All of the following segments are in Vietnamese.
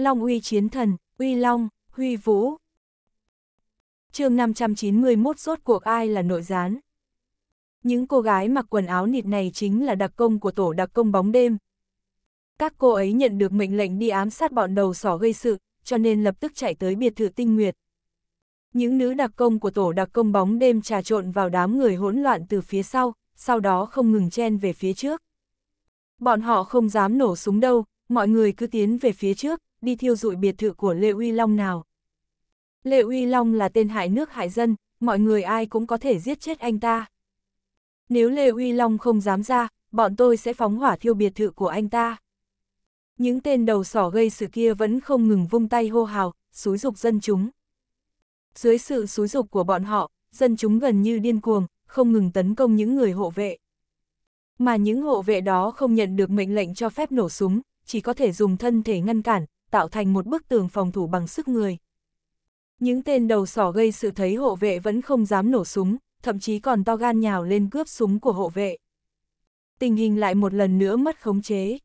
Long uy chiến thần, uy long, huy vũ. chương 591 rốt cuộc ai là nội gián. Những cô gái mặc quần áo nịt này chính là đặc công của tổ đặc công bóng đêm. Các cô ấy nhận được mệnh lệnh đi ám sát bọn đầu sỏ gây sự, cho nên lập tức chạy tới biệt thự tinh nguyệt. Những nữ đặc công của tổ đặc công bóng đêm trà trộn vào đám người hỗn loạn từ phía sau, sau đó không ngừng chen về phía trước. Bọn họ không dám nổ súng đâu, mọi người cứ tiến về phía trước, đi thiêu dụi biệt thự của lê Uy Long nào. lê Uy Long là tên hại nước hại dân, mọi người ai cũng có thể giết chết anh ta. Nếu Lê Uy Long không dám ra, bọn tôi sẽ phóng hỏa thiêu biệt thự của anh ta. Những tên đầu sỏ gây sự kia vẫn không ngừng vung tay hô hào, xúi dục dân chúng. Dưới sự xúi dục của bọn họ, dân chúng gần như điên cuồng, không ngừng tấn công những người hộ vệ. Mà những hộ vệ đó không nhận được mệnh lệnh cho phép nổ súng, chỉ có thể dùng thân thể ngăn cản, tạo thành một bức tường phòng thủ bằng sức người. Những tên đầu sỏ gây sự thấy hộ vệ vẫn không dám nổ súng, thậm chí còn to gan nhào lên cướp súng của hộ vệ. Tình hình lại một lần nữa mất khống chế.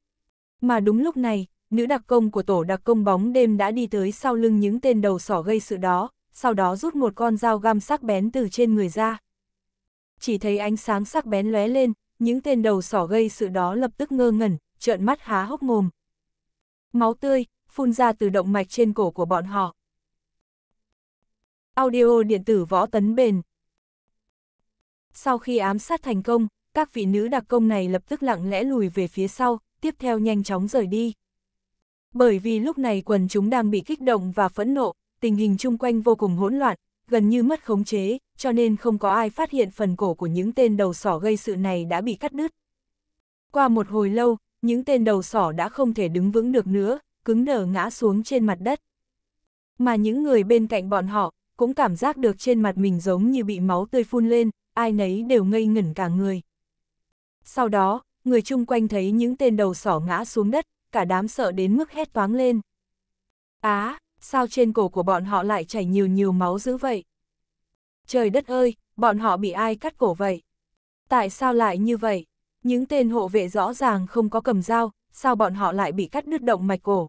Mà đúng lúc này, nữ đặc công của tổ đặc công bóng đêm đã đi tới sau lưng những tên đầu sỏ gây sự đó, sau đó rút một con dao găm sắc bén từ trên người ra. Chỉ thấy ánh sáng sắc bén lóe lên, những tên đầu sỏ gây sự đó lập tức ngơ ngẩn, trợn mắt há hốc mồm. Máu tươi, phun ra từ động mạch trên cổ của bọn họ. Audio điện tử võ tấn bền Sau khi ám sát thành công, các vị nữ đặc công này lập tức lặng lẽ lùi về phía sau, tiếp theo nhanh chóng rời đi. Bởi vì lúc này quần chúng đang bị kích động và phẫn nộ, tình hình chung quanh vô cùng hỗn loạn, gần như mất khống chế, cho nên không có ai phát hiện phần cổ của những tên đầu sỏ gây sự này đã bị cắt đứt. Qua một hồi lâu, những tên đầu sỏ đã không thể đứng vững được nữa, cứng đờ ngã xuống trên mặt đất. Mà những người bên cạnh bọn họ, cũng cảm giác được trên mặt mình giống như bị máu tươi phun lên, ai nấy đều ngây ngẩn cả người. Sau đó, người chung quanh thấy những tên đầu sỏ ngã xuống đất, cả đám sợ đến mức hét toáng lên. Á, à, sao trên cổ của bọn họ lại chảy nhiều nhiều máu dữ vậy? Trời đất ơi, bọn họ bị ai cắt cổ vậy? Tại sao lại như vậy? Những tên hộ vệ rõ ràng không có cầm dao, sao bọn họ lại bị cắt đứt động mạch cổ?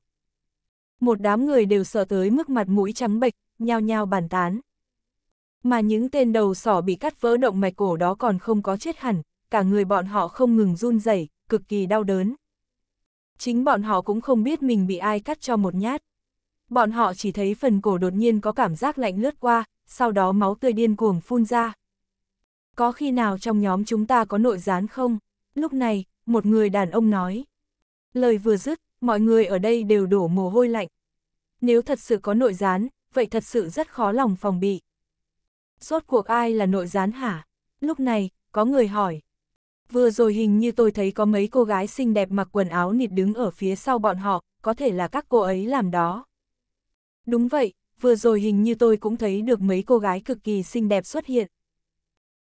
một đám người đều sợ tới mức mặt mũi trắng bệch, nhao nhao bàn tán. Mà những tên đầu sỏ bị cắt vỡ động mạch cổ đó còn không có chết hẳn, cả người bọn họ không ngừng run rẩy, cực kỳ đau đớn. Chính bọn họ cũng không biết mình bị ai cắt cho một nhát. Bọn họ chỉ thấy phần cổ đột nhiên có cảm giác lạnh lướt qua, sau đó máu tươi điên cuồng phun ra. Có khi nào trong nhóm chúng ta có nội gián không? Lúc này, một người đàn ông nói. Lời vừa dứt, mọi người ở đây đều đổ mồ hôi lạnh. Nếu thật sự có nội gián, vậy thật sự rất khó lòng phòng bị. Rốt cuộc ai là nội gián hả? Lúc này, có người hỏi. Vừa rồi hình như tôi thấy có mấy cô gái xinh đẹp mặc quần áo nịt đứng ở phía sau bọn họ, có thể là các cô ấy làm đó. Đúng vậy, vừa rồi hình như tôi cũng thấy được mấy cô gái cực kỳ xinh đẹp xuất hiện.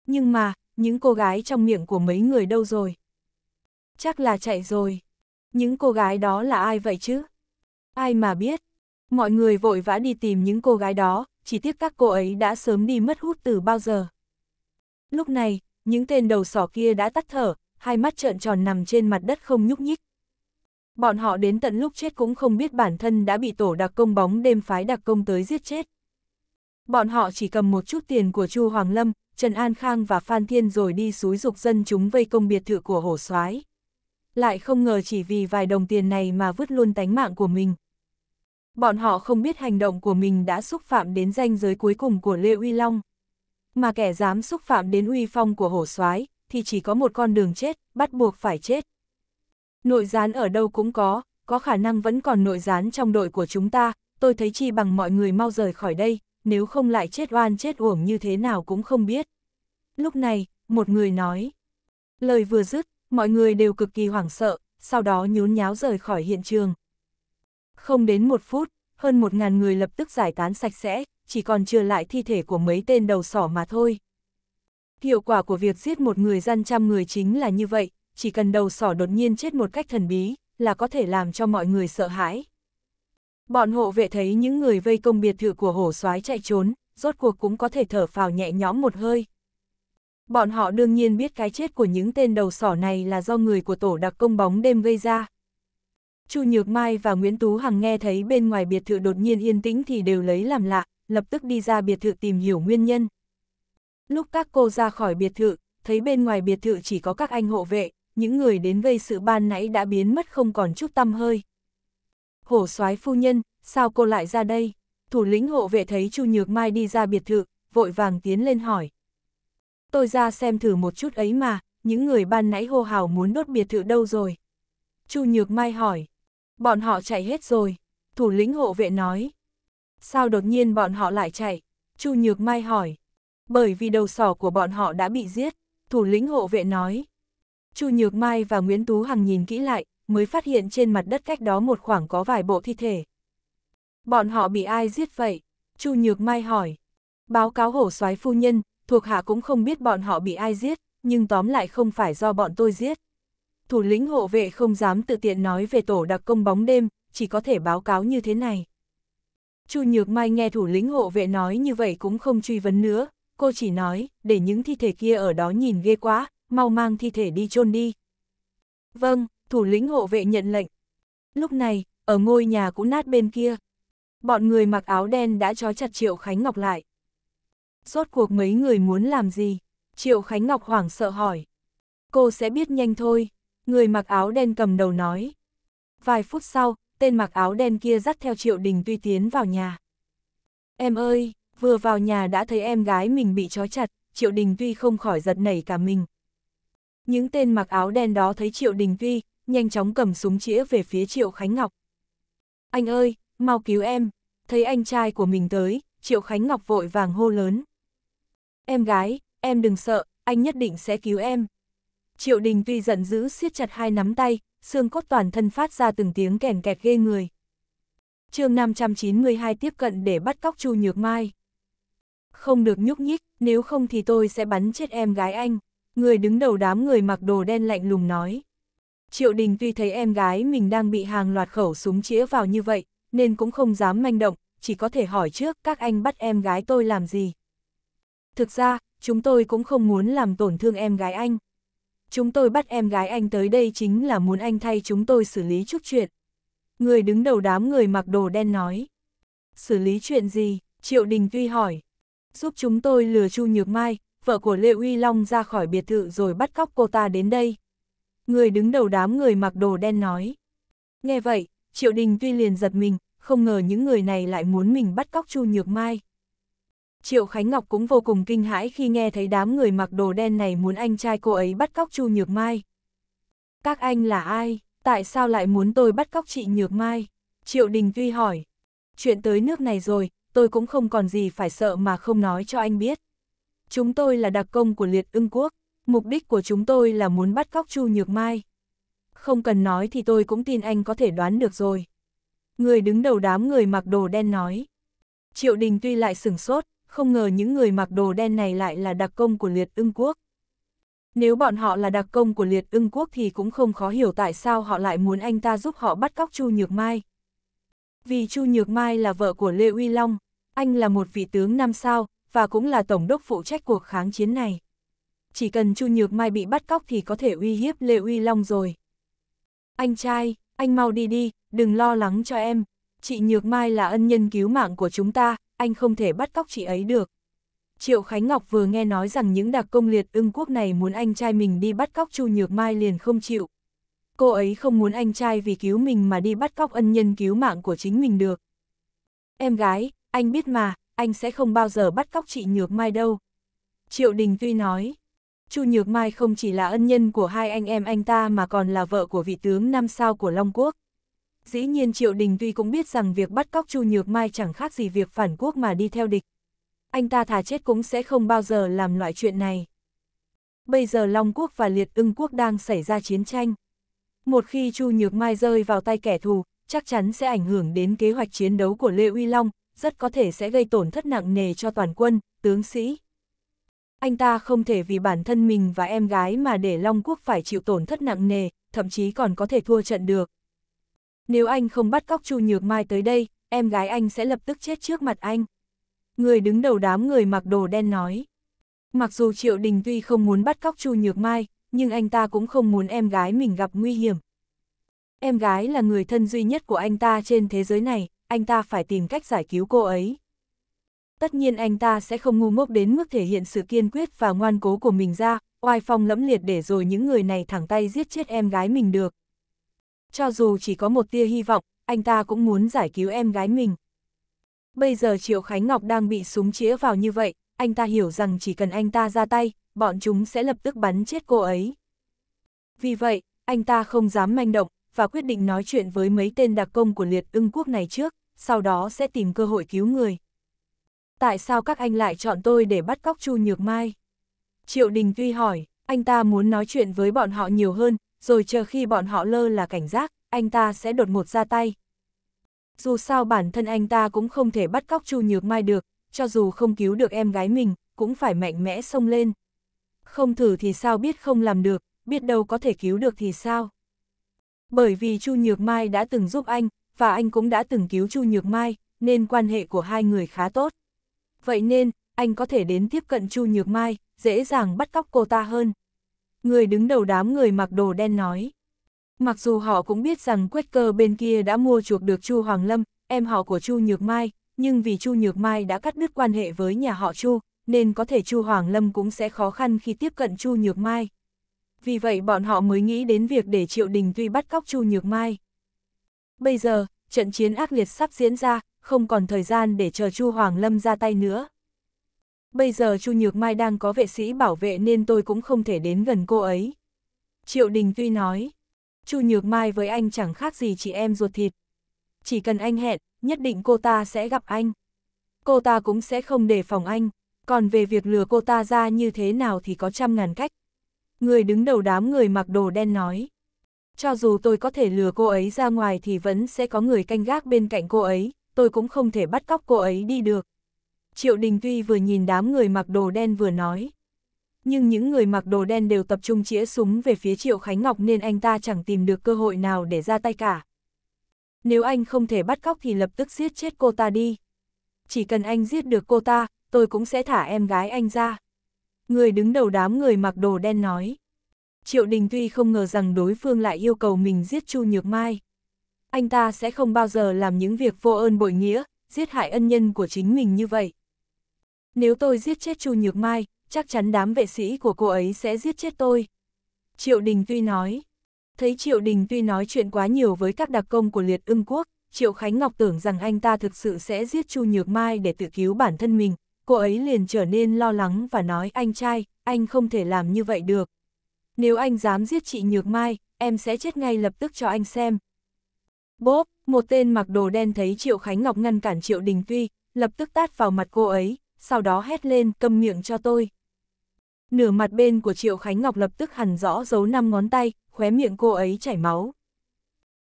Nhưng mà, những cô gái trong miệng của mấy người đâu rồi? Chắc là chạy rồi. Những cô gái đó là ai vậy chứ? Ai mà biết? Mọi người vội vã đi tìm những cô gái đó, chỉ tiếc các cô ấy đã sớm đi mất hút từ bao giờ. Lúc này, những tên đầu sỏ kia đã tắt thở, hai mắt trợn tròn nằm trên mặt đất không nhúc nhích. Bọn họ đến tận lúc chết cũng không biết bản thân đã bị tổ đặc công bóng đêm phái đặc công tới giết chết. Bọn họ chỉ cầm một chút tiền của Chu Hoàng Lâm, Trần An Khang và Phan Thiên rồi đi xúi dục dân chúng vây công biệt thự của hồ soái lại không ngờ chỉ vì vài đồng tiền này mà vứt luôn tánh mạng của mình. Bọn họ không biết hành động của mình đã xúc phạm đến danh giới cuối cùng của Lê Uy Long. Mà kẻ dám xúc phạm đến uy phong của hổ soái thì chỉ có một con đường chết, bắt buộc phải chết. Nội gián ở đâu cũng có, có khả năng vẫn còn nội gián trong đội của chúng ta, tôi thấy chi bằng mọi người mau rời khỏi đây, nếu không lại chết oan chết uổng như thế nào cũng không biết. Lúc này, một người nói. Lời vừa dứt, mọi người đều cực kỳ hoảng sợ, sau đó nhốn nháo rời khỏi hiện trường. Không đến một phút, hơn một ngàn người lập tức giải tán sạch sẽ, chỉ còn chưa lại thi thể của mấy tên đầu sỏ mà thôi. Hiệu quả của việc giết một người dân trăm người chính là như vậy, chỉ cần đầu sỏ đột nhiên chết một cách thần bí, là có thể làm cho mọi người sợ hãi. Bọn hộ vệ thấy những người vây công biệt thự của hổ soái chạy trốn, rốt cuộc cũng có thể thở phào nhẹ nhõm một hơi. Bọn họ đương nhiên biết cái chết của những tên đầu sỏ này là do người của tổ đặc công bóng đêm gây ra. Chu Nhược Mai và Nguyễn Tú Hằng nghe thấy bên ngoài biệt thự đột nhiên yên tĩnh thì đều lấy làm lạ, lập tức đi ra biệt thự tìm hiểu nguyên nhân. Lúc các cô ra khỏi biệt thự, thấy bên ngoài biệt thự chỉ có các anh hộ vệ, những người đến gây sự ban nãy đã biến mất không còn chút tâm hơi. Hổ soái phu nhân, sao cô lại ra đây? Thủ lĩnh hộ vệ thấy Chu Nhược Mai đi ra biệt thự, vội vàng tiến lên hỏi tôi ra xem thử một chút ấy mà, những người ban nãy hô hào muốn đốt biệt thự đâu rồi? Chu Nhược Mai hỏi. Bọn họ chạy hết rồi, thủ lĩnh hộ vệ nói. Sao đột nhiên bọn họ lại chạy? Chu Nhược Mai hỏi. Bởi vì đầu sỏ của bọn họ đã bị giết, thủ lĩnh hộ vệ nói. Chu Nhược Mai và Nguyễn Tú Hằng nhìn kỹ lại, mới phát hiện trên mặt đất cách đó một khoảng có vài bộ thi thể. Bọn họ bị ai giết vậy? Chu Nhược Mai hỏi. Báo cáo hổ soái phu nhân, thuộc hạ cũng không biết bọn họ bị ai giết, nhưng tóm lại không phải do bọn tôi giết. Thủ lĩnh hộ vệ không dám tự tiện nói về tổ đặc công bóng đêm, chỉ có thể báo cáo như thế này. Chu Nhược Mai nghe thủ lĩnh hộ vệ nói như vậy cũng không truy vấn nữa, cô chỉ nói, để những thi thể kia ở đó nhìn ghê quá, mau mang thi thể đi chôn đi. Vâng, thủ lĩnh hộ vệ nhận lệnh. Lúc này, ở ngôi nhà cũ nát bên kia, bọn người mặc áo đen đã trói chặt Triệu Khánh Ngọc lại rốt cuộc mấy người muốn làm gì? Triệu Khánh Ngọc hoảng sợ hỏi. Cô sẽ biết nhanh thôi, người mặc áo đen cầm đầu nói. Vài phút sau, tên mặc áo đen kia dắt theo Triệu Đình Tuy tiến vào nhà. Em ơi, vừa vào nhà đã thấy em gái mình bị trói chặt, Triệu Đình Tuy không khỏi giật nảy cả mình. Những tên mặc áo đen đó thấy Triệu Đình Tuy, nhanh chóng cầm súng chĩa về phía Triệu Khánh Ngọc. Anh ơi, mau cứu em, thấy anh trai của mình tới, Triệu Khánh Ngọc vội vàng hô lớn. Em gái, em đừng sợ, anh nhất định sẽ cứu em. Triệu đình tuy giận dữ siết chặt hai nắm tay, xương cốt toàn thân phát ra từng tiếng kèn kẹt ghê người. chương 592 tiếp cận để bắt cóc Chu Nhược Mai. Không được nhúc nhích, nếu không thì tôi sẽ bắn chết em gái anh. Người đứng đầu đám người mặc đồ đen lạnh lùng nói. Triệu đình tuy thấy em gái mình đang bị hàng loạt khẩu súng chĩa vào như vậy, nên cũng không dám manh động, chỉ có thể hỏi trước các anh bắt em gái tôi làm gì. Thực ra, chúng tôi cũng không muốn làm tổn thương em gái anh. Chúng tôi bắt em gái anh tới đây chính là muốn anh thay chúng tôi xử lý chút chuyện. Người đứng đầu đám người mặc đồ đen nói. Xử lý chuyện gì? Triệu Đình Tuy hỏi. Giúp chúng tôi lừa Chu Nhược Mai, vợ của Lê Uy Long ra khỏi biệt thự rồi bắt cóc cô ta đến đây. Người đứng đầu đám người mặc đồ đen nói. Nghe vậy, Triệu Đình Tuy liền giật mình, không ngờ những người này lại muốn mình bắt cóc Chu Nhược Mai. Triệu Khánh Ngọc cũng vô cùng kinh hãi khi nghe thấy đám người mặc đồ đen này muốn anh trai cô ấy bắt cóc Chu Nhược Mai. Các anh là ai? Tại sao lại muốn tôi bắt cóc chị Nhược Mai? Triệu Đình Tuy hỏi. Chuyện tới nước này rồi, tôi cũng không còn gì phải sợ mà không nói cho anh biết. Chúng tôi là đặc công của liệt ưng quốc, mục đích của chúng tôi là muốn bắt cóc Chu Nhược Mai. Không cần nói thì tôi cũng tin anh có thể đoán được rồi. Người đứng đầu đám người mặc đồ đen nói. Triệu Đình Tuy lại sửng sốt, không ngờ những người mặc đồ đen này lại là đặc công của liệt ưng quốc. Nếu bọn họ là đặc công của liệt ưng quốc thì cũng không khó hiểu tại sao họ lại muốn anh ta giúp họ bắt cóc Chu Nhược Mai. Vì Chu Nhược Mai là vợ của Lê Uy Long, anh là một vị tướng năm sao, và cũng là tổng đốc phụ trách cuộc kháng chiến này. Chỉ cần Chu Nhược Mai bị bắt cóc thì có thể uy hiếp Lê Uy Long rồi. Anh trai, anh mau đi đi, đừng lo lắng cho em. Chị Nhược Mai là ân nhân cứu mạng của chúng ta, anh không thể bắt cóc chị ấy được. Triệu Khánh Ngọc vừa nghe nói rằng những đặc công liệt ưng quốc này muốn anh trai mình đi bắt cóc Chu Nhược Mai liền không chịu. Cô ấy không muốn anh trai vì cứu mình mà đi bắt cóc ân nhân cứu mạng của chính mình được. Em gái, anh biết mà, anh sẽ không bao giờ bắt cóc chị Nhược Mai đâu. Triệu Đình tuy nói, Chu Nhược Mai không chỉ là ân nhân của hai anh em anh ta mà còn là vợ của vị tướng năm sao của Long Quốc. Dĩ nhiên Triệu Đình tuy cũng biết rằng việc bắt cóc Chu Nhược Mai chẳng khác gì việc phản quốc mà đi theo địch. Anh ta thà chết cũng sẽ không bao giờ làm loại chuyện này. Bây giờ Long Quốc và Liệt ưng Quốc đang xảy ra chiến tranh. Một khi Chu Nhược Mai rơi vào tay kẻ thù, chắc chắn sẽ ảnh hưởng đến kế hoạch chiến đấu của Lê Uy Long, rất có thể sẽ gây tổn thất nặng nề cho toàn quân, tướng sĩ. Anh ta không thể vì bản thân mình và em gái mà để Long Quốc phải chịu tổn thất nặng nề, thậm chí còn có thể thua trận được. Nếu anh không bắt cóc Chu Nhược Mai tới đây, em gái anh sẽ lập tức chết trước mặt anh. Người đứng đầu đám người mặc đồ đen nói. Mặc dù Triệu Đình tuy không muốn bắt cóc Chu Nhược Mai, nhưng anh ta cũng không muốn em gái mình gặp nguy hiểm. Em gái là người thân duy nhất của anh ta trên thế giới này, anh ta phải tìm cách giải cứu cô ấy. Tất nhiên anh ta sẽ không ngu ngốc đến mức thể hiện sự kiên quyết và ngoan cố của mình ra, oai phong lẫm liệt để rồi những người này thẳng tay giết chết em gái mình được cho dù chỉ có một tia hy vọng, anh ta cũng muốn giải cứu em gái mình. Bây giờ Triệu Khánh Ngọc đang bị súng chĩa vào như vậy, anh ta hiểu rằng chỉ cần anh ta ra tay, bọn chúng sẽ lập tức bắn chết cô ấy. Vì vậy, anh ta không dám manh động, và quyết định nói chuyện với mấy tên đặc công của liệt ưng quốc này trước, sau đó sẽ tìm cơ hội cứu người. Tại sao các anh lại chọn tôi để bắt cóc Chu Nhược Mai? Triệu Đình tuy hỏi, anh ta muốn nói chuyện với bọn họ nhiều hơn, rồi chờ khi bọn họ lơ là cảnh giác, anh ta sẽ đột ngột ra tay. Dù sao bản thân anh ta cũng không thể bắt cóc Chu Nhược Mai được, cho dù không cứu được em gái mình, cũng phải mạnh mẽ xông lên. Không thử thì sao biết không làm được, biết đâu có thể cứu được thì sao. Bởi vì Chu Nhược Mai đã từng giúp anh, và anh cũng đã từng cứu Chu Nhược Mai, nên quan hệ của hai người khá tốt. Vậy nên, anh có thể đến tiếp cận Chu Nhược Mai, dễ dàng bắt cóc cô ta hơn người đứng đầu đám người mặc đồ đen nói. Mặc dù họ cũng biết rằng Quách cơ bên kia đã mua chuộc được Chu Hoàng Lâm, em họ của Chu Nhược Mai, nhưng vì Chu Nhược Mai đã cắt đứt quan hệ với nhà họ Chu, nên có thể Chu Hoàng Lâm cũng sẽ khó khăn khi tiếp cận Chu Nhược Mai. Vì vậy bọn họ mới nghĩ đến việc để Triệu Đình Tuy bắt cóc Chu Nhược Mai. Bây giờ, trận chiến ác liệt sắp diễn ra, không còn thời gian để chờ Chu Hoàng Lâm ra tay nữa bây giờ Chu Nhược Mai đang có vệ sĩ bảo vệ nên tôi cũng không thể đến gần cô ấy. Triệu Đình tuy nói, Chu Nhược Mai với anh chẳng khác gì chị em ruột thịt. Chỉ cần anh hẹn, nhất định cô ta sẽ gặp anh. Cô ta cũng sẽ không đề phòng anh, còn về việc lừa cô ta ra như thế nào thì có trăm ngàn cách. Người đứng đầu đám người mặc đồ đen nói. Cho dù tôi có thể lừa cô ấy ra ngoài thì vẫn sẽ có người canh gác bên cạnh cô ấy, tôi cũng không thể bắt cóc cô ấy đi được. Triệu Đình Tuy vừa nhìn đám người mặc đồ đen vừa nói. Nhưng những người mặc đồ đen đều tập trung chĩa súng về phía Triệu Khánh Ngọc nên anh ta chẳng tìm được cơ hội nào để ra tay cả. Nếu anh không thể bắt cóc thì lập tức giết chết cô ta đi. Chỉ cần anh giết được cô ta, tôi cũng sẽ thả em gái anh ra. Người đứng đầu đám người mặc đồ đen nói. Triệu Đình Tuy không ngờ rằng đối phương lại yêu cầu mình giết Chu Nhược Mai. Anh ta sẽ không bao giờ làm những việc vô ơn bội nghĩa, giết hại ân nhân của chính mình như vậy. Nếu tôi giết chết Chu Nhược Mai, chắc chắn đám vệ sĩ của cô ấy sẽ giết chết tôi. Triệu Đình tuy nói, thấy Triệu Đình tuy nói chuyện quá nhiều với các đặc công của liệt ưng quốc, Triệu Khánh Ngọc tưởng rằng anh ta thực sự sẽ giết Chu Nhược Mai để tự cứu bản thân mình, cô ấy liền trở nên lo lắng và nói anh trai, anh không thể làm như vậy được. Nếu anh dám giết chị Nhược Mai, em sẽ chết ngay lập tức cho anh xem. Bốp, một tên mặc đồ đen thấy Triệu Khánh Ngọc ngăn cản Triệu Đình Tuy, lập tức tát vào mặt cô ấy, sau đó hét lên câm miệng cho tôi. Nửa mặt bên của Triệu Khánh Ngọc lập tức hẳn rõ dấu năm ngón tay, khóe miệng cô ấy chảy máu.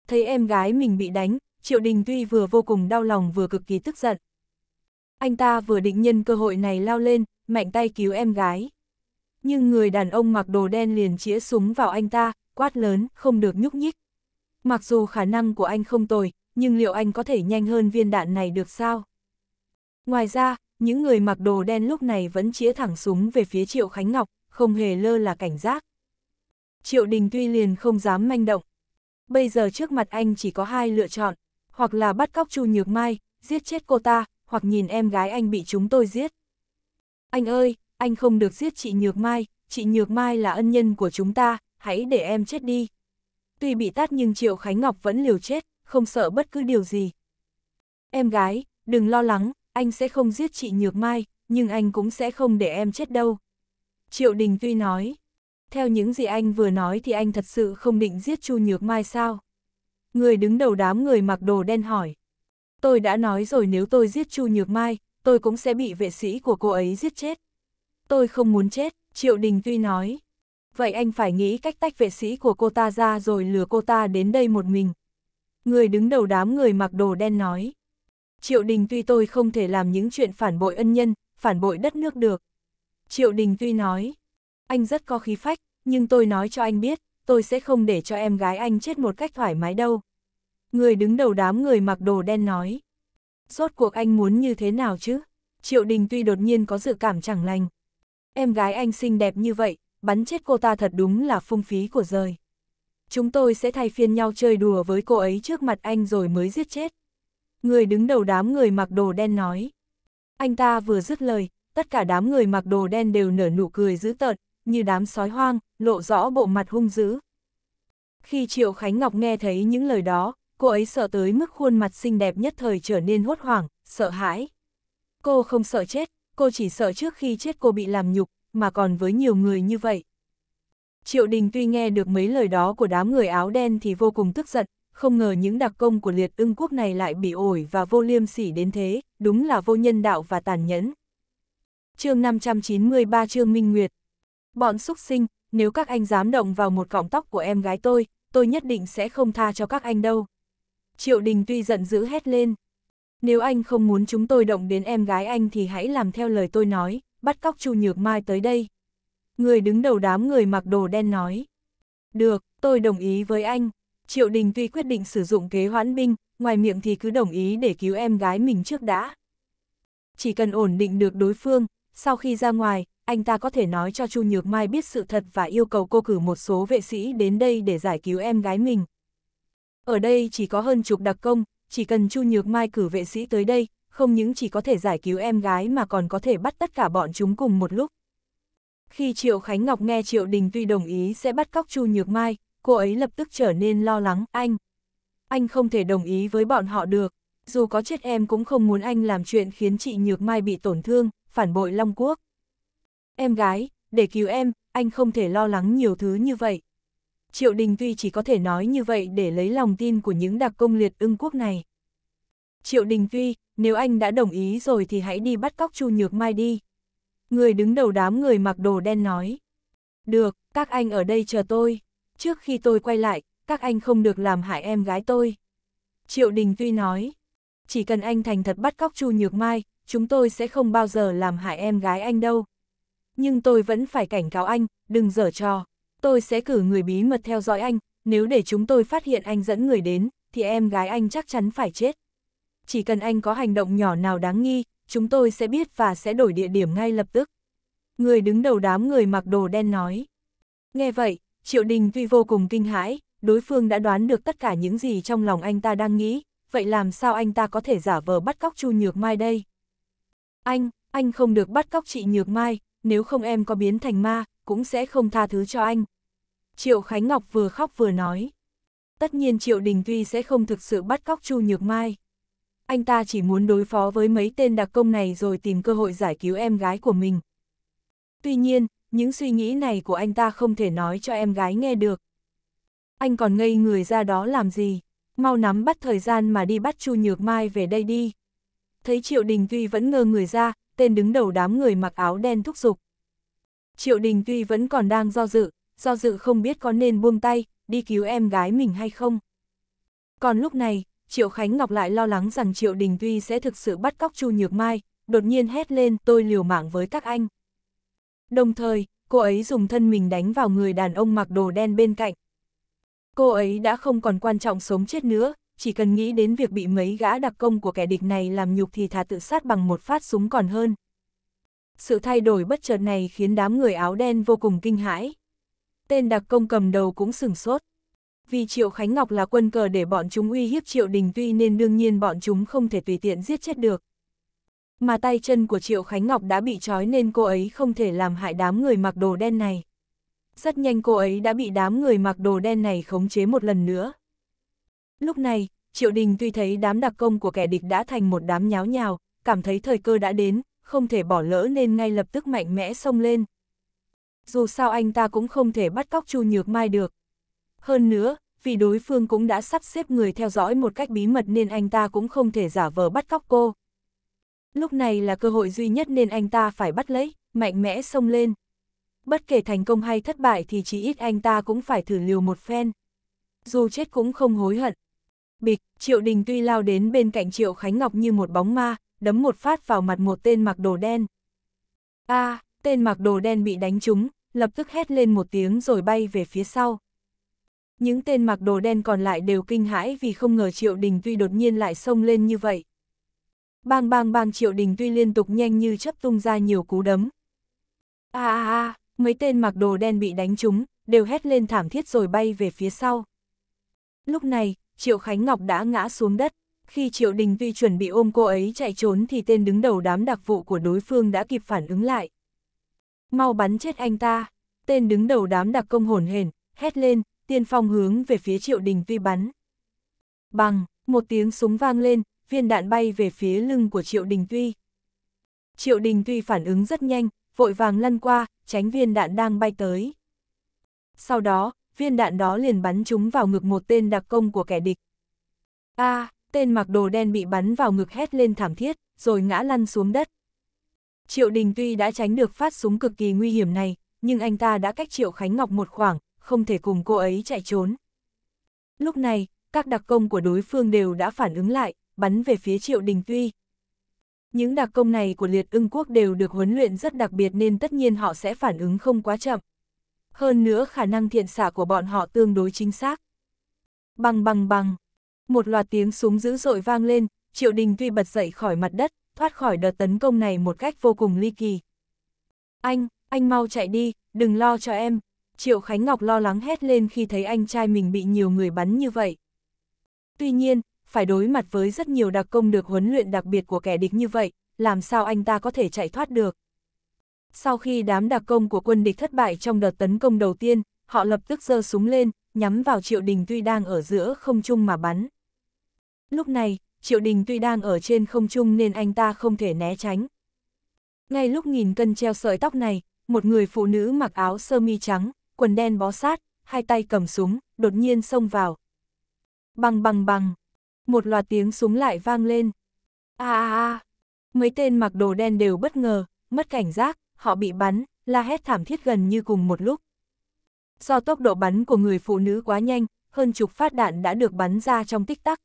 Thấy em gái mình bị đánh, Triệu Đình tuy vừa vô cùng đau lòng vừa cực kỳ tức giận. Anh ta vừa định nhân cơ hội này lao lên, mạnh tay cứu em gái. Nhưng người đàn ông mặc đồ đen liền chĩa súng vào anh ta, quát lớn, không được nhúc nhích. Mặc dù khả năng của anh không tồi, nhưng liệu anh có thể nhanh hơn viên đạn này được sao? Ngoài ra, những người mặc đồ đen lúc này vẫn chĩa thẳng súng về phía Triệu Khánh Ngọc, không hề lơ là cảnh giác. Triệu Đình tuy liền không dám manh động. Bây giờ trước mặt anh chỉ có hai lựa chọn, hoặc là bắt cóc Chu Nhược Mai, giết chết cô ta, hoặc nhìn em gái anh bị chúng tôi giết. Anh ơi, anh không được giết chị Nhược Mai, chị Nhược Mai là ân nhân của chúng ta, hãy để em chết đi. Tuy bị tát nhưng Triệu Khánh Ngọc vẫn liều chết, không sợ bất cứ điều gì. Em gái, đừng lo lắng, anh sẽ không giết chị Nhược Mai, nhưng anh cũng sẽ không để em chết đâu. Triệu Đình tuy nói, theo những gì anh vừa nói thì anh thật sự không định giết Chu Nhược Mai sao? Người đứng đầu đám người mặc đồ đen hỏi. Tôi đã nói rồi nếu tôi giết Chu Nhược Mai, tôi cũng sẽ bị vệ sĩ của cô ấy giết chết. Tôi không muốn chết, Triệu Đình tuy nói. Vậy anh phải nghĩ cách tách vệ sĩ của cô ta ra rồi lừa cô ta đến đây một mình. Người đứng đầu đám người mặc đồ đen nói. Triệu Đình tuy tôi không thể làm những chuyện phản bội ân nhân, phản bội đất nước được. Triệu Đình tuy nói, anh rất có khí phách, nhưng tôi nói cho anh biết, tôi sẽ không để cho em gái anh chết một cách thoải mái đâu. Người đứng đầu đám người mặc đồ đen nói. Rốt cuộc anh muốn như thế nào chứ? Triệu Đình tuy đột nhiên có dự cảm chẳng lành. Em gái anh xinh đẹp như vậy, bắn chết cô ta thật đúng là phung phí của rời. Chúng tôi sẽ thay phiên nhau chơi đùa với cô ấy trước mặt anh rồi mới giết chết người đứng đầu đám người mặc đồ đen nói. Anh ta vừa dứt lời, tất cả đám người mặc đồ đen đều nở nụ cười dữ tợn, như đám sói hoang, lộ rõ bộ mặt hung dữ. Khi Triệu Khánh Ngọc nghe thấy những lời đó, cô ấy sợ tới mức khuôn mặt xinh đẹp nhất thời trở nên hốt hoảng, sợ hãi. Cô không sợ chết, cô chỉ sợ trước khi chết cô bị làm nhục, mà còn với nhiều người như vậy. Triệu Đình tuy nghe được mấy lời đó của đám người áo đen thì vô cùng tức giận, không ngờ những đặc công của liệt ưng quốc này lại bị ổi và vô liêm sỉ đến thế, đúng là vô nhân đạo và tàn nhẫn. chương 593 Trương Minh Nguyệt Bọn xúc sinh, nếu các anh dám động vào một cọng tóc của em gái tôi, tôi nhất định sẽ không tha cho các anh đâu. Triệu Đình tuy giận dữ hét lên. Nếu anh không muốn chúng tôi động đến em gái anh thì hãy làm theo lời tôi nói, bắt cóc Chu Nhược Mai tới đây. Người đứng đầu đám người mặc đồ đen nói. Được, tôi đồng ý với anh. Triệu Đình tuy quyết định sử dụng kế hoãn binh, ngoài miệng thì cứ đồng ý để cứu em gái mình trước đã. Chỉ cần ổn định được đối phương, sau khi ra ngoài, anh ta có thể nói cho Chu Nhược Mai biết sự thật và yêu cầu cô cử một số vệ sĩ đến đây để giải cứu em gái mình. Ở đây chỉ có hơn chục đặc công, chỉ cần Chu Nhược Mai cử vệ sĩ tới đây, không những chỉ có thể giải cứu em gái mà còn có thể bắt tất cả bọn chúng cùng một lúc. Khi Triệu Khánh Ngọc nghe Triệu Đình tuy đồng ý sẽ bắt cóc Chu Nhược Mai, cô ấy lập tức trở nên lo lắng, anh. Anh không thể đồng ý với bọn họ được, dù có chết em cũng không muốn anh làm chuyện khiến chị Nhược Mai bị tổn thương, phản bội Long Quốc. Em gái, để cứu em, anh không thể lo lắng nhiều thứ như vậy. Triệu Đình tuy chỉ có thể nói như vậy để lấy lòng tin của những đặc công liệt ưng quốc này. Triệu Đình tuy, nếu anh đã đồng ý rồi thì hãy đi bắt cóc Chu Nhược Mai đi. Người đứng đầu đám người mặc đồ đen nói. Được, các anh ở đây chờ tôi trước khi tôi quay lại, các anh không được làm hại em gái tôi. Triệu Đình tuy nói, chỉ cần anh thành thật bắt cóc Chu Nhược Mai, chúng tôi sẽ không bao giờ làm hại em gái anh đâu. Nhưng tôi vẫn phải cảnh cáo anh, đừng dở trò. Tôi sẽ cử người bí mật theo dõi anh, nếu để chúng tôi phát hiện anh dẫn người đến, thì em gái anh chắc chắn phải chết. Chỉ cần anh có hành động nhỏ nào đáng nghi, chúng tôi sẽ biết và sẽ đổi địa điểm ngay lập tức. Người đứng đầu đám người mặc đồ đen nói. Nghe vậy, Triệu Đình tuy vô cùng kinh hãi, đối phương đã đoán được tất cả những gì trong lòng anh ta đang nghĩ, vậy làm sao anh ta có thể giả vờ bắt cóc Chu Nhược Mai đây? Anh, anh không được bắt cóc chị Nhược Mai, nếu không em có biến thành ma, cũng sẽ không tha thứ cho anh. Triệu Khánh Ngọc vừa khóc vừa nói. Tất nhiên Triệu Đình Tuy sẽ không thực sự bắt cóc Chu Nhược Mai. Anh ta chỉ muốn đối phó với mấy tên đặc công này rồi tìm cơ hội giải cứu em gái của mình. Tuy nhiên, những suy nghĩ này của anh ta không thể nói cho em gái nghe được. Anh còn ngây người ra đó làm gì? Mau nắm bắt thời gian mà đi bắt Chu Nhược Mai về đây đi. Thấy Triệu Đình Tuy vẫn ngơ người ra, tên đứng đầu đám người mặc áo đen thúc giục. Triệu Đình Tuy vẫn còn đang do dự, do dự không biết có nên buông tay, đi cứu em gái mình hay không. Còn lúc này, Triệu Khánh Ngọc lại lo lắng rằng Triệu Đình Tuy sẽ thực sự bắt cóc Chu Nhược Mai, đột nhiên hét lên tôi liều mạng với các anh. Đồng thời, cô ấy dùng thân mình đánh vào người đàn ông mặc đồ đen bên cạnh. Cô ấy đã không còn quan trọng sống chết nữa, chỉ cần nghĩ đến việc bị mấy gã đặc công của kẻ địch này làm nhục thì thà tự sát bằng một phát súng còn hơn. Sự thay đổi bất chợt này khiến đám người áo đen vô cùng kinh hãi. Tên đặc công cầm đầu cũng sửng sốt. Vì Triệu Khánh Ngọc là quân cờ để bọn chúng uy hiếp Triệu Đình Tuy nên đương nhiên bọn chúng không thể tùy tiện giết chết được mà tay chân của Triệu Khánh Ngọc đã bị trói nên cô ấy không thể làm hại đám người mặc đồ đen này. Rất nhanh cô ấy đã bị đám người mặc đồ đen này khống chế một lần nữa. Lúc này, Triệu Đình tuy thấy đám đặc công của kẻ địch đã thành một đám nháo nhào, cảm thấy thời cơ đã đến, không thể bỏ lỡ nên ngay lập tức mạnh mẽ xông lên. Dù sao anh ta cũng không thể bắt cóc Chu Nhược Mai được. Hơn nữa, vì đối phương cũng đã sắp xếp người theo dõi một cách bí mật nên anh ta cũng không thể giả vờ bắt cóc cô. Lúc này là cơ hội duy nhất nên anh ta phải bắt lấy, mạnh mẽ xông lên. Bất kể thành công hay thất bại thì chỉ ít anh ta cũng phải thử liều một phen. Dù chết cũng không hối hận. Bịch, Triệu Đình tuy lao đến bên cạnh Triệu Khánh Ngọc như một bóng ma, đấm một phát vào mặt một tên mặc đồ đen. a à, tên mặc đồ đen bị đánh trúng, lập tức hét lên một tiếng rồi bay về phía sau. Những tên mặc đồ đen còn lại đều kinh hãi vì không ngờ Triệu Đình tuy đột nhiên lại xông lên như vậy bang bang bang triệu đình tuy liên tục nhanh như chấp tung ra nhiều cú đấm. a a a, mấy tên mặc đồ đen bị đánh trúng, đều hét lên thảm thiết rồi bay về phía sau. Lúc này, Triệu Khánh Ngọc đã ngã xuống đất. Khi Triệu Đình Tuy chuẩn bị ôm cô ấy chạy trốn thì tên đứng đầu đám đặc vụ của đối phương đã kịp phản ứng lại. Mau bắn chết anh ta. Tên đứng đầu đám đặc công hồn hển, hét lên, tiên phong hướng về phía Triệu Đình Tuy bắn. Bằng, một tiếng súng vang lên, viên đạn bay về phía lưng của Triệu Đình Tuy. Triệu Đình Tuy phản ứng rất nhanh, vội vàng lăn qua, tránh viên đạn đang bay tới. Sau đó, viên đạn đó liền bắn trúng vào ngực một tên đặc công của kẻ địch. A, à, tên mặc đồ đen bị bắn vào ngực hét lên thảm thiết, rồi ngã lăn xuống đất. Triệu Đình tuy đã tránh được phát súng cực kỳ nguy hiểm này, nhưng anh ta đã cách Triệu Khánh Ngọc một khoảng, không thể cùng cô ấy chạy trốn. Lúc này, các đặc công của đối phương đều đã phản ứng lại, bắn về phía Triệu Đình Tuy. Những đặc công này của liệt ưng quốc đều được huấn luyện rất đặc biệt nên tất nhiên họ sẽ phản ứng không quá chậm. Hơn nữa khả năng thiện xạ của bọn họ tương đối chính xác. Bằng bằng bằng. Một loạt tiếng súng dữ dội vang lên, Triệu Đình Tuy bật dậy khỏi mặt đất, thoát khỏi đợt tấn công này một cách vô cùng ly kỳ. Anh, anh mau chạy đi, đừng lo cho em. Triệu Khánh Ngọc lo lắng hét lên khi thấy anh trai mình bị nhiều người bắn như vậy. Tuy nhiên, phải đối mặt với rất nhiều đặc công được huấn luyện đặc biệt của kẻ địch như vậy, làm sao anh ta có thể chạy thoát được. Sau khi đám đặc công của quân địch thất bại trong đợt tấn công đầu tiên, họ lập tức giơ súng lên, nhắm vào Triệu Đình tuy đang ở giữa không trung mà bắn. Lúc này, Triệu Đình tuy đang ở trên không trung nên anh ta không thể né tránh. Ngay lúc nghìn cân treo sợi tóc này, một người phụ nữ mặc áo sơ mi trắng, quần đen bó sát, hai tay cầm súng, đột nhiên xông vào. Bằng bằng bằng một loạt tiếng súng lại vang lên. a a a, mấy tên mặc đồ đen đều bất ngờ, mất cảnh giác, họ bị bắn, la hét thảm thiết gần như cùng một lúc. Do tốc độ bắn của người phụ nữ quá nhanh, hơn chục phát đạn đã được bắn ra trong tích tắc.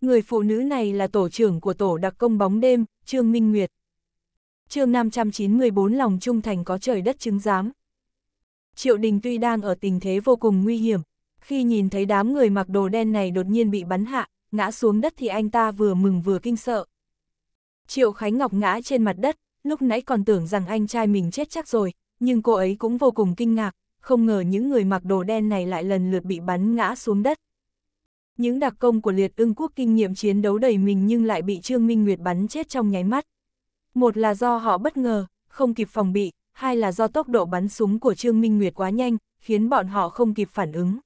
Người phụ nữ này là tổ trưởng của tổ đặc công bóng đêm, Trương Minh Nguyệt. chương 594 lòng trung thành có trời đất chứng giám. Triệu Đình tuy đang ở tình thế vô cùng nguy hiểm, khi nhìn thấy đám người mặc đồ đen này đột nhiên bị bắn hạ, ngã xuống đất thì anh ta vừa mừng vừa kinh sợ. Triệu Khánh Ngọc ngã trên mặt đất, lúc nãy còn tưởng rằng anh trai mình chết chắc rồi, nhưng cô ấy cũng vô cùng kinh ngạc, không ngờ những người mặc đồ đen này lại lần lượt bị bắn ngã xuống đất. Những đặc công của liệt ưng quốc kinh nghiệm chiến đấu đầy mình nhưng lại bị Trương Minh Nguyệt bắn chết trong nháy mắt. Một là do họ bất ngờ, không kịp phòng bị, hai là do tốc độ bắn súng của Trương Minh Nguyệt quá nhanh, khiến bọn họ không kịp phản ứng.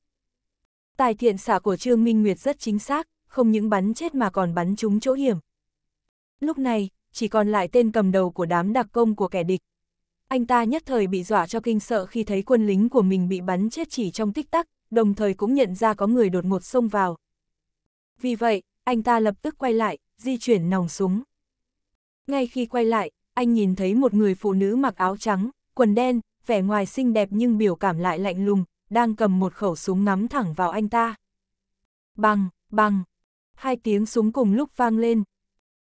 Tài thiện xạ của Trương Minh Nguyệt rất chính xác, không những bắn chết mà còn bắn trúng chỗ hiểm. Lúc này, chỉ còn lại tên cầm đầu của đám đặc công của kẻ địch. Anh ta nhất thời bị dọa cho kinh sợ khi thấy quân lính của mình bị bắn chết chỉ trong tích tắc, đồng thời cũng nhận ra có người đột ngột xông vào. Vì vậy, anh ta lập tức quay lại, di chuyển nòng súng. Ngay khi quay lại, anh nhìn thấy một người phụ nữ mặc áo trắng, quần đen, vẻ ngoài xinh đẹp nhưng biểu cảm lại lạnh lùng, đang cầm một khẩu súng ngắm thẳng vào anh ta. Bằng, bằng, Hai tiếng súng cùng lúc vang lên.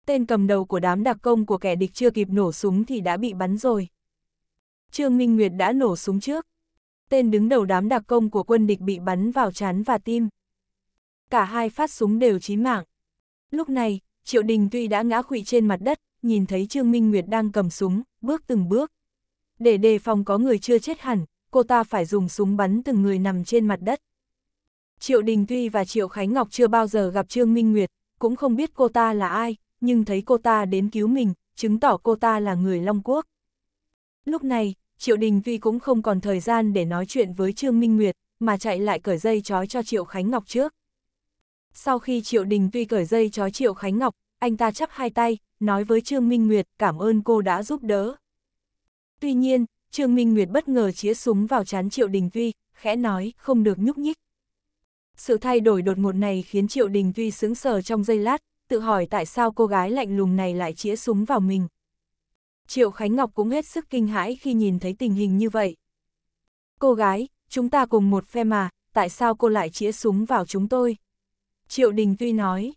Tên cầm đầu của đám đặc công của kẻ địch chưa kịp nổ súng thì đã bị bắn rồi. Trương Minh Nguyệt đã nổ súng trước. Tên đứng đầu đám đặc công của quân địch bị bắn vào chán và tim. Cả hai phát súng đều chí mạng. Lúc này, Triệu Đình tuy đã ngã khụy trên mặt đất, nhìn thấy Trương Minh Nguyệt đang cầm súng, bước từng bước. Để đề phòng có người chưa chết hẳn, cô ta phải dùng súng bắn từng người nằm trên mặt đất. Triệu Đình Tuy và Triệu Khánh Ngọc chưa bao giờ gặp Trương Minh Nguyệt, cũng không biết cô ta là ai, nhưng thấy cô ta đến cứu mình, chứng tỏ cô ta là người Long Quốc. Lúc này, Triệu Đình Tuy cũng không còn thời gian để nói chuyện với Trương Minh Nguyệt, mà chạy lại cởi dây trói cho Triệu Khánh Ngọc trước. Sau khi Triệu Đình Tuy cởi dây trói Triệu Khánh Ngọc, anh ta chắp hai tay, nói với Trương Minh Nguyệt cảm ơn cô đã giúp đỡ. Tuy nhiên, Trương Minh Nguyệt bất ngờ chĩa súng vào chán Triệu Đình Tuy, khẽ nói không được nhúc nhích. Sự thay đổi đột ngột này khiến Triệu Đình Duy sững sờ trong giây lát, tự hỏi tại sao cô gái lạnh lùng này lại chĩa súng vào mình. Triệu Khánh Ngọc cũng hết sức kinh hãi khi nhìn thấy tình hình như vậy. Cô gái, chúng ta cùng một phe mà, tại sao cô lại chĩa súng vào chúng tôi? Triệu Đình Tuy nói,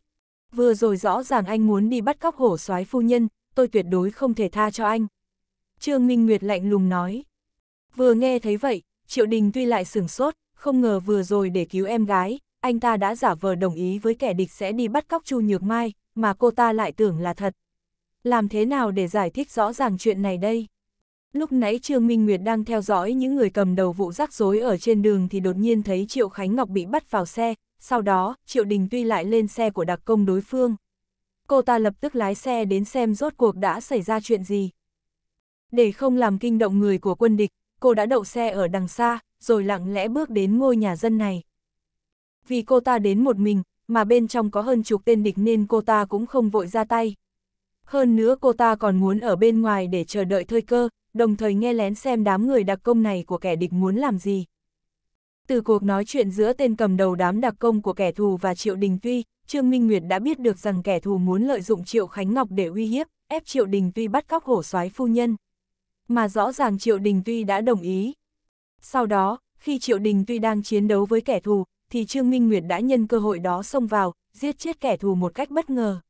vừa rồi rõ ràng anh muốn đi bắt cóc hổ soái phu nhân, tôi tuyệt đối không thể tha cho anh. Trương Minh Nguyệt lạnh lùng nói. Vừa nghe thấy vậy, Triệu Đình Tuy lại sửng sốt, không ngờ vừa rồi để cứu em gái, anh ta đã giả vờ đồng ý với kẻ địch sẽ đi bắt cóc Chu Nhược Mai, mà cô ta lại tưởng là thật. Làm thế nào để giải thích rõ ràng chuyện này đây? Lúc nãy Trương Minh Nguyệt đang theo dõi những người cầm đầu vụ rắc rối ở trên đường thì đột nhiên thấy Triệu Khánh Ngọc bị bắt vào xe, sau đó Triệu Đình Tuy lại lên xe của đặc công đối phương. Cô ta lập tức lái xe đến xem rốt cuộc đã xảy ra chuyện gì. Để không làm kinh động người của quân địch, cô đã đậu xe ở đằng xa, rồi lặng lẽ bước đến ngôi nhà dân này. Vì cô ta đến một mình, mà bên trong có hơn chục tên địch nên cô ta cũng không vội ra tay. Hơn nữa cô ta còn muốn ở bên ngoài để chờ đợi thời cơ, đồng thời nghe lén xem đám người đặc công này của kẻ địch muốn làm gì. Từ cuộc nói chuyện giữa tên cầm đầu đám đặc công của kẻ thù và Triệu Đình Tuy, Trương Minh Nguyệt đã biết được rằng kẻ thù muốn lợi dụng Triệu Khánh Ngọc để uy hiếp, ép Triệu Đình Tuy bắt cóc hổ soái phu nhân. Mà rõ ràng Triệu Đình Tuy đã đồng ý, sau đó, khi Triệu Đình tuy đang chiến đấu với kẻ thù, thì Trương Minh Nguyệt đã nhân cơ hội đó xông vào, giết chết kẻ thù một cách bất ngờ.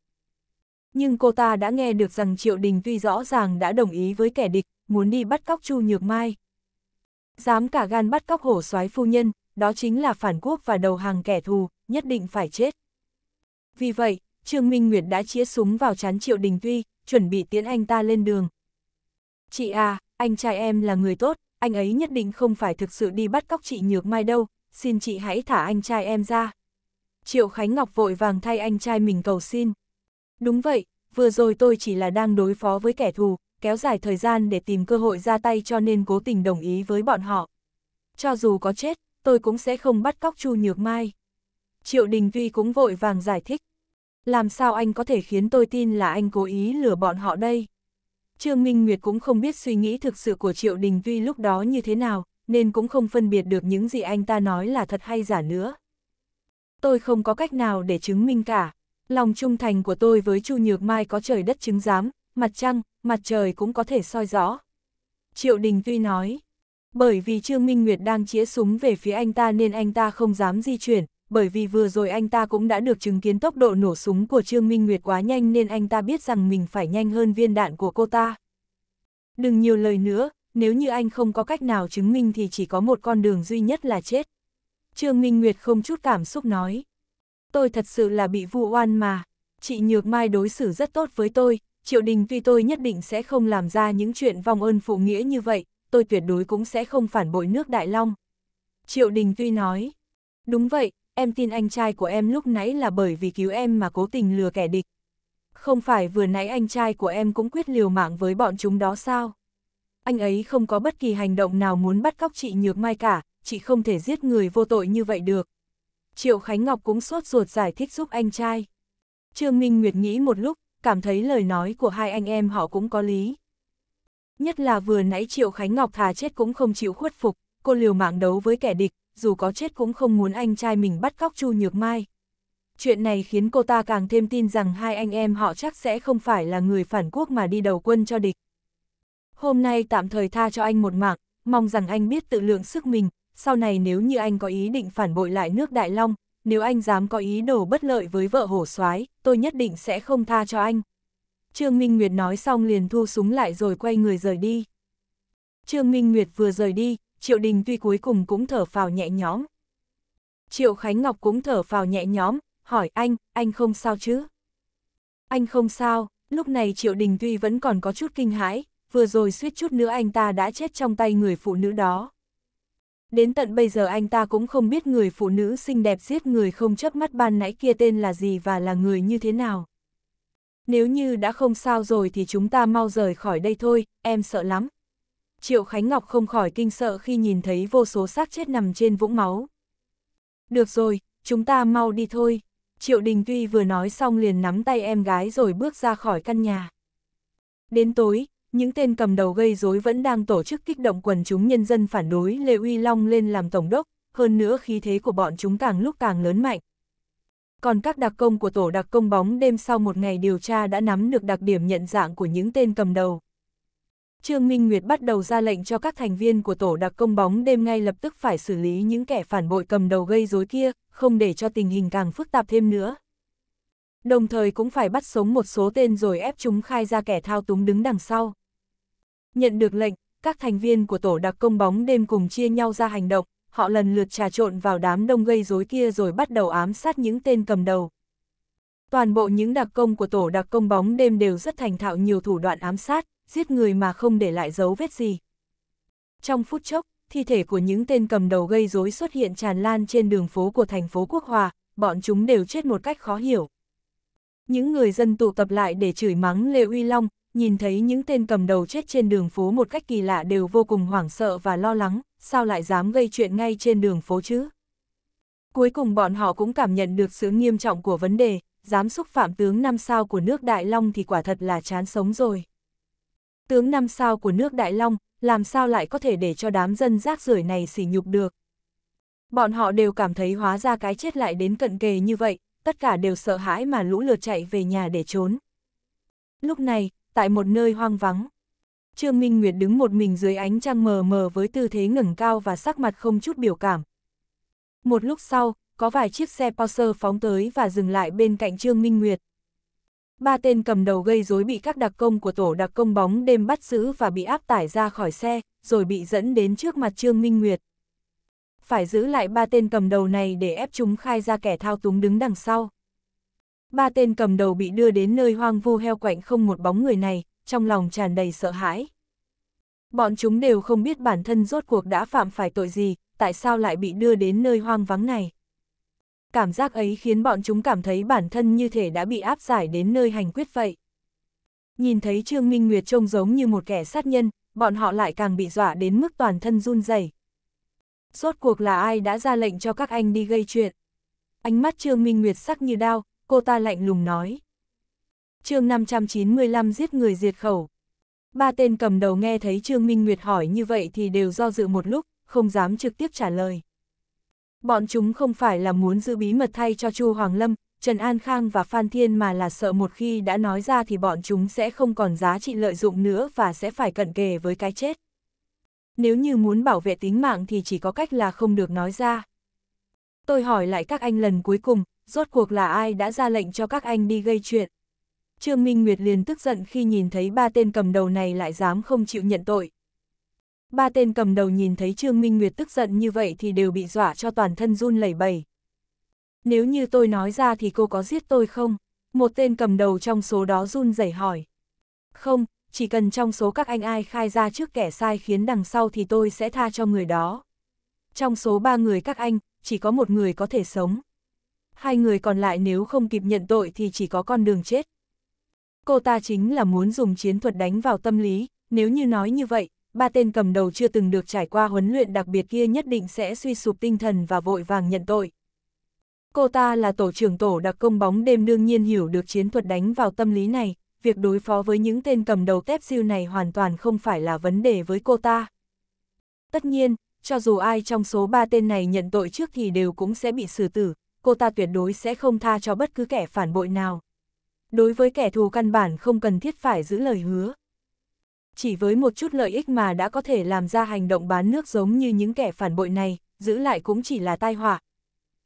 Nhưng cô ta đã nghe được rằng Triệu Đình tuy rõ ràng đã đồng ý với kẻ địch, muốn đi bắt cóc Chu Nhược Mai. Dám cả gan bắt cóc hổ soái phu nhân, đó chính là phản quốc và đầu hàng kẻ thù, nhất định phải chết. Vì vậy, Trương Minh Nguyệt đã chĩa súng vào chán Triệu Đình Tuy, chuẩn bị tiến anh ta lên đường. Chị à, anh trai em là người tốt, anh ấy nhất định không phải thực sự đi bắt cóc chị Nhược Mai đâu, xin chị hãy thả anh trai em ra. Triệu Khánh Ngọc vội vàng thay anh trai mình cầu xin. Đúng vậy, vừa rồi tôi chỉ là đang đối phó với kẻ thù, kéo dài thời gian để tìm cơ hội ra tay cho nên cố tình đồng ý với bọn họ. Cho dù có chết, tôi cũng sẽ không bắt cóc Chu Nhược Mai. Triệu Đình Tuy cũng vội vàng giải thích. Làm sao anh có thể khiến tôi tin là anh cố ý lừa bọn họ đây? Trương Minh Nguyệt cũng không biết suy nghĩ thực sự của Triệu Đình Vi lúc đó như thế nào, nên cũng không phân biệt được những gì anh ta nói là thật hay giả nữa. Tôi không có cách nào để chứng minh cả. Lòng trung thành của tôi với Chu Nhược Mai có trời đất chứng giám, mặt trăng, mặt trời cũng có thể soi rõ. Triệu Đình Vi nói, bởi vì Trương Minh Nguyệt đang chĩa súng về phía anh ta nên anh ta không dám di chuyển, bởi vì vừa rồi anh ta cũng đã được chứng kiến tốc độ nổ súng của Trương Minh Nguyệt quá nhanh nên anh ta biết rằng mình phải nhanh hơn viên đạn của cô ta. Đừng nhiều lời nữa, nếu như anh không có cách nào chứng minh thì chỉ có một con đường duy nhất là chết. Trương Minh Nguyệt không chút cảm xúc nói. Tôi thật sự là bị vu oan mà, chị Nhược Mai đối xử rất tốt với tôi, Triệu Đình tuy tôi nhất định sẽ không làm ra những chuyện vong ơn phụ nghĩa như vậy, tôi tuyệt đối cũng sẽ không phản bội nước Đại Long. Triệu Đình tuy nói, đúng vậy, em tin anh trai của em lúc nãy là bởi vì cứu em mà cố tình lừa kẻ địch. Không phải vừa nãy anh trai của em cũng quyết liều mạng với bọn chúng đó sao? Anh ấy không có bất kỳ hành động nào muốn bắt cóc chị Nhược Mai cả, chị không thể giết người vô tội như vậy được. Triệu Khánh Ngọc cũng sốt ruột giải thích giúp anh trai. Trương Minh Nguyệt nghĩ một lúc, cảm thấy lời nói của hai anh em họ cũng có lý. Nhất là vừa nãy Triệu Khánh Ngọc thà chết cũng không chịu khuất phục, cô liều mạng đấu với kẻ địch, dù có chết cũng không muốn anh trai mình bắt cóc Chu Nhược Mai. Chuyện này khiến cô ta càng thêm tin rằng hai anh em họ chắc sẽ không phải là người phản quốc mà đi đầu quân cho địch. Hôm nay tạm thời tha cho anh một mạng, mong rằng anh biết tự lượng sức mình, sau này nếu như anh có ý định phản bội lại nước Đại Long, nếu anh dám có ý đồ bất lợi với vợ hổ soái, tôi nhất định sẽ không tha cho anh. Trương Minh Nguyệt nói xong liền thu súng lại rồi quay người rời đi. Trương Minh Nguyệt vừa rời đi, Triệu Đình tuy cuối cùng cũng thở phào nhẹ nhõm. Triệu Khánh Ngọc cũng thở phào nhẹ nhõm, hỏi anh, anh không sao chứ? Anh không sao, lúc này Triệu Đình tuy vẫn còn có chút kinh hãi, vừa rồi suýt chút nữa anh ta đã chết trong tay người phụ nữ đó. Đến tận bây giờ anh ta cũng không biết người phụ nữ xinh đẹp giết người không chớp mắt ban nãy kia tên là gì và là người như thế nào. Nếu như đã không sao rồi thì chúng ta mau rời khỏi đây thôi, em sợ lắm. Triệu Khánh Ngọc không khỏi kinh sợ khi nhìn thấy vô số xác chết nằm trên vũng máu. Được rồi, chúng ta mau đi thôi. Triệu Đình Tuy vừa nói xong liền nắm tay em gái rồi bước ra khỏi căn nhà. Đến tối, những tên cầm đầu gây rối vẫn đang tổ chức kích động quần chúng nhân dân phản đối Lê Uy Long lên làm tổng đốc, hơn nữa khí thế của bọn chúng càng lúc càng lớn mạnh. Còn các đặc công của tổ đặc công bóng đêm sau một ngày điều tra đã nắm được đặc điểm nhận dạng của những tên cầm đầu. Trương Minh Nguyệt bắt đầu ra lệnh cho các thành viên của tổ đặc công bóng đêm ngay lập tức phải xử lý những kẻ phản bội cầm đầu gây rối kia, không để cho tình hình càng phức tạp thêm nữa. Đồng thời cũng phải bắt sống một số tên rồi ép chúng khai ra kẻ thao túng đứng đằng sau. Nhận được lệnh, các thành viên của tổ đặc công bóng đêm cùng chia nhau ra hành động, họ lần lượt trà trộn vào đám đông gây rối kia rồi bắt đầu ám sát những tên cầm đầu. Toàn bộ những đặc công của tổ đặc công bóng đêm đều rất thành thạo nhiều thủ đoạn ám sát, giết người mà không để lại dấu vết gì. Trong phút chốc, thi thể của những tên cầm đầu gây rối xuất hiện tràn lan trên đường phố của thành phố Quốc Hòa, bọn chúng đều chết một cách khó hiểu. Những người dân tụ tập lại để chửi mắng Lê Uy Long, nhìn thấy những tên cầm đầu chết trên đường phố một cách kỳ lạ đều vô cùng hoảng sợ và lo lắng, sao lại dám gây chuyện ngay trên đường phố chứ? Cuối cùng bọn họ cũng cảm nhận được sự nghiêm trọng của vấn đề, dám xúc phạm tướng năm sao của nước Đại Long thì quả thật là chán sống rồi. Tướng năm sao của nước Đại Long, làm sao lại có thể để cho đám dân rác rưởi này sỉ nhục được. Bọn họ đều cảm thấy hóa ra cái chết lại đến cận kề như vậy, tất cả đều sợ hãi mà lũ lượt chạy về nhà để trốn. Lúc này, tại một nơi hoang vắng, Trương Minh Nguyệt đứng một mình dưới ánh trăng mờ mờ với tư thế ngẩng cao và sắc mặt không chút biểu cảm. Một lúc sau, có vài chiếc xe Porsche phóng tới và dừng lại bên cạnh Trương Minh Nguyệt ba tên cầm đầu gây rối bị các đặc công của tổ đặc công bóng đêm bắt giữ và bị áp tải ra khỏi xe, rồi bị dẫn đến trước mặt Trương Minh Nguyệt. Phải giữ lại ba tên cầm đầu này để ép chúng khai ra kẻ thao túng đứng đằng sau. Ba tên cầm đầu bị đưa đến nơi hoang vu heo quạnh không một bóng người này, trong lòng tràn đầy sợ hãi. Bọn chúng đều không biết bản thân rốt cuộc đã phạm phải tội gì, tại sao lại bị đưa đến nơi hoang vắng này cảm giác ấy khiến bọn chúng cảm thấy bản thân như thể đã bị áp giải đến nơi hành quyết vậy. Nhìn thấy Trương Minh Nguyệt trông giống như một kẻ sát nhân, bọn họ lại càng bị dọa đến mức toàn thân run rẩy. Rốt cuộc là ai đã ra lệnh cho các anh đi gây chuyện? Ánh mắt Trương Minh Nguyệt sắc như đao, cô ta lạnh lùng nói. chương 595 giết người diệt khẩu. Ba tên cầm đầu nghe thấy Trương Minh Nguyệt hỏi như vậy thì đều do dự một lúc, không dám trực tiếp trả lời. Bọn chúng không phải là muốn giữ bí mật thay cho Chu Hoàng Lâm, Trần An Khang và Phan Thiên mà là sợ một khi đã nói ra thì bọn chúng sẽ không còn giá trị lợi dụng nữa và sẽ phải cận kề với cái chết. Nếu như muốn bảo vệ tính mạng thì chỉ có cách là không được nói ra. Tôi hỏi lại các anh lần cuối cùng, rốt cuộc là ai đã ra lệnh cho các anh đi gây chuyện? Trương Minh Nguyệt liền tức giận khi nhìn thấy ba tên cầm đầu này lại dám không chịu nhận tội, ba tên cầm đầu nhìn thấy Trương Minh Nguyệt tức giận như vậy thì đều bị dọa cho toàn thân run lẩy bẩy. Nếu như tôi nói ra thì cô có giết tôi không? Một tên cầm đầu trong số đó run rẩy hỏi. Không, chỉ cần trong số các anh ai khai ra trước kẻ sai khiến đằng sau thì tôi sẽ tha cho người đó. Trong số ba người các anh, chỉ có một người có thể sống. Hai người còn lại nếu không kịp nhận tội thì chỉ có con đường chết. Cô ta chính là muốn dùng chiến thuật đánh vào tâm lý, nếu như nói như vậy, ba tên cầm đầu chưa từng được trải qua huấn luyện đặc biệt kia nhất định sẽ suy sụp tinh thần và vội vàng nhận tội. Cô ta là tổ trưởng tổ đặc công bóng đêm đương nhiên hiểu được chiến thuật đánh vào tâm lý này, việc đối phó với những tên cầm đầu tép siêu này hoàn toàn không phải là vấn đề với cô ta. Tất nhiên, cho dù ai trong số ba tên này nhận tội trước thì đều cũng sẽ bị xử tử, cô ta tuyệt đối sẽ không tha cho bất cứ kẻ phản bội nào. Đối với kẻ thù căn bản không cần thiết phải giữ lời hứa. Chỉ với một chút lợi ích mà đã có thể làm ra hành động bán nước giống như những kẻ phản bội này, giữ lại cũng chỉ là tai họa.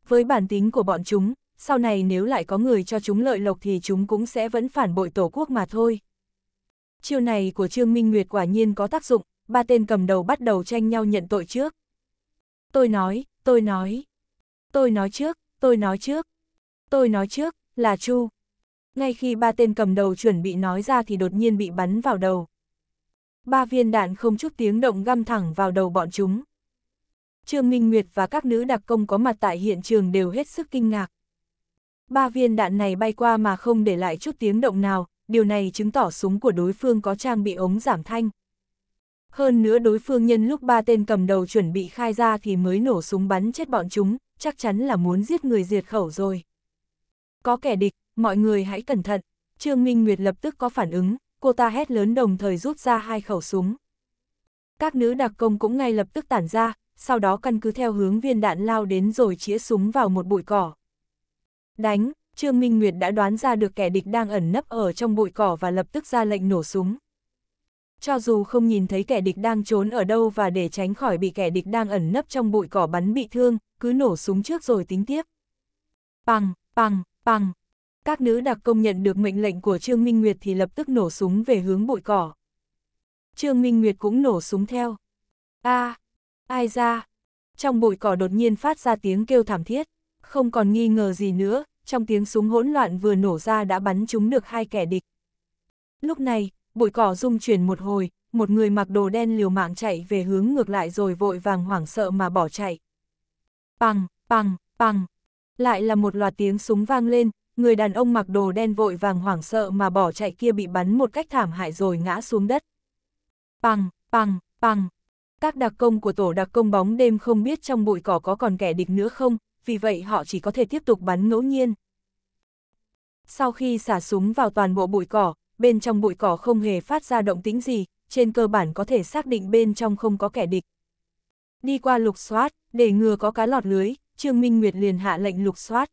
Với bản tính của bọn chúng, sau này nếu lại có người cho chúng lợi lộc thì chúng cũng sẽ vẫn phản bội tổ quốc mà thôi. Chiêu này của Trương Minh Nguyệt quả nhiên có tác dụng, ba tên cầm đầu bắt đầu tranh nhau nhận tội trước. Tôi nói, tôi nói, tôi nói trước, tôi nói trước, tôi nói trước, là Chu. Ngay khi ba tên cầm đầu chuẩn bị nói ra thì đột nhiên bị bắn vào đầu ba viên đạn không chút tiếng động găm thẳng vào đầu bọn chúng. Trương Minh Nguyệt và các nữ đặc công có mặt tại hiện trường đều hết sức kinh ngạc. Ba viên đạn này bay qua mà không để lại chút tiếng động nào, điều này chứng tỏ súng của đối phương có trang bị ống giảm thanh. Hơn nữa đối phương nhân lúc ba tên cầm đầu chuẩn bị khai ra thì mới nổ súng bắn chết bọn chúng, chắc chắn là muốn giết người diệt khẩu rồi. Có kẻ địch, mọi người hãy cẩn thận. Trương Minh Nguyệt lập tức có phản ứng, cô ta hét lớn đồng thời rút ra hai khẩu súng. Các nữ đặc công cũng ngay lập tức tản ra, sau đó căn cứ theo hướng viên đạn lao đến rồi chĩa súng vào một bụi cỏ. Đánh, Trương Minh Nguyệt đã đoán ra được kẻ địch đang ẩn nấp ở trong bụi cỏ và lập tức ra lệnh nổ súng. Cho dù không nhìn thấy kẻ địch đang trốn ở đâu và để tránh khỏi bị kẻ địch đang ẩn nấp trong bụi cỏ bắn bị thương, cứ nổ súng trước rồi tính tiếp. Bằng, bằng, bằng, các nữ đặc công nhận được mệnh lệnh của Trương Minh Nguyệt thì lập tức nổ súng về hướng bụi cỏ. Trương Minh Nguyệt cũng nổ súng theo. a à, ai ra? Trong bụi cỏ đột nhiên phát ra tiếng kêu thảm thiết, không còn nghi ngờ gì nữa, trong tiếng súng hỗn loạn vừa nổ ra đã bắn trúng được hai kẻ địch. Lúc này, bụi cỏ rung chuyển một hồi, một người mặc đồ đen liều mạng chạy về hướng ngược lại rồi vội vàng hoảng sợ mà bỏ chạy. Bằng, bằng, bằng, lại là một loạt tiếng súng vang lên, người đàn ông mặc đồ đen vội vàng hoảng sợ mà bỏ chạy kia bị bắn một cách thảm hại rồi ngã xuống đất. pằng pằng pằng Các đặc công của tổ đặc công bóng đêm không biết trong bụi cỏ có còn kẻ địch nữa không, vì vậy họ chỉ có thể tiếp tục bắn ngẫu nhiên. Sau khi xả súng vào toàn bộ bụi cỏ, bên trong bụi cỏ không hề phát ra động tĩnh gì, trên cơ bản có thể xác định bên trong không có kẻ địch. Đi qua lục soát, để ngừa có cá lọt lưới, Trương Minh Nguyệt liền hạ lệnh lục soát.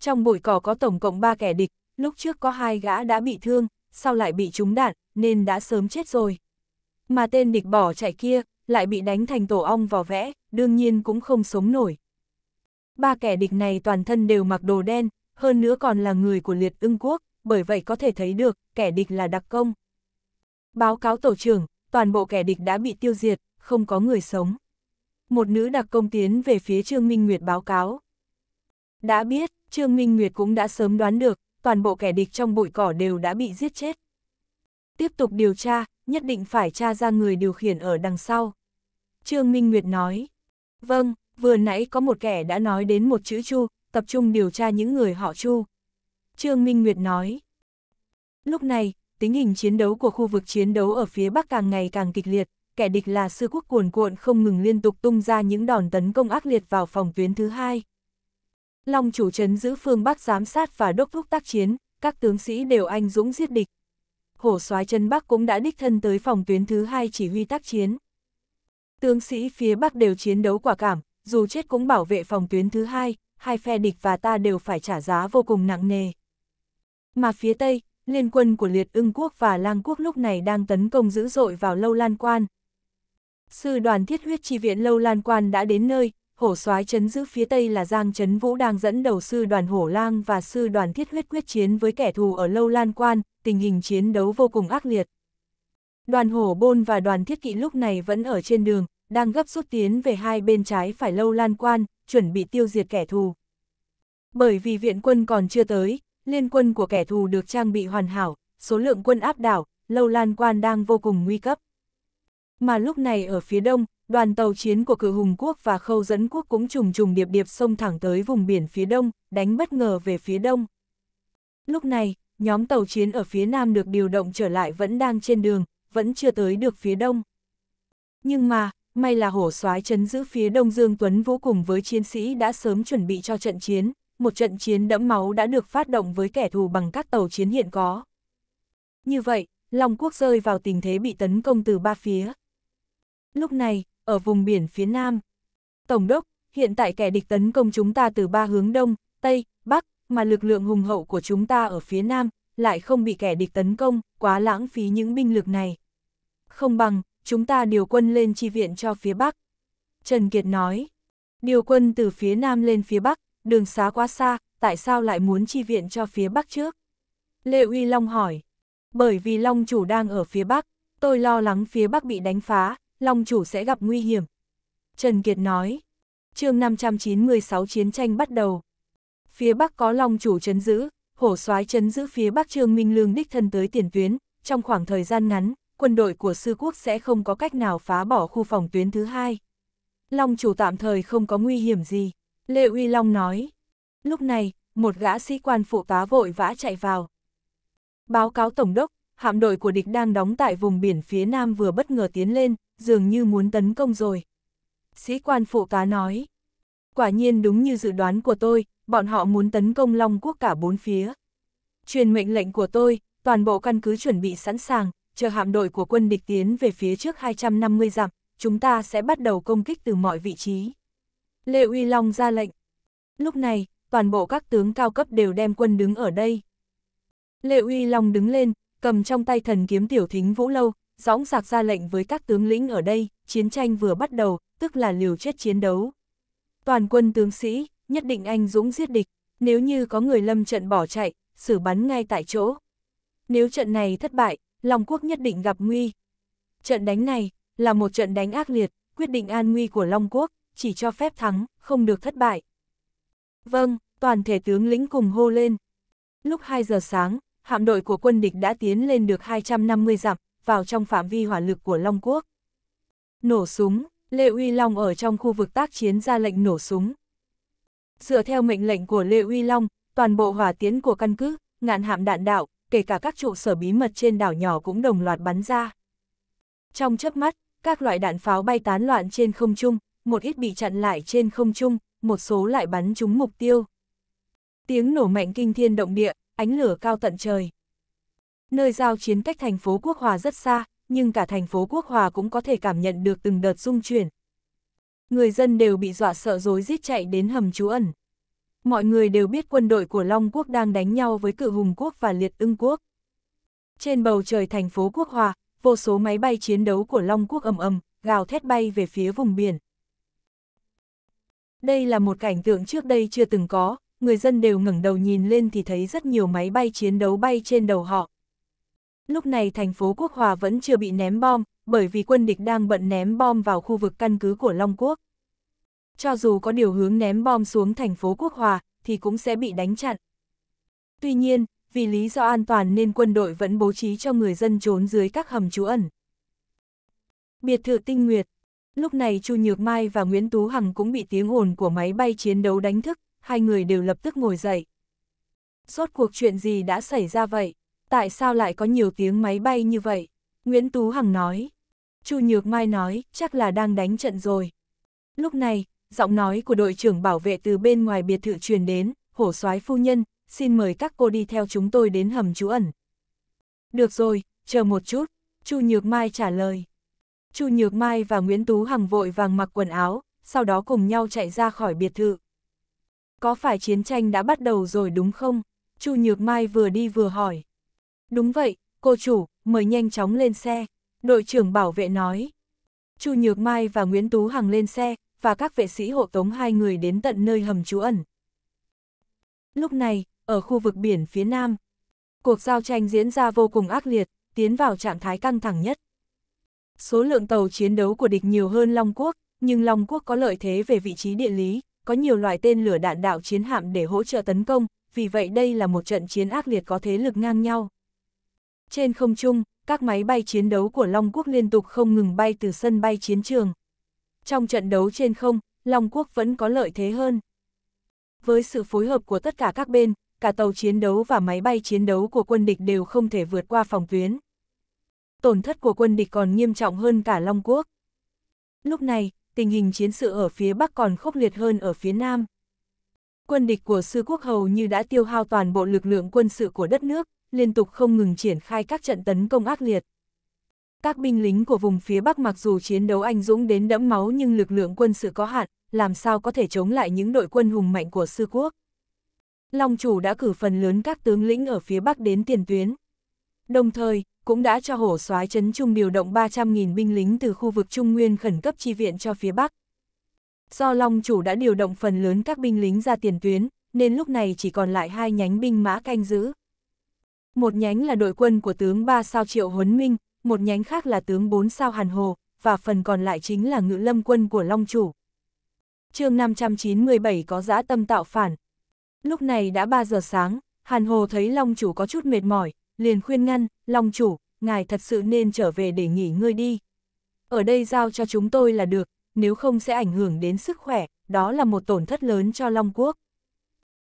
Trong bụi cỏ có tổng cộng 3 kẻ địch, lúc trước có hai gã đã bị thương, sau lại bị trúng đạn, nên đã sớm chết rồi. Mà tên địch bỏ chạy kia, lại bị đánh thành tổ ong vò vẽ, đương nhiên cũng không sống nổi. Ba kẻ địch này toàn thân đều mặc đồ đen, hơn nữa còn là người của liệt ưng quốc, bởi vậy có thể thấy được, kẻ địch là đặc công. Báo cáo tổ trưởng, toàn bộ kẻ địch đã bị tiêu diệt, không có người sống. Một nữ đặc công tiến về phía Trương Minh Nguyệt báo cáo. Đã biết, Trương Minh Nguyệt cũng đã sớm đoán được, toàn bộ kẻ địch trong bụi cỏ đều đã bị giết chết. Tiếp tục điều tra, nhất định phải tra ra người điều khiển ở đằng sau. Trương Minh Nguyệt nói, vâng, vừa nãy có một kẻ đã nói đến một chữ chu, tập trung điều tra những người họ chu. Trương Minh Nguyệt nói, lúc này, tính hình chiến đấu của khu vực chiến đấu ở phía Bắc càng ngày càng kịch liệt, kẻ địch là sư quốc cuồn cuộn không ngừng liên tục tung ra những đòn tấn công ác liệt vào phòng tuyến thứ hai. Long chủ trấn giữ phương Bắc giám sát và đốc thúc tác chiến, các tướng sĩ đều anh dũng giết địch. Hổ soái chân Bắc cũng đã đích thân tới phòng tuyến thứ hai chỉ huy tác chiến. Tướng sĩ phía Bắc đều chiến đấu quả cảm, dù chết cũng bảo vệ phòng tuyến thứ hai, hai phe địch và ta đều phải trả giá vô cùng nặng nề. Mà phía Tây, liên quân của Liệt ưng quốc và Lang quốc lúc này đang tấn công dữ dội vào Lâu Lan Quan. Sư đoàn thiết huyết chi viện Lâu Lan Quan đã đến nơi, hổ soái chấn giữ phía tây là Giang Trấn Vũ đang dẫn đầu sư đoàn hổ lang và sư đoàn thiết huyết quyết chiến với kẻ thù ở Lâu Lan Quan, tình hình chiến đấu vô cùng ác liệt. Đoàn hổ bôn và đoàn thiết kỵ lúc này vẫn ở trên đường, đang gấp rút tiến về hai bên trái phải Lâu Lan Quan, chuẩn bị tiêu diệt kẻ thù. Bởi vì viện quân còn chưa tới, liên quân của kẻ thù được trang bị hoàn hảo, số lượng quân áp đảo, Lâu Lan Quan đang vô cùng nguy cấp. Mà lúc này ở phía đông, đoàn tàu chiến của cử hùng quốc và khâu dẫn quốc cũng trùng trùng điệp điệp xông thẳng tới vùng biển phía đông, đánh bất ngờ về phía đông. Lúc này, nhóm tàu chiến ở phía nam được điều động trở lại vẫn đang trên đường, vẫn chưa tới được phía đông. Nhưng mà, may là hổ soái chấn giữ phía đông Dương Tuấn vô cùng với chiến sĩ đã sớm chuẩn bị cho trận chiến, một trận chiến đẫm máu đã được phát động với kẻ thù bằng các tàu chiến hiện có. Như vậy, Long Quốc rơi vào tình thế bị tấn công từ ba phía. Lúc này, ở vùng biển phía Nam. Tổng đốc, hiện tại kẻ địch tấn công chúng ta từ ba hướng Đông, Tây, Bắc, mà lực lượng hùng hậu của chúng ta ở phía Nam, lại không bị kẻ địch tấn công, quá lãng phí những binh lực này. Không bằng, chúng ta điều quân lên chi viện cho phía Bắc. Trần Kiệt nói, điều quân từ phía Nam lên phía Bắc, đường xá quá xa, tại sao lại muốn chi viện cho phía Bắc trước? Lê Uy Long hỏi, bởi vì Long chủ đang ở phía Bắc, tôi lo lắng phía Bắc bị đánh phá, Long chủ sẽ gặp nguy hiểm. Trần Kiệt nói, chương 596 chiến tranh bắt đầu. Phía Bắc có Long chủ chấn giữ, hổ soái chấn giữ phía Bắc Trương Minh Lương đích thân tới tiền tuyến, trong khoảng thời gian ngắn, quân đội của sư quốc sẽ không có cách nào phá bỏ khu phòng tuyến thứ hai. Long chủ tạm thời không có nguy hiểm gì, Lê Uy Long nói. Lúc này, một gã sĩ quan phụ tá vội vã chạy vào. Báo cáo Tổng đốc, hạm đội của địch đang đóng tại vùng biển phía nam vừa bất ngờ tiến lên, dường như muốn tấn công rồi. Sĩ quan phụ tá nói, quả nhiên đúng như dự đoán của tôi, bọn họ muốn tấn công Long Quốc cả bốn phía. Truyền mệnh lệnh của tôi, toàn bộ căn cứ chuẩn bị sẵn sàng, chờ hạm đội của quân địch tiến về phía trước 250 dặm, chúng ta sẽ bắt đầu công kích từ mọi vị trí. Lê Uy Long ra lệnh. Lúc này, toàn bộ các tướng cao cấp đều đem quân đứng ở đây. Lê Uy Long đứng lên, cầm trong tay thần kiếm tiểu thính vũ lâu, Dõng giặc ra lệnh với các tướng lĩnh ở đây, chiến tranh vừa bắt đầu, tức là liều chết chiến đấu. Toàn quân tướng sĩ, nhất định anh dũng giết địch, nếu như có người lâm trận bỏ chạy, xử bắn ngay tại chỗ. Nếu trận này thất bại, Long Quốc nhất định gặp nguy. Trận đánh này là một trận đánh ác liệt, quyết định an nguy của Long Quốc, chỉ cho phép thắng, không được thất bại. Vâng, toàn thể tướng lĩnh cùng hô lên. Lúc 2 giờ sáng, hạm đội của quân địch đã tiến lên được 250 dặm, vào trong phạm vi hỏa lực của Long Quốc. Nổ súng, Lê Uy Long ở trong khu vực tác chiến ra lệnh nổ súng. Dựa theo mệnh lệnh của Lê Uy Long, toàn bộ hỏa tiến của căn cứ, ngạn hạm đạn đạo, kể cả các trụ sở bí mật trên đảo nhỏ cũng đồng loạt bắn ra. Trong chớp mắt, các loại đạn pháo bay tán loạn trên không trung, một ít bị chặn lại trên không trung, một số lại bắn trúng mục tiêu. Tiếng nổ mạnh kinh thiên động địa, ánh lửa cao tận trời. Nơi giao chiến cách thành phố Quốc Hòa rất xa, nhưng cả thành phố Quốc Hòa cũng có thể cảm nhận được từng đợt rung chuyển. Người dân đều bị dọa sợ rối rít chạy đến hầm trú ẩn. Mọi người đều biết quân đội của Long Quốc đang đánh nhau với cự hùng quốc và liệt ưng quốc. Trên bầu trời thành phố Quốc Hòa, vô số máy bay chiến đấu của Long Quốc ầm ầm, gào thét bay về phía vùng biển. Đây là một cảnh tượng trước đây chưa từng có, người dân đều ngẩng đầu nhìn lên thì thấy rất nhiều máy bay chiến đấu bay trên đầu họ, Lúc này thành phố Quốc Hòa vẫn chưa bị ném bom, bởi vì quân địch đang bận ném bom vào khu vực căn cứ của Long Quốc. Cho dù có điều hướng ném bom xuống thành phố Quốc Hòa, thì cũng sẽ bị đánh chặn. Tuy nhiên, vì lý do an toàn nên quân đội vẫn bố trí cho người dân trốn dưới các hầm trú ẩn. Biệt thự Tinh Nguyệt Lúc này Chu Nhược Mai và Nguyễn Tú Hằng cũng bị tiếng ồn của máy bay chiến đấu đánh thức, hai người đều lập tức ngồi dậy. Rốt cuộc chuyện gì đã xảy ra vậy? tại sao lại có nhiều tiếng máy bay như vậy? Nguyễn Tú Hằng nói. Chu Nhược Mai nói, chắc là đang đánh trận rồi. Lúc này, giọng nói của đội trưởng bảo vệ từ bên ngoài biệt thự truyền đến, hổ soái phu nhân, xin mời các cô đi theo chúng tôi đến hầm trú ẩn. Được rồi, chờ một chút, Chu Nhược Mai trả lời. Chu Nhược Mai và Nguyễn Tú Hằng vội vàng mặc quần áo, sau đó cùng nhau chạy ra khỏi biệt thự. Có phải chiến tranh đã bắt đầu rồi đúng không? Chu Nhược Mai vừa đi vừa hỏi. Đúng vậy, cô chủ, mời nhanh chóng lên xe, đội trưởng bảo vệ nói. Chu Nhược Mai và Nguyễn Tú Hằng lên xe, và các vệ sĩ hộ tống hai người đến tận nơi hầm trú ẩn. Lúc này, ở khu vực biển phía nam, cuộc giao tranh diễn ra vô cùng ác liệt, tiến vào trạng thái căng thẳng nhất. Số lượng tàu chiến đấu của địch nhiều hơn Long Quốc, nhưng Long Quốc có lợi thế về vị trí địa lý, có nhiều loại tên lửa đạn đạo chiến hạm để hỗ trợ tấn công, vì vậy đây là một trận chiến ác liệt có thế lực ngang nhau. Trên không trung, các máy bay chiến đấu của Long Quốc liên tục không ngừng bay từ sân bay chiến trường. Trong trận đấu trên không, Long Quốc vẫn có lợi thế hơn. Với sự phối hợp của tất cả các bên, cả tàu chiến đấu và máy bay chiến đấu của quân địch đều không thể vượt qua phòng tuyến. Tổn thất của quân địch còn nghiêm trọng hơn cả Long Quốc. Lúc này, tình hình chiến sự ở phía Bắc còn khốc liệt hơn ở phía Nam. Quân địch của Sư Quốc hầu như đã tiêu hao toàn bộ lực lượng quân sự của đất nước, liên tục không ngừng triển khai các trận tấn công ác liệt. Các binh lính của vùng phía Bắc mặc dù chiến đấu anh dũng đến đẫm máu nhưng lực lượng quân sự có hạn, làm sao có thể chống lại những đội quân hùng mạnh của sư quốc. Long chủ đã cử phần lớn các tướng lĩnh ở phía Bắc đến tiền tuyến. Đồng thời, cũng đã cho hổ soái chấn trung điều động 300.000 binh lính từ khu vực Trung Nguyên khẩn cấp chi viện cho phía Bắc. Do Long chủ đã điều động phần lớn các binh lính ra tiền tuyến, nên lúc này chỉ còn lại hai nhánh binh mã canh giữ. Một nhánh là đội quân của tướng 3 sao Triệu Huấn Minh, một nhánh khác là tướng 4 sao Hàn Hồ, và phần còn lại chính là ngự lâm quân của Long Chủ. chương 597 có dã tâm tạo phản. Lúc này đã 3 giờ sáng, Hàn Hồ thấy Long Chủ có chút mệt mỏi, liền khuyên ngăn, Long Chủ, ngài thật sự nên trở về để nghỉ ngơi đi. Ở đây giao cho chúng tôi là được, nếu không sẽ ảnh hưởng đến sức khỏe, đó là một tổn thất lớn cho Long Quốc.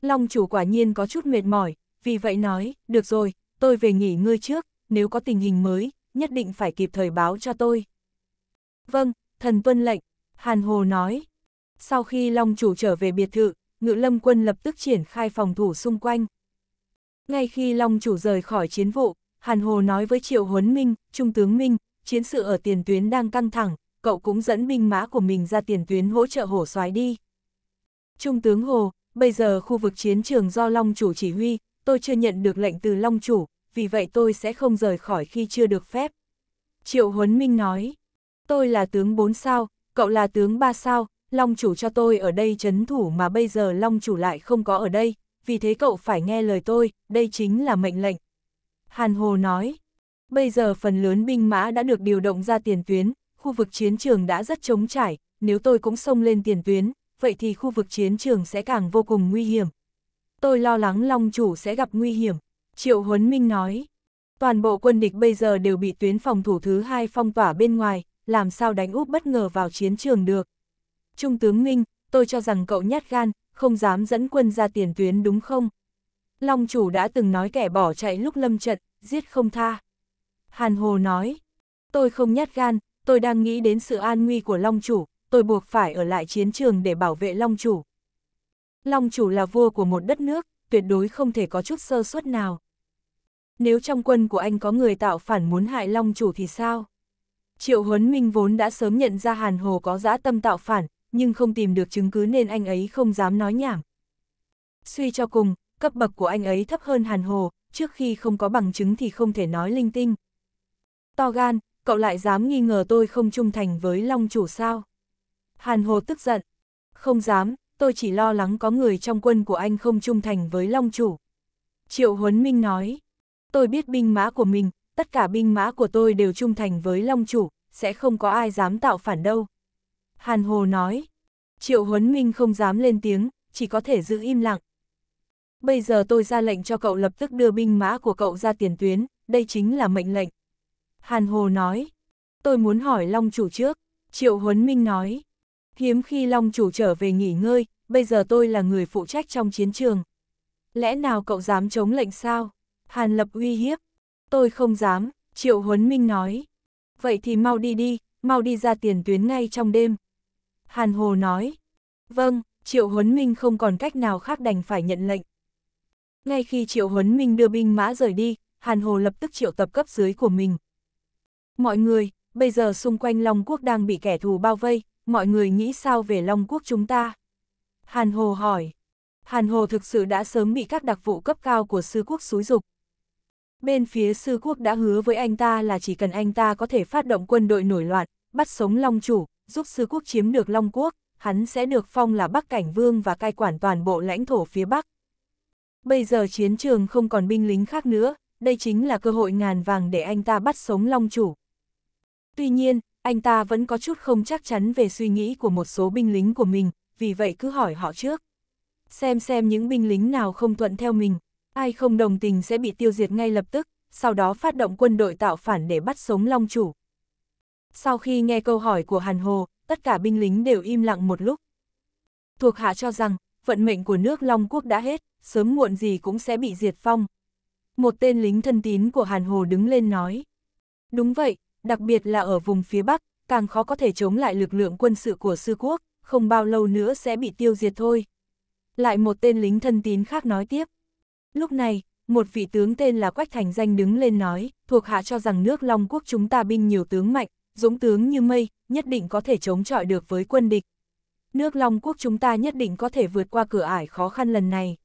Long Chủ quả nhiên có chút mệt mỏi, vì vậy nói, được rồi, tôi về nghỉ ngơi trước, nếu có tình hình mới, nhất định phải kịp thời báo cho tôi. Vâng, thần tuân lệnh, Hàn Hồ nói. Sau khi Long Chủ trở về biệt thự, Ngự Lâm Quân lập tức triển khai phòng thủ xung quanh. Ngay khi Long Chủ rời khỏi chiến vụ, Hàn Hồ nói với Triệu Huấn Minh, Trung tướng Minh, chiến sự ở tiền tuyến đang căng thẳng, cậu cũng dẫn binh mã của mình ra tiền tuyến hỗ trợ hổ soái đi. Trung tướng Hồ, bây giờ khu vực chiến trường do Long Chủ chỉ huy, tôi chưa nhận được lệnh từ Long Chủ, vì vậy tôi sẽ không rời khỏi khi chưa được phép. Triệu Huấn Minh nói, tôi là tướng 4 sao, cậu là tướng 3 sao, Long Chủ cho tôi ở đây chấn thủ mà bây giờ Long Chủ lại không có ở đây, vì thế cậu phải nghe lời tôi, đây chính là mệnh lệnh. Hàn Hồ nói, bây giờ phần lớn binh mã đã được điều động ra tiền tuyến, khu vực chiến trường đã rất trống trải, nếu tôi cũng xông lên tiền tuyến, vậy thì khu vực chiến trường sẽ càng vô cùng nguy hiểm, tôi lo lắng Long chủ sẽ gặp nguy hiểm, Triệu Huấn Minh nói. Toàn bộ quân địch bây giờ đều bị tuyến phòng thủ thứ hai phong tỏa bên ngoài, làm sao đánh úp bất ngờ vào chiến trường được. Trung tướng Minh, tôi cho rằng cậu nhát gan, không dám dẫn quân ra tiền tuyến đúng không? Long chủ đã từng nói kẻ bỏ chạy lúc lâm trận, giết không tha. Hàn Hồ nói, tôi không nhát gan, tôi đang nghĩ đến sự an nguy của Long chủ, tôi buộc phải ở lại chiến trường để bảo vệ Long chủ. Long chủ là vua của một đất nước, tuyệt đối không thể có chút sơ suất nào. Nếu trong quân của anh có người tạo phản muốn hại Long chủ thì sao? Triệu Huấn Minh vốn đã sớm nhận ra Hàn Hồ có dã tâm tạo phản, nhưng không tìm được chứng cứ nên anh ấy không dám nói nhảm. Suy cho cùng, cấp bậc của anh ấy thấp hơn Hàn Hồ, trước khi không có bằng chứng thì không thể nói linh tinh. To gan, cậu lại dám nghi ngờ tôi không trung thành với Long chủ sao? Hàn Hồ tức giận. Không dám, tôi chỉ lo lắng có người trong quân của anh không trung thành với Long Chủ. Triệu Huấn Minh nói, tôi biết binh mã của mình, tất cả binh mã của tôi đều trung thành với Long Chủ, sẽ không có ai dám tạo phản đâu. Hàn Hồ nói, Triệu Huấn Minh không dám lên tiếng, chỉ có thể giữ im lặng. Bây giờ tôi ra lệnh cho cậu lập tức đưa binh mã của cậu ra tiền tuyến, đây chính là mệnh lệnh. Hàn Hồ nói, tôi muốn hỏi Long Chủ trước, Triệu Huấn Minh nói, hiếm khi Long chủ trở về nghỉ ngơi, bây giờ tôi là người phụ trách trong chiến trường. Lẽ nào cậu dám chống lệnh sao? Hàn Lập uy hiếp. Tôi không dám, Triệu Huấn Minh nói. Vậy thì mau đi đi, mau đi ra tiền tuyến ngay trong đêm. Hàn Hồ nói. Vâng, Triệu Huấn Minh không còn cách nào khác đành phải nhận lệnh. Ngay khi Triệu Huấn Minh đưa binh mã rời đi, Hàn Hồ lập tức triệu tập cấp dưới của mình. Mọi người, bây giờ xung quanh Long Quốc đang bị kẻ thù bao vây, mọi người nghĩ sao về Long Quốc chúng ta? Hàn Hồ hỏi. Hàn Hồ thực sự đã sớm bị các đặc vụ cấp cao của sư quốc xúi dục. Bên phía sư quốc đã hứa với anh ta là chỉ cần anh ta có thể phát động quân đội nổi loạn, bắt sống Long Chủ, giúp sư quốc chiếm được Long Quốc, hắn sẽ được phong là Bắc Cảnh Vương và cai quản toàn bộ lãnh thổ phía Bắc. Bây giờ chiến trường không còn binh lính khác nữa, đây chính là cơ hội ngàn vàng để anh ta bắt sống Long Chủ. Tuy nhiên, anh ta vẫn có chút không chắc chắn về suy nghĩ của một số binh lính của mình, vì vậy cứ hỏi họ trước. Xem xem những binh lính nào không thuận theo mình, ai không đồng tình sẽ bị tiêu diệt ngay lập tức, sau đó phát động quân đội tạo phản để bắt sống Long Chủ. Sau khi nghe câu hỏi của Hàn Hồ, tất cả binh lính đều im lặng một lúc. Thuộc hạ cho rằng, vận mệnh của nước Long Quốc đã hết, sớm muộn gì cũng sẽ bị diệt phong. Một tên lính thân tín của Hàn Hồ đứng lên nói. Đúng vậy, đặc biệt là ở vùng phía Bắc, càng khó có thể chống lại lực lượng quân sự của sư quốc, không bao lâu nữa sẽ bị tiêu diệt thôi. Lại một tên lính thân tín khác nói tiếp. Lúc này, một vị tướng tên là Quách Thành Danh đứng lên nói, thuộc hạ cho rằng nước Long Quốc chúng ta binh nhiều tướng mạnh, dũng tướng như mây, nhất định có thể chống chọi được với quân địch. Nước Long Quốc chúng ta nhất định có thể vượt qua cửa ải khó khăn lần này.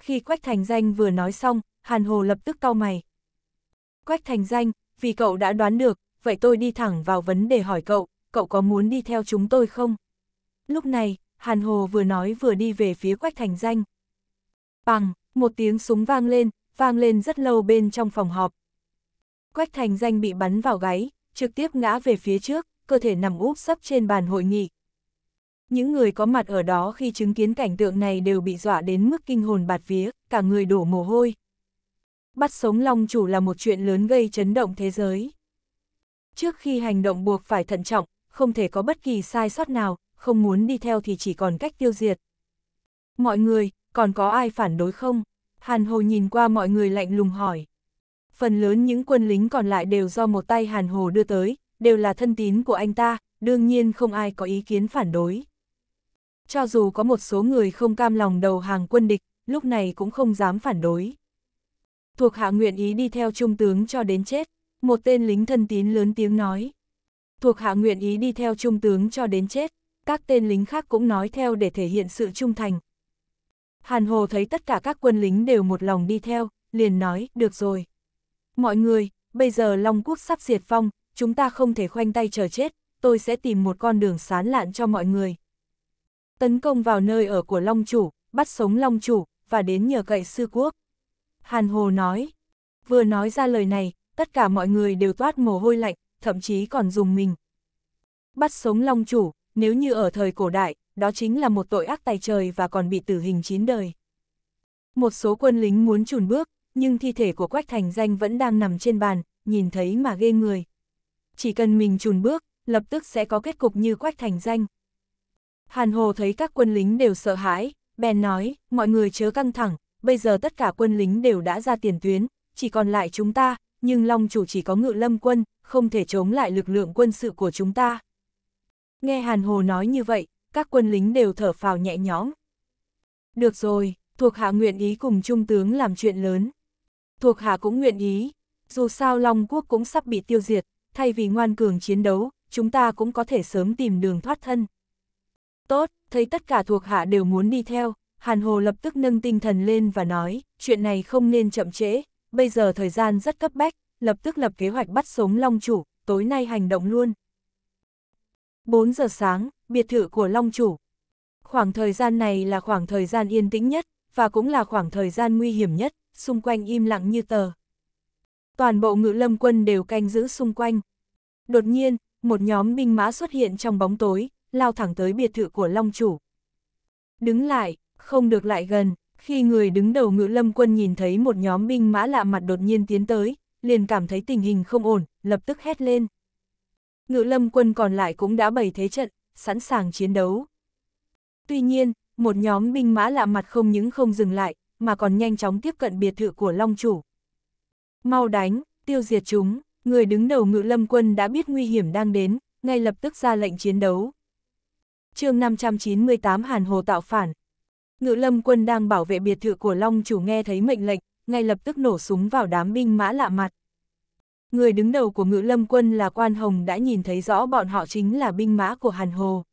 Khi Quách Thành Danh vừa nói xong, Hàn Hồ lập tức cau mày. Quách Thành Danh, vì cậu đã đoán được, vậy tôi đi thẳng vào vấn đề hỏi cậu, cậu có muốn đi theo chúng tôi không? Lúc này, Hàn Hồ vừa nói vừa đi về phía Quách Thành Danh. Bằng, một tiếng súng vang lên, vang lên rất lâu bên trong phòng họp. Quách Thành Danh bị bắn vào gáy, trực tiếp ngã về phía trước, cơ thể nằm úp sấp trên bàn hội nghị. Những người có mặt ở đó khi chứng kiến cảnh tượng này đều bị dọa đến mức kinh hồn bạt vía, cả người đổ mồ hôi. Bắt sống long chủ là một chuyện lớn gây chấn động thế giới. Trước khi hành động buộc phải thận trọng, không thể có bất kỳ sai sót nào, không muốn đi theo thì chỉ còn cách tiêu diệt. Mọi người, còn có ai phản đối không? Hàn Hồ nhìn qua mọi người lạnh lùng hỏi. Phần lớn những quân lính còn lại đều do một tay Hàn Hồ đưa tới, đều là thân tín của anh ta, đương nhiên không ai có ý kiến phản đối. Cho dù có một số người không cam lòng đầu hàng quân địch, lúc này cũng không dám phản đối thuộc hạ nguyện ý đi theo trung tướng cho đến chết, một tên lính thân tín lớn tiếng nói. Thuộc hạ nguyện ý đi theo trung tướng cho đến chết, các tên lính khác cũng nói theo để thể hiện sự trung thành. Hàn Hồ thấy tất cả các quân lính đều một lòng đi theo, liền nói, được rồi. Mọi người, bây giờ Long Quốc sắp diệt phong, chúng ta không thể khoanh tay chờ chết, tôi sẽ tìm một con đường sán lạn cho mọi người. Tấn công vào nơi ở của Long Chủ, bắt sống Long Chủ, và đến nhờ cậy sư quốc. Hàn Hồ nói. Vừa nói ra lời này, tất cả mọi người đều toát mồ hôi lạnh, thậm chí còn dùng mình. Bắt sống long chủ, nếu như ở thời cổ đại, đó chính là một tội ác tài trời và còn bị tử hình chín đời. Một số quân lính muốn chùn bước, nhưng thi thể của Quách Thành Danh vẫn đang nằm trên bàn, nhìn thấy mà ghê người. Chỉ cần mình chùn bước, lập tức sẽ có kết cục như Quách Thành Danh. Hàn Hồ thấy các quân lính đều sợ hãi, bèn nói, mọi người chớ căng thẳng, bây giờ tất cả quân lính đều đã ra tiền tuyến, chỉ còn lại chúng ta, nhưng Long Chủ chỉ có ngự lâm quân, không thể chống lại lực lượng quân sự của chúng ta. Nghe Hàn Hồ nói như vậy, các quân lính đều thở phào nhẹ nhõm. Được rồi, thuộc hạ nguyện ý cùng trung tướng làm chuyện lớn. Thuộc hạ cũng nguyện ý, dù sao Long Quốc cũng sắp bị tiêu diệt, thay vì ngoan cường chiến đấu, chúng ta cũng có thể sớm tìm đường thoát thân. Tốt, thấy tất cả thuộc hạ đều muốn đi theo, Hàn Hồ lập tức nâng tinh thần lên và nói, chuyện này không nên chậm trễ, bây giờ thời gian rất cấp bách, lập tức lập kế hoạch bắt sống Long Chủ, tối nay hành động luôn. 4 giờ sáng, biệt thự của Long Chủ. Khoảng thời gian này là khoảng thời gian yên tĩnh nhất, và cũng là khoảng thời gian nguy hiểm nhất, xung quanh im lặng như tờ. Toàn bộ ngự lâm quân đều canh giữ xung quanh. Đột nhiên, một nhóm binh mã xuất hiện trong bóng tối, lao thẳng tới biệt thự của Long Chủ. Đứng lại, không được lại gần, khi người đứng đầu ngự lâm quân nhìn thấy một nhóm binh mã lạ mặt đột nhiên tiến tới, liền cảm thấy tình hình không ổn, lập tức hét lên. Ngự lâm quân còn lại cũng đã bày thế trận, sẵn sàng chiến đấu. Tuy nhiên, một nhóm binh mã lạ mặt không những không dừng lại, mà còn nhanh chóng tiếp cận biệt thự của Long Chủ. Mau đánh, tiêu diệt chúng, người đứng đầu ngự lâm quân đã biết nguy hiểm đang đến, ngay lập tức ra lệnh chiến đấu. chương 598 Hàn Hồ tạo phản, Ngự lâm quân đang bảo vệ biệt thự của Long chủ nghe thấy mệnh lệnh, ngay lập tức nổ súng vào đám binh mã lạ mặt. Người đứng đầu của ngự lâm quân là quan hồng đã nhìn thấy rõ bọn họ chính là binh mã của Hàn Hồ.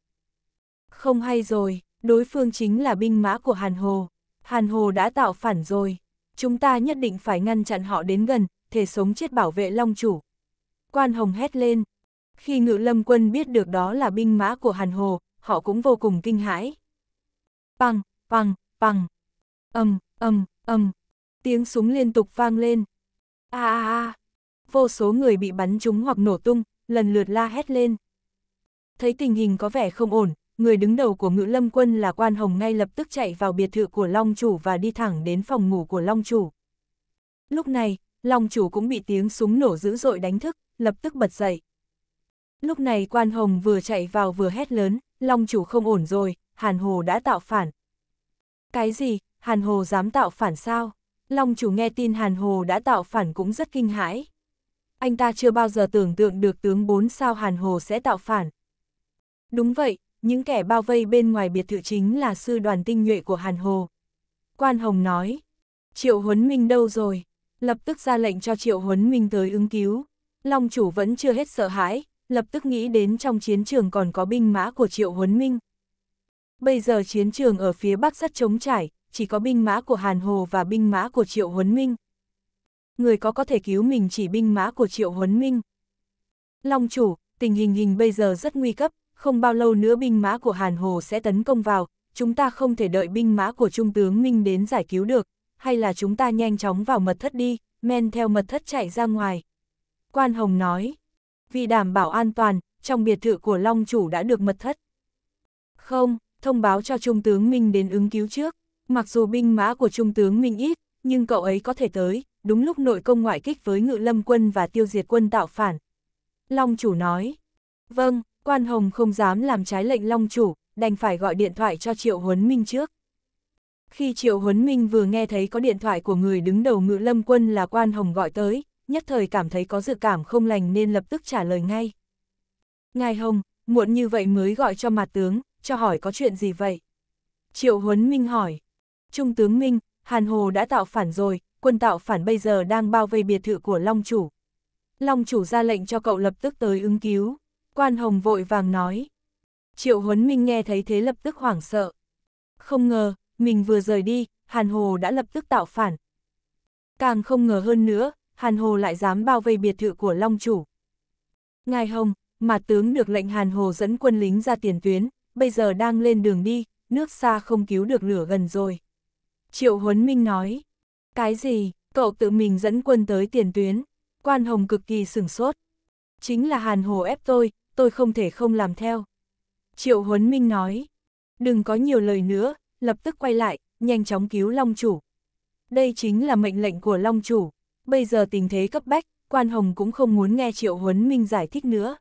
Không hay rồi, đối phương chính là binh mã của Hàn Hồ. Hàn Hồ đã tạo phản rồi. Chúng ta nhất định phải ngăn chặn họ đến gần, thể sống chết bảo vệ Long Chủ. Quan Hồng hét lên. Khi ngự lâm quân biết được đó là binh mã của Hàn Hồ, họ cũng vô cùng kinh hãi. Bằng, Bằng, bằng. ầm ầm ầm Tiếng súng liên tục vang lên. A a a. Vô số người bị bắn trúng hoặc nổ tung, lần lượt la hét lên. Thấy tình hình có vẻ không ổn, người đứng đầu của ngự lâm quân là quan hồng ngay lập tức chạy vào biệt thự của Long Chủ và đi thẳng đến phòng ngủ của Long Chủ. Lúc này, Long Chủ cũng bị tiếng súng nổ dữ dội đánh thức, lập tức bật dậy. Lúc này quan hồng vừa chạy vào vừa hét lớn, Long Chủ không ổn rồi, Hàn Hồ đã tạo phản, cái gì, Hàn Hồ dám tạo phản sao? Long chủ nghe tin Hàn Hồ đã tạo phản cũng rất kinh hãi. Anh ta chưa bao giờ tưởng tượng được tướng bốn sao Hàn Hồ sẽ tạo phản. Đúng vậy, những kẻ bao vây bên ngoài biệt thự chính là sư đoàn tinh nhuệ của Hàn Hồ. Quan Hồng nói, Triệu Huấn Minh đâu rồi? Lập tức ra lệnh cho Triệu Huấn Minh tới ứng cứu. Long chủ vẫn chưa hết sợ hãi, lập tức nghĩ đến trong chiến trường còn có binh mã của Triệu Huấn Minh. Bây giờ chiến trường ở phía bắc rất trống trải, chỉ có binh mã của Hàn Hồ và binh mã của Triệu Huấn Minh. Người có có thể cứu mình chỉ binh mã của Triệu Huấn Minh. Long chủ, tình hình hình bây giờ rất nguy cấp, không bao lâu nữa binh mã của Hàn Hồ sẽ tấn công vào, chúng ta không thể đợi binh mã của Trung tướng Minh đến giải cứu được, hay là chúng ta nhanh chóng vào mật thất đi, men theo mật thất chạy ra ngoài. Quan Hồng nói, vì đảm bảo an toàn, trong biệt thự của Long chủ đã được mật thất. Không, thông báo cho Trung tướng Minh đến ứng cứu trước. Mặc dù binh mã của Trung tướng Minh ít, nhưng cậu ấy có thể tới, đúng lúc nội công ngoại kích với ngự lâm quân và tiêu diệt quân tạo phản. Long chủ nói, vâng, quan hồng không dám làm trái lệnh Long chủ, đành phải gọi điện thoại cho Triệu Huấn Minh trước. Khi Triệu Huấn Minh vừa nghe thấy có điện thoại của người đứng đầu ngự lâm quân là quan hồng gọi tới, nhất thời cảm thấy có dự cảm không lành nên lập tức trả lời ngay. Ngài Hồng, muộn như vậy mới gọi cho mặt tướng, cho hỏi có chuyện gì vậy? Triệu Huấn Minh hỏi. Trung tướng Minh, Hàn Hồ đã tạo phản rồi, quân tạo phản bây giờ đang bao vây biệt thự của Long Chủ. Long Chủ ra lệnh cho cậu lập tức tới ứng cứu. Quan Hồng vội vàng nói. Triệu Huấn Minh nghe thấy thế lập tức hoảng sợ. Không ngờ, mình vừa rời đi, Hàn Hồ đã lập tức tạo phản. Càng không ngờ hơn nữa, Hàn Hồ lại dám bao vây biệt thự của Long Chủ. Ngài Hồng, mà tướng được lệnh Hàn Hồ dẫn quân lính ra tiền tuyến, bây giờ đang lên đường đi, nước xa không cứu được lửa gần rồi. Triệu Huấn Minh nói, cái gì, cậu tự mình dẫn quân tới tiền tuyến, quan hồng cực kỳ sửng sốt. Chính là Hàn Hồ ép tôi, tôi không thể không làm theo. Triệu Huấn Minh nói, đừng có nhiều lời nữa, lập tức quay lại, nhanh chóng cứu Long Chủ. Đây chính là mệnh lệnh của Long Chủ, bây giờ tình thế cấp bách, quan hồng cũng không muốn nghe Triệu Huấn Minh giải thích nữa.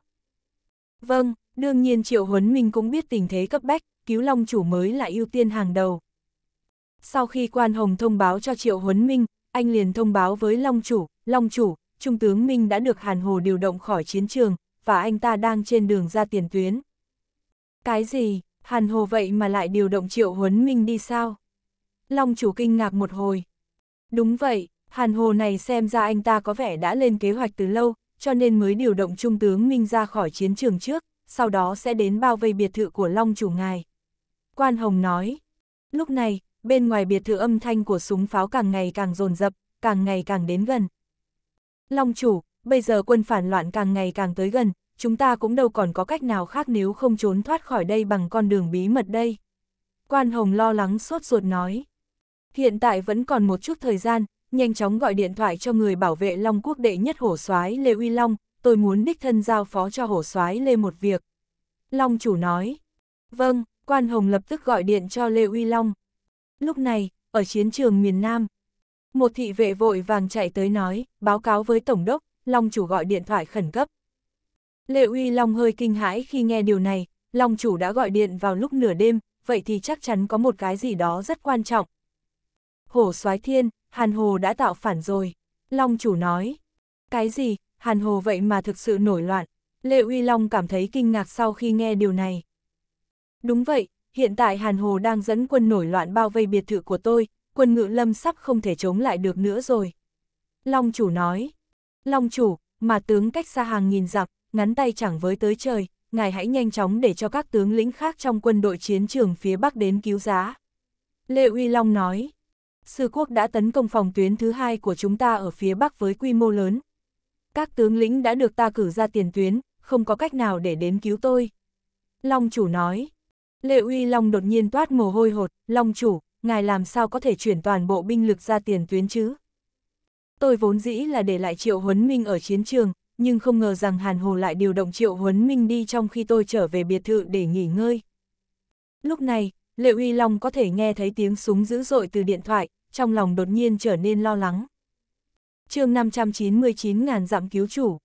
Vâng, Đương nhiên Triệu Huấn Minh cũng biết tình thế cấp bách, cứu Long chủ mới là ưu tiên hàng đầu. Sau khi quan hồng thông báo cho Triệu Huấn Minh, anh liền thông báo với Long chủ, Long chủ, Trung tướng Minh đã được Hàn Hồ điều động khỏi chiến trường, và anh ta đang trên đường ra tiền tuyến. Cái gì, Hàn Hồ vậy mà lại điều động Triệu Huấn Minh đi sao? Long chủ kinh ngạc một hồi. Đúng vậy, Hàn Hồ này xem ra anh ta có vẻ đã lên kế hoạch từ lâu, cho nên mới điều động Trung tướng Minh ra khỏi chiến trường trước sau đó sẽ đến bao vây biệt thự của Long chủ ngài. Quan Hồng nói, lúc này, bên ngoài biệt thự âm thanh của súng pháo càng ngày càng rồn rập, càng ngày càng đến gần. Long chủ, bây giờ quân phản loạn càng ngày càng tới gần, chúng ta cũng đâu còn có cách nào khác nếu không trốn thoát khỏi đây bằng con đường bí mật đây. Quan Hồng lo lắng sốt ruột nói. Hiện tại vẫn còn một chút thời gian, nhanh chóng gọi điện thoại cho người bảo vệ Long Quốc đệ nhất hổ soái Lê Uy Long, tôi muốn đích thân giao phó cho hổ soái Lê một việc. Long chủ nói, vâng, quan hồng lập tức gọi điện cho Lê Uy Long. Lúc này, ở chiến trường miền Nam, một thị vệ vội vàng chạy tới nói, báo cáo với Tổng đốc, Long chủ gọi điện thoại khẩn cấp. Lê Uy Long hơi kinh hãi khi nghe điều này, Long chủ đã gọi điện vào lúc nửa đêm, vậy thì chắc chắn có một cái gì đó rất quan trọng. Hổ soái thiên, Hàn Hồ đã tạo phản rồi. Long chủ nói, cái gì, Hàn Hồ vậy mà thực sự nổi loạn. Lệ Uy Long cảm thấy kinh ngạc sau khi nghe điều này. Đúng vậy, hiện tại Hàn Hồ đang dẫn quân nổi loạn bao vây biệt thự của tôi, quân ngự lâm sắp không thể chống lại được nữa rồi. Long chủ nói. Long chủ, mà tướng cách xa hàng nghìn dặm, ngắn tay chẳng với tới trời, ngài hãy nhanh chóng để cho các tướng lĩnh khác trong quân đội chiến trường phía Bắc đến cứu giá. Lê Uy Long nói, Sư quốc đã tấn công phòng tuyến thứ hai của chúng ta ở phía Bắc với quy mô lớn, các tướng lĩnh đã được ta cử ra tiền tuyến, không có cách nào để đến cứu tôi. Long chủ nói. Lệ uy Long đột nhiên toát mồ hôi hột, Long chủ, ngài làm sao có thể chuyển toàn bộ binh lực ra tiền tuyến chứ? Tôi vốn dĩ là để lại Triệu Huấn Minh ở chiến trường, nhưng không ngờ rằng Hàn Hồ lại điều động Triệu Huấn Minh đi trong khi tôi trở về biệt thự để nghỉ ngơi. Lúc này, Lệ Uy Long có thể nghe thấy tiếng súng dữ dội từ điện thoại, trong lòng đột nhiên trở nên lo lắng chương 599 ngàn dặm cứu chủ.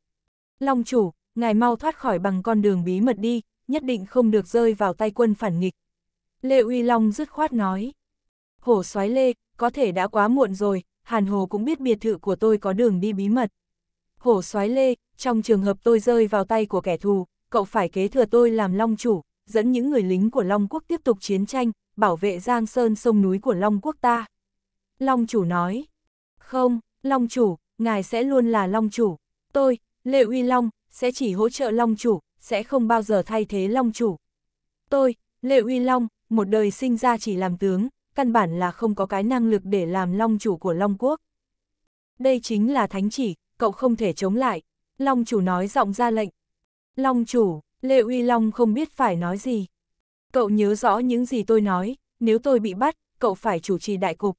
Long chủ, ngài mau thoát khỏi bằng con đường bí mật đi, nhất định không được rơi vào tay quân phản nghịch. Lê Uy Long dứt khoát nói. Hổ soái Lê, có thể đã quá muộn rồi, Hàn Hồ cũng biết biệt thự của tôi có đường đi bí mật. Hổ soái Lê, trong trường hợp tôi rơi vào tay của kẻ thù, cậu phải kế thừa tôi làm Long chủ, dẫn những người lính của Long Quốc tiếp tục chiến tranh, bảo vệ Giang Sơn sông núi của Long Quốc ta. Long chủ nói, không, Long chủ, ngài sẽ luôn là Long chủ. Tôi, Lệ Uy Long, sẽ chỉ hỗ trợ Long chủ, sẽ không bao giờ thay thế Long chủ. Tôi, Lệ Uy Long, một đời sinh ra chỉ làm tướng, căn bản là không có cái năng lực để làm Long chủ của Long quốc. Đây chính là thánh chỉ, cậu không thể chống lại. Long chủ nói giọng ra lệnh. Long chủ, Lệ Uy Long không biết phải nói gì. Cậu nhớ rõ những gì tôi nói, nếu tôi bị bắt, cậu phải chủ trì đại cục.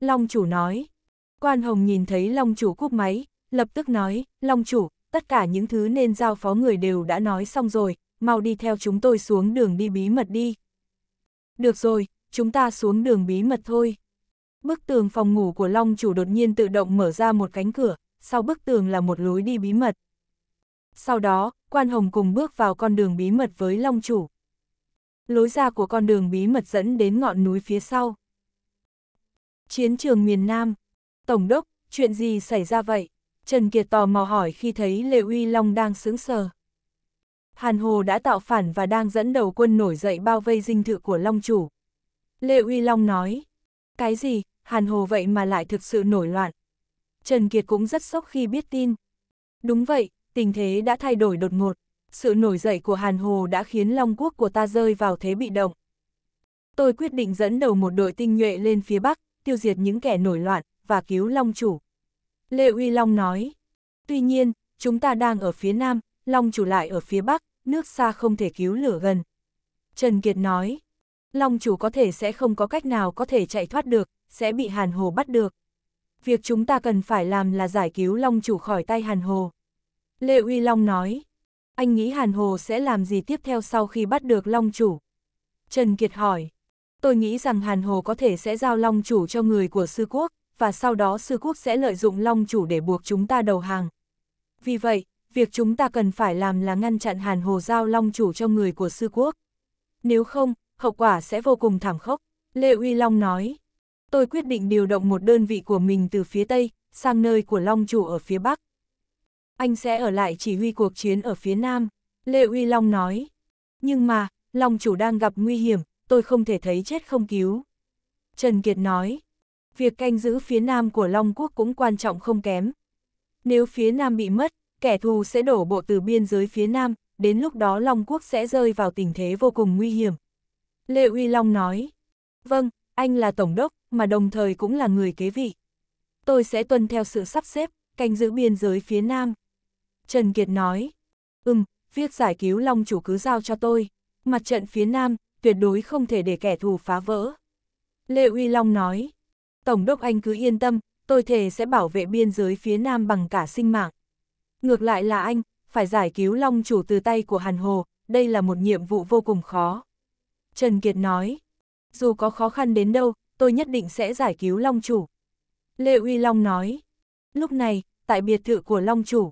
Long chủ nói, Quan Hồng nhìn thấy Long Chủ cúp máy, lập tức nói, Long Chủ, tất cả những thứ nên giao phó người đều đã nói xong rồi, mau đi theo chúng tôi xuống đường đi bí mật đi. Được rồi, chúng ta xuống đường bí mật thôi. Bức tường phòng ngủ của Long Chủ đột nhiên tự động mở ra một cánh cửa, sau bức tường là một lối đi bí mật. Sau đó, Quan Hồng cùng bước vào con đường bí mật với Long Chủ. Lối ra của con đường bí mật dẫn đến ngọn núi phía sau. Chiến trường miền Nam Tổng đốc, chuyện gì xảy ra vậy? Trần Kiệt tò mò hỏi khi thấy Lê Uy Long đang sướng sờ. Hàn Hồ đã tạo phản và đang dẫn đầu quân nổi dậy bao vây dinh thự của Long Chủ. Lê Uy Long nói, cái gì, Hàn Hồ vậy mà lại thực sự nổi loạn. Trần Kiệt cũng rất sốc khi biết tin. Đúng vậy, tình thế đã thay đổi đột ngột. Sự nổi dậy của Hàn Hồ đã khiến Long Quốc của ta rơi vào thế bị động. Tôi quyết định dẫn đầu một đội tinh nhuệ lên phía Bắc, tiêu diệt những kẻ nổi loạn, và cứu Long Chủ. Lê Uy Long nói, tuy nhiên, chúng ta đang ở phía Nam, Long Chủ lại ở phía Bắc, nước xa không thể cứu lửa gần. Trần Kiệt nói, Long Chủ có thể sẽ không có cách nào có thể chạy thoát được, sẽ bị Hàn Hồ bắt được. Việc chúng ta cần phải làm là giải cứu Long Chủ khỏi tay Hàn Hồ. Lê Uy Long nói, anh nghĩ Hàn Hồ sẽ làm gì tiếp theo sau khi bắt được Long Chủ? Trần Kiệt hỏi, tôi nghĩ rằng Hàn Hồ có thể sẽ giao Long Chủ cho người của Sư Quốc, và sau đó sư quốc sẽ lợi dụng long chủ để buộc chúng ta đầu hàng. Vì vậy, việc chúng ta cần phải làm là ngăn chặn hàn hồ giao long chủ cho người của sư quốc. Nếu không, hậu quả sẽ vô cùng thảm khốc, Lê Uy Long nói. Tôi quyết định điều động một đơn vị của mình từ phía Tây, sang nơi của Long Chủ ở phía Bắc. Anh sẽ ở lại chỉ huy cuộc chiến ở phía Nam, Lê Uy Long nói. Nhưng mà, Long Chủ đang gặp nguy hiểm, tôi không thể thấy chết không cứu. Trần Kiệt nói, Việc canh giữ phía nam của Long Quốc cũng quan trọng không kém. Nếu phía nam bị mất, kẻ thù sẽ đổ bộ từ biên giới phía nam, đến lúc đó Long Quốc sẽ rơi vào tình thế vô cùng nguy hiểm. Lê Uy Long nói, vâng, anh là tổng đốc, mà đồng thời cũng là người kế vị. Tôi sẽ tuân theo sự sắp xếp, canh giữ biên giới phía nam. Trần Kiệt nói, ừm, việc giải cứu Long chủ cứ giao cho tôi, mặt trận phía nam, tuyệt đối không thể để kẻ thù phá vỡ. Lê Uy Long nói, Tổng đốc anh cứ yên tâm, tôi thề sẽ bảo vệ biên giới phía Nam bằng cả sinh mạng. Ngược lại là anh, phải giải cứu Long Chủ từ tay của Hàn Hồ, đây là một nhiệm vụ vô cùng khó. Trần Kiệt nói, dù có khó khăn đến đâu, tôi nhất định sẽ giải cứu Long Chủ. Lê Uy Long nói, lúc này, tại biệt thự của Long Chủ,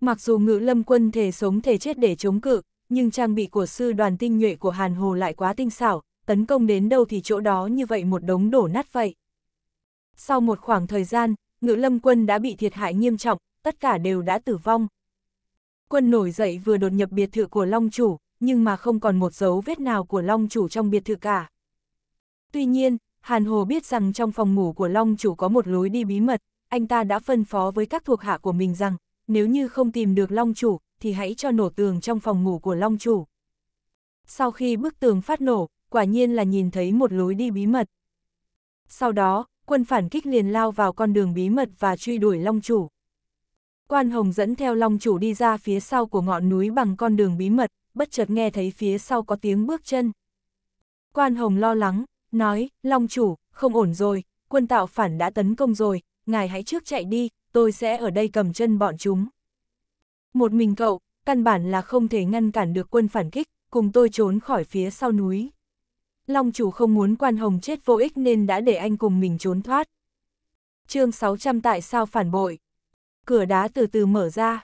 mặc dù ngự lâm quân thể sống thể chết để chống cự, nhưng trang bị của sư đoàn tinh nhuệ của Hàn Hồ lại quá tinh xảo, tấn công đến đâu thì chỗ đó như vậy một đống đổ nát vậy. Sau một khoảng thời gian, ngự lâm quân đã bị thiệt hại nghiêm trọng, tất cả đều đã tử vong. Quân nổi dậy vừa đột nhập biệt thự của Long Chủ, nhưng mà không còn một dấu vết nào của Long Chủ trong biệt thự cả. Tuy nhiên, Hàn Hồ biết rằng trong phòng ngủ của Long Chủ có một lối đi bí mật, anh ta đã phân phó với các thuộc hạ của mình rằng, nếu như không tìm được Long Chủ, thì hãy cho nổ tường trong phòng ngủ của Long Chủ. Sau khi bức tường phát nổ, quả nhiên là nhìn thấy một lối đi bí mật. Sau đó, quân phản kích liền lao vào con đường bí mật và truy đuổi Long Chủ. Quan Hồng dẫn theo Long Chủ đi ra phía sau của ngọn núi bằng con đường bí mật, bất chợt nghe thấy phía sau có tiếng bước chân. Quan Hồng lo lắng, nói, Long Chủ, không ổn rồi, quân tạo phản đã tấn công rồi, ngài hãy trước chạy đi, tôi sẽ ở đây cầm chân bọn chúng. Một mình cậu, căn bản là không thể ngăn cản được quân phản kích, cùng tôi trốn khỏi phía sau núi. Long chủ không muốn quan hồng chết vô ích nên đã để anh cùng mình trốn thoát. chương 600 tại sao phản bội? Cửa đá từ từ mở ra.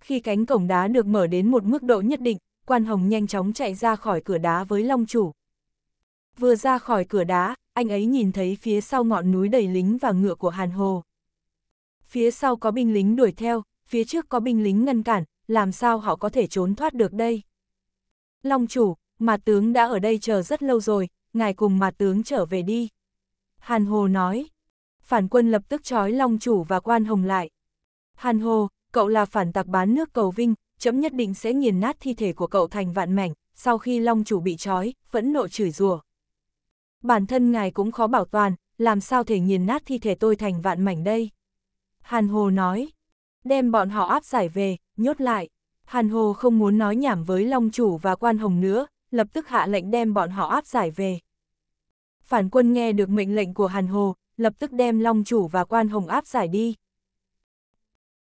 Khi cánh cổng đá được mở đến một mức độ nhất định, quan hồng nhanh chóng chạy ra khỏi cửa đá với long chủ. Vừa ra khỏi cửa đá, anh ấy nhìn thấy phía sau ngọn núi đầy lính và ngựa của Hàn Hồ. Phía sau có binh lính đuổi theo, phía trước có binh lính ngăn cản, làm sao họ có thể trốn thoát được đây? Long chủ, mà tướng đã ở đây chờ rất lâu rồi, ngài cùng mà tướng trở về đi. Hàn Hồ nói, phản quân lập tức trói Long Chủ và Quan Hồng lại. Hàn Hồ, cậu là phản tặc bán nước cầu vinh, chấm nhất định sẽ nghiền nát thi thể của cậu thành vạn mảnh, sau khi Long Chủ bị trói, phẫn nộ chửi rủa. Bản thân ngài cũng khó bảo toàn, làm sao thể nghiền nát thi thể tôi thành vạn mảnh đây? Hàn Hồ nói, đem bọn họ áp giải về, nhốt lại. Hàn Hồ không muốn nói nhảm với Long Chủ và Quan Hồng nữa, lập tức hạ lệnh đem bọn họ áp giải về. Phản quân nghe được mệnh lệnh của Hàn Hồ, lập tức đem Long Chủ và Quan Hồng áp giải đi.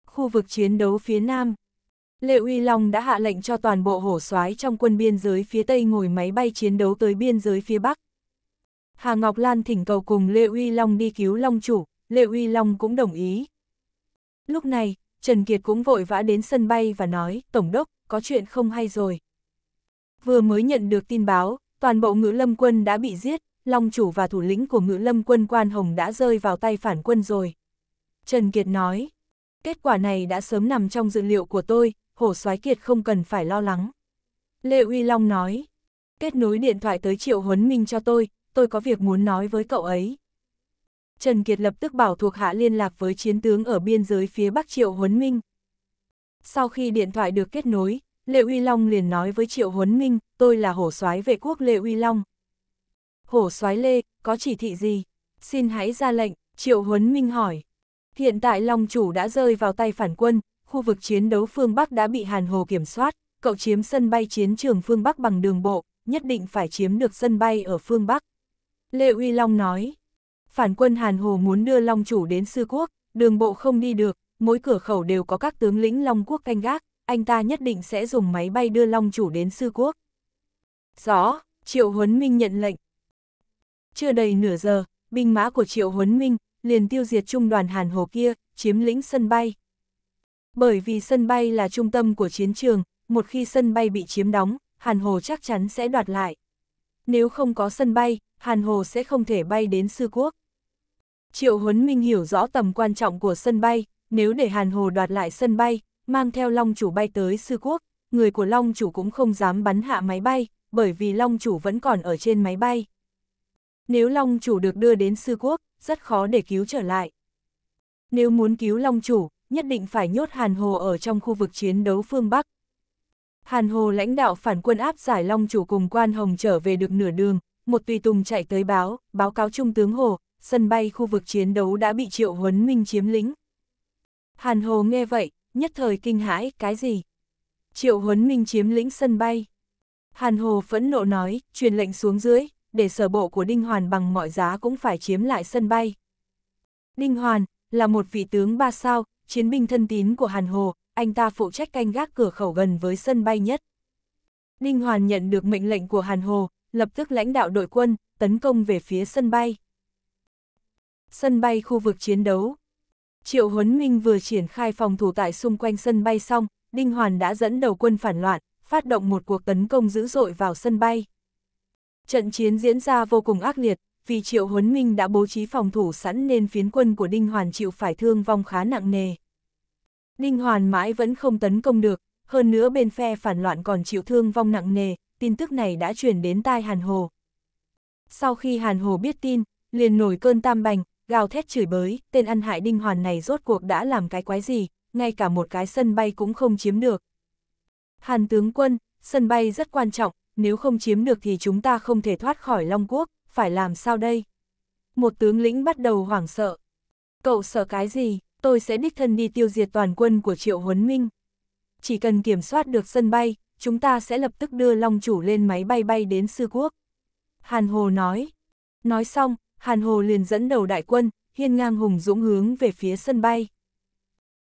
Khu vực chiến đấu phía Nam Lệ Uy Long đã hạ lệnh cho toàn bộ hổ soái trong quân biên giới phía Tây ngồi máy bay chiến đấu tới biên giới phía Bắc. Hà Ngọc Lan thỉnh cầu cùng Lệ Uy Long đi cứu Long Chủ, Lệ Uy Long cũng đồng ý. Lúc này, Trần Kiệt cũng vội vã đến sân bay và nói, Tổng đốc, có chuyện không hay rồi vừa mới nhận được tin báo, toàn bộ ngữ lâm quân đã bị giết, Long chủ và thủ lĩnh của ngữ lâm quân quan hồng đã rơi vào tay phản quân rồi. Trần Kiệt nói, kết quả này đã sớm nằm trong dự liệu của tôi, hổ soái kiệt không cần phải lo lắng. Lê Uy Long nói, kết nối điện thoại tới Triệu Huấn Minh cho tôi, tôi có việc muốn nói với cậu ấy. Trần Kiệt lập tức bảo thuộc hạ liên lạc với chiến tướng ở biên giới phía Bắc Triệu Huấn Minh. Sau khi điện thoại được kết nối, Lệ Uy Long liền nói với Triệu Huấn Minh, tôi là hổ soái vệ quốc Lệ Uy Long. Hổ soái Lê, có chỉ thị gì? Xin hãy ra lệnh, Triệu Huấn Minh hỏi. Hiện tại Long chủ đã rơi vào tay phản quân, khu vực chiến đấu phương Bắc đã bị Hàn Hồ kiểm soát, cậu chiếm sân bay chiến trường phương Bắc bằng đường bộ, nhất định phải chiếm được sân bay ở phương Bắc. Lệ Uy Long nói, phản quân Hàn Hồ muốn đưa Long chủ đến Sư Quốc, đường bộ không đi được, mỗi cửa khẩu đều có các tướng lĩnh Long Quốc canh gác, anh ta nhất định sẽ dùng máy bay đưa Long Chủ đến Sư Quốc. Rõ, Triệu Huấn Minh nhận lệnh. Chưa đầy nửa giờ, binh mã của Triệu Huấn Minh liền tiêu diệt trung đoàn Hàn Hồ kia, chiếm lĩnh sân bay. Bởi vì sân bay là trung tâm của chiến trường, một khi sân bay bị chiếm đóng, Hàn Hồ chắc chắn sẽ đoạt lại. Nếu không có sân bay, Hàn Hồ sẽ không thể bay đến Sư Quốc. Triệu Huấn Minh hiểu rõ tầm quan trọng của sân bay, nếu để Hàn Hồ đoạt lại sân bay, mang theo Long Chủ bay tới Sư Quốc, người của Long Chủ cũng không dám bắn hạ máy bay, bởi vì Long Chủ vẫn còn ở trên máy bay. Nếu Long Chủ được đưa đến Sư Quốc, rất khó để cứu trở lại. Nếu muốn cứu Long Chủ, nhất định phải nhốt Hàn Hồ ở trong khu vực chiến đấu phương Bắc. Hàn Hồ lãnh đạo phản quân áp giải Long Chủ cùng Quan Hồng trở về được nửa đường, một tùy tùng chạy tới báo, báo cáo Trung tướng Hồ, sân bay khu vực chiến đấu đã bị triệu huấn minh chiếm lĩnh. Hàn Hồ nghe vậy, nhất thời kinh hãi, cái gì? Triệu Huấn Minh chiếm lĩnh sân bay. Hàn Hồ phẫn nộ nói, truyền lệnh xuống dưới, để sở bộ của Đinh Hoàn bằng mọi giá cũng phải chiếm lại sân bay. Đinh Hoàn, là một vị tướng ba sao, chiến binh thân tín của Hàn Hồ, anh ta phụ trách canh gác cửa khẩu gần với sân bay nhất. Đinh Hoàn nhận được mệnh lệnh của Hàn Hồ, lập tức lãnh đạo đội quân, tấn công về phía sân bay. Sân bay khu vực chiến đấu, Triệu Huấn Minh vừa triển khai phòng thủ tại xung quanh sân bay xong, Đinh Hoàn đã dẫn đầu quân phản loạn, phát động một cuộc tấn công dữ dội vào sân bay. Trận chiến diễn ra vô cùng ác liệt, vì Triệu Huấn Minh đã bố trí phòng thủ sẵn nên phiến quân của Đinh Hoàn chịu phải thương vong khá nặng nề. Đinh Hoàn mãi vẫn không tấn công được, hơn nữa bên phe phản loạn còn chịu thương vong nặng nề, tin tức này đã truyền đến tai Hàn Hồ. Sau khi Hàn Hồ biết tin, liền nổi cơn tam bành, gào thét chửi bới, tên ăn hại đinh hoàn này rốt cuộc đã làm cái quái gì, ngay cả một cái sân bay cũng không chiếm được. Hàn tướng quân, sân bay rất quan trọng, nếu không chiếm được thì chúng ta không thể thoát khỏi Long Quốc, phải làm sao đây? Một tướng lĩnh bắt đầu hoảng sợ. Cậu sợ cái gì, tôi sẽ đích thân đi tiêu diệt toàn quân của Triệu Huấn Minh. Chỉ cần kiểm soát được sân bay, chúng ta sẽ lập tức đưa Long Chủ lên máy bay bay đến Sư Quốc. Hàn Hồ nói. Nói xong, Hàn Hồ liền dẫn đầu đại quân, hiên ngang hùng dũng hướng về phía sân bay.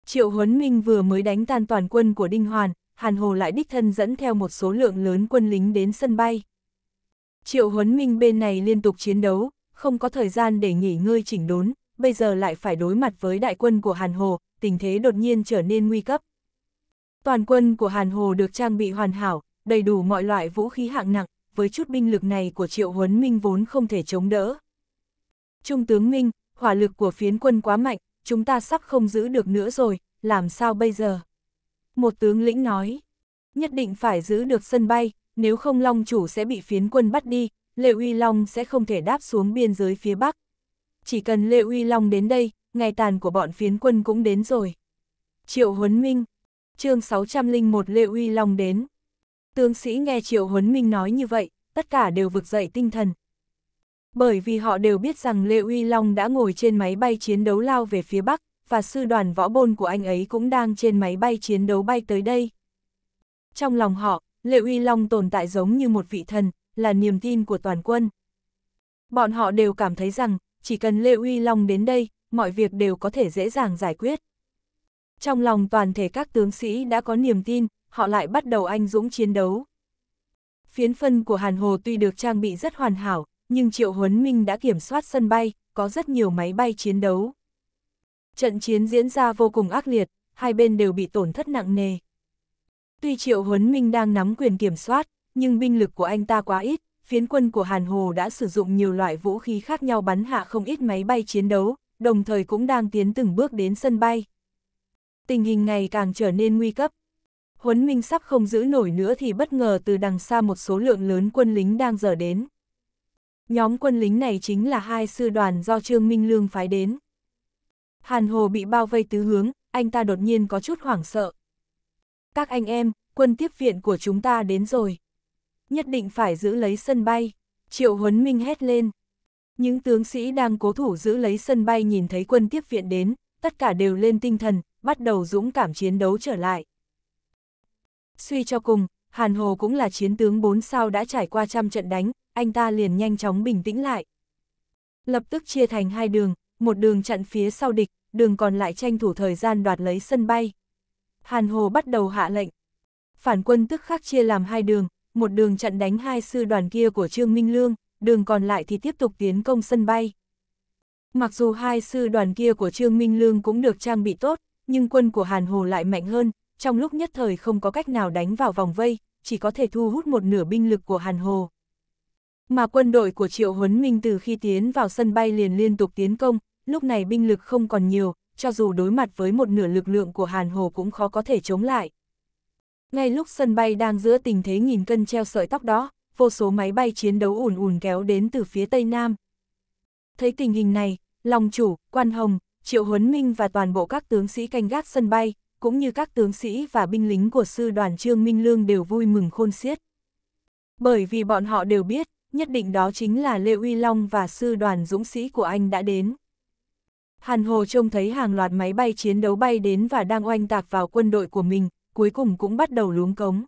Triệu Huấn Minh vừa mới đánh tan toàn quân của Đinh Hoàn, Hàn Hồ lại đích thân dẫn theo một số lượng lớn quân lính đến sân bay. Triệu Huấn Minh bên này liên tục chiến đấu, không có thời gian để nghỉ ngơi chỉnh đốn, bây giờ lại phải đối mặt với đại quân của Hàn Hồ, tình thế đột nhiên trở nên nguy cấp. Toàn quân của Hàn Hồ được trang bị hoàn hảo, đầy đủ mọi loại vũ khí hạng nặng, với chút binh lực này của Triệu Huấn Minh vốn không thể chống đỡ. Trung tướng Minh, hỏa lực của phiến quân quá mạnh, chúng ta sắp không giữ được nữa rồi, làm sao bây giờ? Một tướng lĩnh nói, nhất định phải giữ được sân bay, nếu không Long chủ sẽ bị phiến quân bắt đi, Lệ Uy Long sẽ không thể đáp xuống biên giới phía Bắc. Chỉ cần Lệ Uy Long đến đây, ngày tàn của bọn phiến quân cũng đến rồi. Triệu Huấn Minh, chương 601 Lệ Uy Long đến. Tướng sĩ nghe Triệu Huấn Minh nói như vậy, tất cả đều vực dậy tinh thần, bởi vì họ đều biết rằng Lê Uy Long đã ngồi trên máy bay chiến đấu lao về phía Bắc, và sư đoàn võ bôn của anh ấy cũng đang trên máy bay chiến đấu bay tới đây. Trong lòng họ, Lê Uy Long tồn tại giống như một vị thần, là niềm tin của toàn quân. Bọn họ đều cảm thấy rằng, chỉ cần Lê Uy Long đến đây, mọi việc đều có thể dễ dàng giải quyết. Trong lòng toàn thể các tướng sĩ đã có niềm tin, họ lại bắt đầu anh dũng chiến đấu. Phiến phân của Hàn Hồ tuy được trang bị rất hoàn hảo, nhưng Triệu Huấn Minh đã kiểm soát sân bay, có rất nhiều máy bay chiến đấu. Trận chiến diễn ra vô cùng ác liệt, hai bên đều bị tổn thất nặng nề. Tuy Triệu Huấn Minh đang nắm quyền kiểm soát, nhưng binh lực của anh ta quá ít, phiến quân của Hàn Hồ đã sử dụng nhiều loại vũ khí khác nhau bắn hạ không ít máy bay chiến đấu, đồng thời cũng đang tiến từng bước đến sân bay. Tình hình ngày càng trở nên nguy cấp. Huấn Minh sắp không giữ nổi nữa thì bất ngờ từ đằng xa một số lượng lớn quân lính đang dở đến. Nhóm quân lính này chính là hai sư đoàn do Trương Minh Lương phái đến. Hàn Hồ bị bao vây tứ hướng, anh ta đột nhiên có chút hoảng sợ. Các anh em, quân tiếp viện của chúng ta đến rồi. Nhất định phải giữ lấy sân bay. Triệu Huấn Minh hét lên. Những tướng sĩ đang cố thủ giữ lấy sân bay nhìn thấy quân tiếp viện đến, tất cả đều lên tinh thần, bắt đầu dũng cảm chiến đấu trở lại. Suy cho cùng, Hàn Hồ cũng là chiến tướng 4 sao đã trải qua trăm trận đánh, anh ta liền nhanh chóng bình tĩnh lại. Lập tức chia thành hai đường, một đường chặn phía sau địch, đường còn lại tranh thủ thời gian đoạt lấy sân bay. Hàn Hồ bắt đầu hạ lệnh. Phản quân tức khắc chia làm hai đường, một đường chặn đánh hai sư đoàn kia của Trương Minh Lương, đường còn lại thì tiếp tục tiến công sân bay. Mặc dù hai sư đoàn kia của Trương Minh Lương cũng được trang bị tốt, nhưng quân của Hàn Hồ lại mạnh hơn, trong lúc nhất thời không có cách nào đánh vào vòng vây, chỉ có thể thu hút một nửa binh lực của Hàn Hồ. Mà quân đội của Triệu Huấn Minh từ khi tiến vào sân bay liền liên tục tiến công, lúc này binh lực không còn nhiều, cho dù đối mặt với một nửa lực lượng của Hàn Hồ cũng khó có thể chống lại. Ngay lúc sân bay đang giữa tình thế nghìn cân treo sợi tóc đó, vô số máy bay chiến đấu ùn ùn kéo đến từ phía Tây Nam. Thấy tình hình này, Long Chủ, Quan Hồng, Triệu Huấn Minh và toàn bộ các tướng sĩ canh gác sân bay, cũng như các tướng sĩ và binh lính của sư đoàn Trương Minh Lương đều vui mừng khôn xiết. Bởi vì bọn họ đều biết, nhất định đó chính là Lê Uy Long và sư đoàn dũng sĩ của anh đã đến. Hàn Hồ trông thấy hàng loạt máy bay chiến đấu bay đến và đang oanh tạc vào quân đội của mình, cuối cùng cũng bắt đầu luống cống.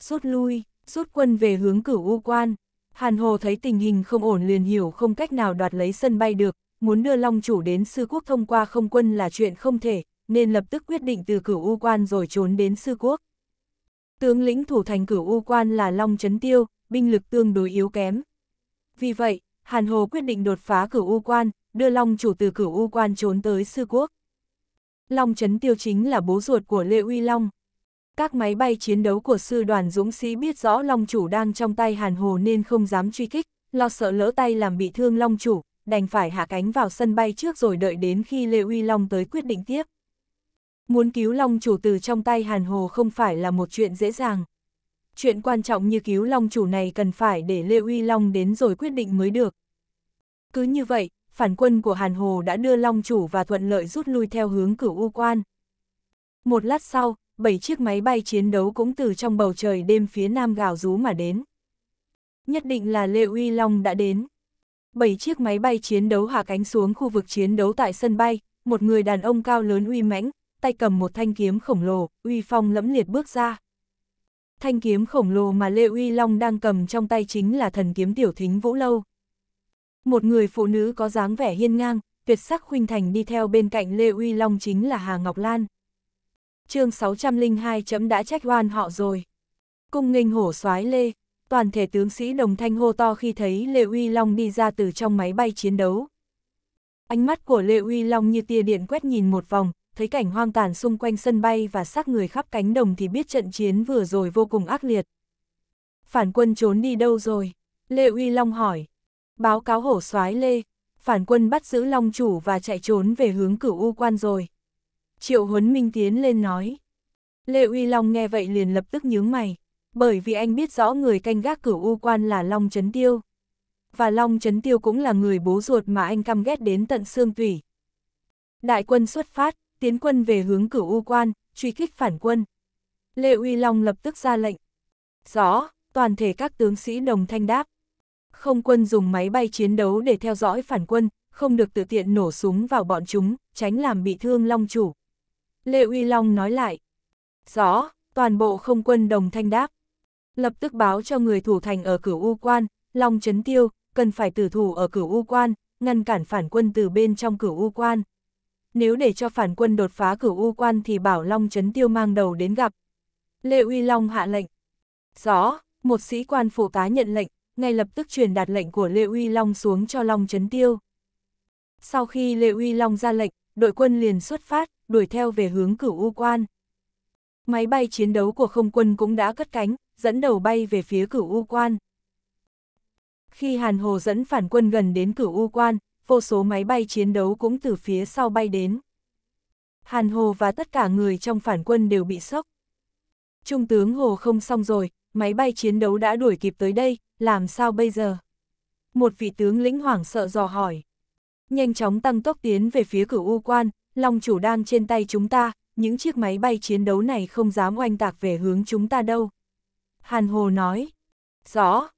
Rút lui, rút quân về hướng cửu U Quan. Hàn Hồ thấy tình hình không ổn liền hiểu không cách nào đoạt lấy sân bay được, muốn đưa Long Chủ đến Sư Quốc thông qua không quân là chuyện không thể, nên lập tức quyết định từ cửu U Quan rồi trốn đến Sư Quốc. Tướng lĩnh thủ thành cửu U Quan là Long Trấn Tiêu, binh lực tương đối yếu kém. Vì vậy, Hàn Hồ quyết định đột phá cửu U Quan, đưa Long chủ từ cửu U Quan trốn tới Sư Quốc. Long Trấn Tiêu chính là bố ruột của Lệ Uy Long. Các máy bay chiến đấu của sư đoàn dũng sĩ biết rõ Long chủ đang trong tay Hàn Hồ nên không dám truy kích, lo sợ lỡ tay làm bị thương Long chủ, đành phải hạ cánh vào sân bay trước rồi đợi đến khi Lê Uy Long tới quyết định tiếp. Muốn cứu Long chủ từ trong tay Hàn Hồ không phải là một chuyện dễ dàng chuyện quan trọng như cứu Long chủ này cần phải để Lê Uy Long đến rồi quyết định mới được. Cứ như vậy, phản quân của Hàn Hồ đã đưa Long chủ và thuận lợi rút lui theo hướng cửu U Quan. Một lát sau, bảy chiếc máy bay chiến đấu cũng từ trong bầu trời đêm phía nam gào rú mà đến. Nhất định là Lê Uy Long đã đến. Bảy chiếc máy bay chiến đấu hạ cánh xuống khu vực chiến đấu tại sân bay, một người đàn ông cao lớn uy mãnh, tay cầm một thanh kiếm khổng lồ, uy phong lẫm liệt bước ra thanh kiếm khổng lồ mà Lê Uy Long đang cầm trong tay chính là thần kiếm tiểu thính Vũ Lâu. Một người phụ nữ có dáng vẻ hiên ngang, tuyệt sắc khuynh thành đi theo bên cạnh Lê Uy Long chính là Hà Ngọc Lan. chương 602 chấm đã trách oan họ rồi. Cung nghênh hổ soái Lê, toàn thể tướng sĩ đồng thanh hô to khi thấy Lê Uy Long đi ra từ trong máy bay chiến đấu. Ánh mắt của Lê Uy Long như tia điện quét nhìn một vòng, thấy cảnh hoang tàn xung quanh sân bay và xác người khắp cánh đồng thì biết trận chiến vừa rồi vô cùng ác liệt. Phản quân trốn đi đâu rồi? Lê Uy Long hỏi. Báo cáo hổ soái Lê, phản quân bắt giữ Long chủ và chạy trốn về hướng cửu U quan rồi. Triệu Huấn Minh tiến lên nói. Lê Uy Long nghe vậy liền lập tức nhướng mày, bởi vì anh biết rõ người canh gác cửu U quan là Long Trấn Tiêu. Và Long Trấn Tiêu cũng là người bố ruột mà anh căm ghét đến tận xương tủy. Đại quân xuất phát, tiến quân về hướng cửu U Quan, truy kích phản quân. Lê Uy Long lập tức ra lệnh. Rõ, toàn thể các tướng sĩ đồng thanh đáp. Không quân dùng máy bay chiến đấu để theo dõi phản quân, không được tự tiện nổ súng vào bọn chúng, tránh làm bị thương Long chủ. Lê Uy Long nói lại. Rõ, toàn bộ không quân đồng thanh đáp. Lập tức báo cho người thủ thành ở cửu U Quan, Long Trấn Tiêu, cần phải tử thủ ở cửu U Quan, ngăn cản phản quân từ bên trong cửu U Quan nếu để cho phản quân đột phá cửu u quan thì bảo Long Trấn Tiêu mang đầu đến gặp. Lê Uy Long hạ lệnh. Rõ, một sĩ quan phụ tá nhận lệnh, ngay lập tức truyền đạt lệnh của Lê Uy Long xuống cho Long Trấn Tiêu. Sau khi Lê Uy Long ra lệnh, đội quân liền xuất phát, đuổi theo về hướng cửu u quan. Máy bay chiến đấu của không quân cũng đã cất cánh, dẫn đầu bay về phía cửu u quan. Khi Hàn Hồ dẫn phản quân gần đến cửu u quan, vô số máy bay chiến đấu cũng từ phía sau bay đến. Hàn Hồ và tất cả người trong phản quân đều bị sốc. Trung tướng Hồ không xong rồi, máy bay chiến đấu đã đuổi kịp tới đây, làm sao bây giờ? Một vị tướng lĩnh hoảng sợ dò hỏi. Nhanh chóng tăng tốc tiến về phía cửu U Quan, Long chủ đang trên tay chúng ta, những chiếc máy bay chiến đấu này không dám oanh tạc về hướng chúng ta đâu. Hàn Hồ nói. Rõ.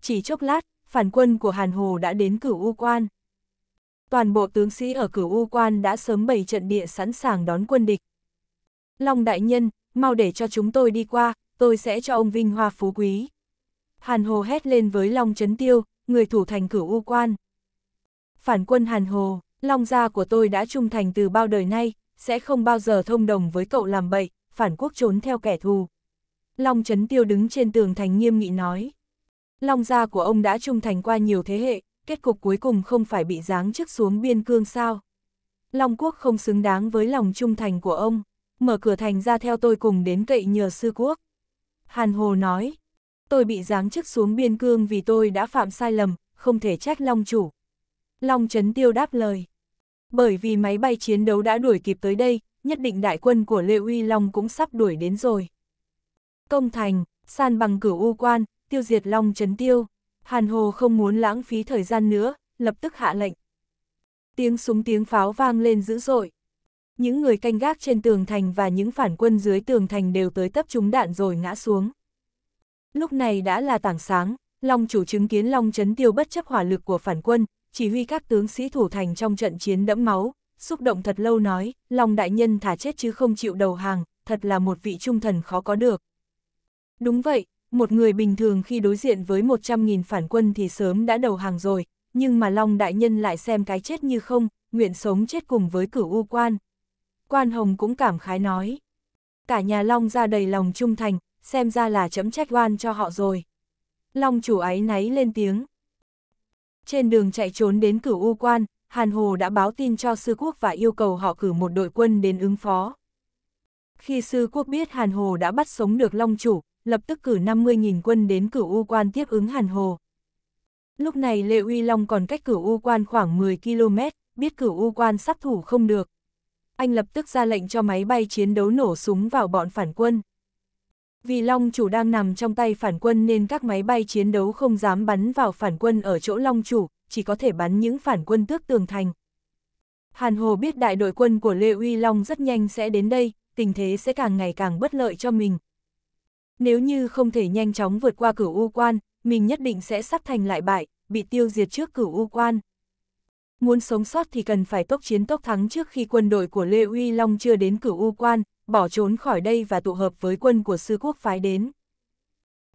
Chỉ chốc lát, phản quân của Hàn Hồ đã đến cửu U Quan. Toàn bộ tướng sĩ ở cửu U Quan đã sớm bày trận địa sẵn sàng đón quân địch. Long đại nhân, mau để cho chúng tôi đi qua, tôi sẽ cho ông vinh hoa phú quý. Hàn Hồ hét lên với Long Trấn Tiêu, người thủ thành cửu U Quan. Phản quân Hàn Hồ, Long gia của tôi đã trung thành từ bao đời nay, sẽ không bao giờ thông đồng với cậu làm bậy, phản quốc trốn theo kẻ thù. Long Trấn Tiêu đứng trên tường thành nghiêm nghị nói. Long gia của ông đã trung thành qua nhiều thế hệ, kết cục cuối cùng không phải bị giáng chức xuống biên cương sao. Long quốc không xứng đáng với lòng trung thành của ông, mở cửa thành ra theo tôi cùng đến cậy nhờ sư quốc. Hàn Hồ nói, tôi bị giáng chức xuống biên cương vì tôi đã phạm sai lầm, không thể trách Long chủ. Long Trấn Tiêu đáp lời, bởi vì máy bay chiến đấu đã đuổi kịp tới đây, nhất định đại quân của Lê Uy Long cũng sắp đuổi đến rồi. Công thành, san bằng cửu u quan, tiêu diệt Long Trấn Tiêu. Hàn Hồ không muốn lãng phí thời gian nữa, lập tức hạ lệnh. Tiếng súng tiếng pháo vang lên dữ dội. Những người canh gác trên tường thành và những phản quân dưới tường thành đều tới tấp trúng đạn rồi ngã xuống. Lúc này đã là tảng sáng, Long chủ chứng kiến Long chấn tiêu bất chấp hỏa lực của phản quân, chỉ huy các tướng sĩ thủ thành trong trận chiến đẫm máu, xúc động thật lâu nói, Long đại nhân thả chết chứ không chịu đầu hàng, thật là một vị trung thần khó có được. Đúng vậy, một người bình thường khi đối diện với 100.000 phản quân thì sớm đã đầu hàng rồi, nhưng mà Long Đại Nhân lại xem cái chết như không, nguyện sống chết cùng với cửu u quan. Quan Hồng cũng cảm khái nói. Cả nhà Long ra đầy lòng trung thành, xem ra là chấm trách oan cho họ rồi. Long chủ ái náy lên tiếng. Trên đường chạy trốn đến cửu u quan, Hàn Hồ đã báo tin cho sư quốc và yêu cầu họ cử một đội quân đến ứng phó. Khi sư quốc biết Hàn Hồ đã bắt sống được Long chủ, lập tức cử 50.000 quân đến cửu U Quan tiếp ứng Hàn Hồ. Lúc này Lệ Uy Long còn cách cửu U Quan khoảng 10 km, biết cửu U Quan sắp thủ không được. Anh lập tức ra lệnh cho máy bay chiến đấu nổ súng vào bọn phản quân. Vì Long chủ đang nằm trong tay phản quân nên các máy bay chiến đấu không dám bắn vào phản quân ở chỗ Long chủ, chỉ có thể bắn những phản quân tước tường thành. Hàn Hồ biết đại đội quân của Lê Uy Long rất nhanh sẽ đến đây, tình thế sẽ càng ngày càng bất lợi cho mình, nếu như không thể nhanh chóng vượt qua cửu u quan, mình nhất định sẽ sắp thành lại bại, bị tiêu diệt trước cửu u quan. Muốn sống sót thì cần phải tốc chiến tốc thắng trước khi quân đội của Lê Uy Long chưa đến cửu u quan, bỏ trốn khỏi đây và tụ hợp với quân của sư quốc phái đến.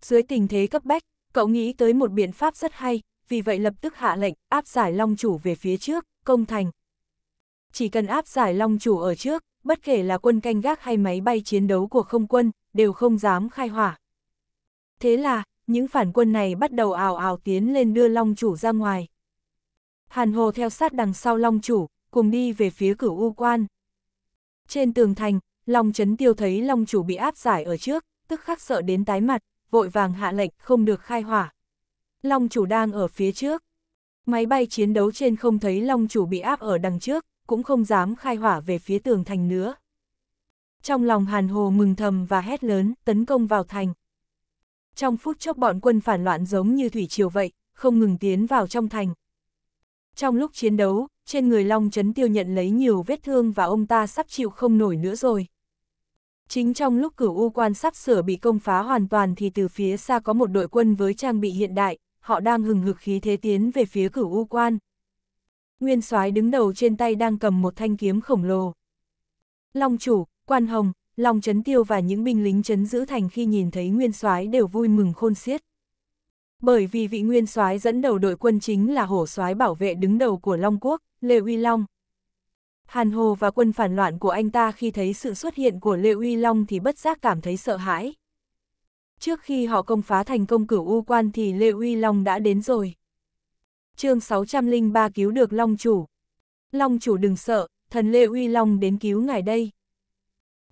Dưới tình thế cấp bách, cậu nghĩ tới một biện pháp rất hay, vì vậy lập tức hạ lệnh áp giải Long Chủ về phía trước, công thành. Chỉ cần áp giải Long Chủ ở trước, bất kể là quân canh gác hay máy bay chiến đấu của không quân, đều không dám khai hỏa. Thế là, những phản quân này bắt đầu ảo ảo tiến lên đưa Long Chủ ra ngoài. Hàn Hồ theo sát đằng sau Long Chủ, cùng đi về phía cửu U Quan. Trên tường thành, Long Trấn Tiêu thấy Long Chủ bị áp giải ở trước, tức khắc sợ đến tái mặt, vội vàng hạ lệnh không được khai hỏa. Long Chủ đang ở phía trước. Máy bay chiến đấu trên không thấy Long Chủ bị áp ở đằng trước, cũng không dám khai hỏa về phía tường thành nữa trong lòng Hàn Hồ mừng thầm và hét lớn, tấn công vào thành. Trong phút chốc bọn quân phản loạn giống như thủy triều vậy, không ngừng tiến vào trong thành. Trong lúc chiến đấu, trên người Long Trấn Tiêu nhận lấy nhiều vết thương và ông ta sắp chịu không nổi nữa rồi. Chính trong lúc cửu u quan sắp sửa bị công phá hoàn toàn thì từ phía xa có một đội quân với trang bị hiện đại, họ đang hừng hực khí thế tiến về phía cửu u quan. Nguyên soái đứng đầu trên tay đang cầm một thanh kiếm khổng lồ. Long chủ, Quan Hồng, Long Trấn Tiêu và những binh lính trấn giữ thành khi nhìn thấy Nguyên soái đều vui mừng khôn xiết. Bởi vì vị Nguyên soái dẫn đầu đội quân chính là hổ soái bảo vệ đứng đầu của Long Quốc, Lê Uy Long. Hàn Hồ và quân phản loạn của anh ta khi thấy sự xuất hiện của Lê Uy Long thì bất giác cảm thấy sợ hãi. Trước khi họ công phá thành công cửu U Quan thì Lê Uy Long đã đến rồi. chương 603 cứu được Long Chủ. Long Chủ đừng sợ, thần Lê Uy Long đến cứu ngài đây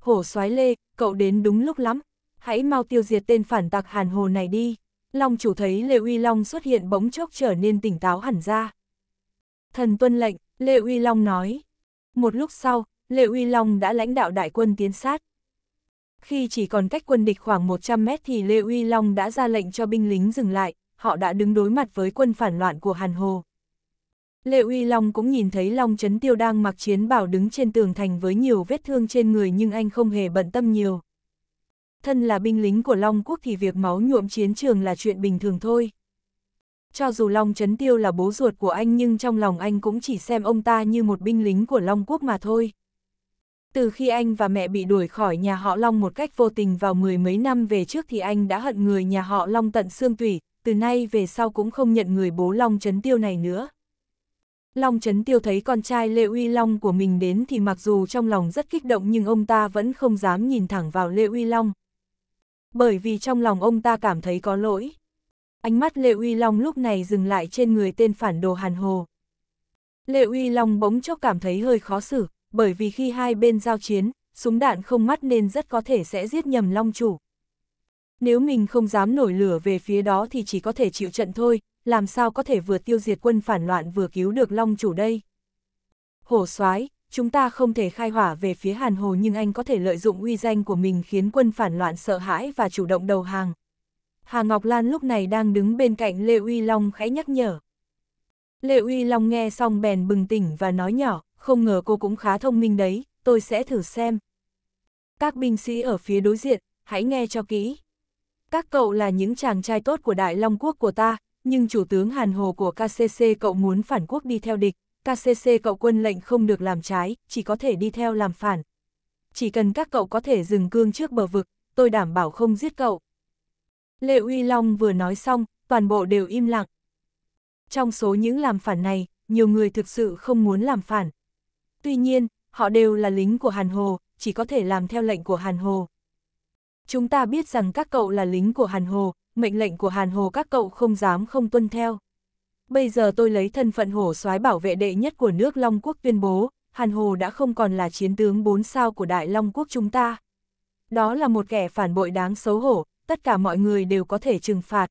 hổ soái lê, cậu đến đúng lúc lắm, hãy mau tiêu diệt tên phản tặc hàn hồ này đi. Long chủ thấy Lê Uy Long xuất hiện bỗng chốc trở nên tỉnh táo hẳn ra. Thần tuân lệnh, Lê Uy Long nói. Một lúc sau, Lê Uy Long đã lãnh đạo đại quân tiến sát. Khi chỉ còn cách quân địch khoảng 100 mét thì Lê Uy Long đã ra lệnh cho binh lính dừng lại, họ đã đứng đối mặt với quân phản loạn của Hàn Hồ. Lệ Uy Long cũng nhìn thấy Long Trấn Tiêu đang mặc chiến bảo đứng trên tường thành với nhiều vết thương trên người nhưng anh không hề bận tâm nhiều. Thân là binh lính của Long Quốc thì việc máu nhuộm chiến trường là chuyện bình thường thôi. Cho dù Long Trấn Tiêu là bố ruột của anh nhưng trong lòng anh cũng chỉ xem ông ta như một binh lính của Long Quốc mà thôi. Từ khi anh và mẹ bị đuổi khỏi nhà họ Long một cách vô tình vào mười mấy năm về trước thì anh đã hận người nhà họ Long tận xương tủy, từ nay về sau cũng không nhận người bố Long Trấn Tiêu này nữa. Long Trấn Tiêu thấy con trai Lê Uy Long của mình đến thì mặc dù trong lòng rất kích động nhưng ông ta vẫn không dám nhìn thẳng vào Lê Uy Long. Bởi vì trong lòng ông ta cảm thấy có lỗi. Ánh mắt Lê Uy Long lúc này dừng lại trên người tên phản đồ Hàn Hồ. Lê Uy Long bỗng chốc cảm thấy hơi khó xử, bởi vì khi hai bên giao chiến, súng đạn không mắt nên rất có thể sẽ giết nhầm Long Chủ. Nếu mình không dám nổi lửa về phía đó thì chỉ có thể chịu trận thôi, làm sao có thể vừa tiêu diệt quân phản loạn vừa cứu được Long chủ đây? hồ soái chúng ta không thể khai hỏa về phía Hàn Hồ nhưng anh có thể lợi dụng uy danh của mình khiến quân phản loạn sợ hãi và chủ động đầu hàng. Hà Ngọc Lan lúc này đang đứng bên cạnh Lê Uy Long khẽ nhắc nhở. Lê Uy Long nghe xong bèn bừng tỉnh và nói nhỏ, không ngờ cô cũng khá thông minh đấy, tôi sẽ thử xem. Các binh sĩ ở phía đối diện, hãy nghe cho kỹ. Các cậu là những chàng trai tốt của Đại Long Quốc của ta, nhưng chủ tướng Hàn Hồ của KCC cậu muốn phản quốc đi theo địch, KCC cậu quân lệnh không được làm trái, chỉ có thể đi theo làm phản. Chỉ cần các cậu có thể dừng cương trước bờ vực, tôi đảm bảo không giết cậu. Lệ Uy Long vừa nói xong, toàn bộ đều im lặng. Trong số những làm phản này, nhiều người thực sự không muốn làm phản. Tuy nhiên, họ đều là lính của Hàn Hồ, chỉ có thể làm theo lệnh của Hàn Hồ. Chúng ta biết rằng các cậu là lính của Hàn Hồ, mệnh lệnh của Hàn Hồ các cậu không dám không tuân theo. Bây giờ tôi lấy thân phận hổ soái bảo vệ đệ nhất của nước Long Quốc tuyên bố, Hàn Hồ đã không còn là chiến tướng bốn sao của Đại Long Quốc chúng ta. Đó là một kẻ phản bội đáng xấu hổ, tất cả mọi người đều có thể trừng phạt.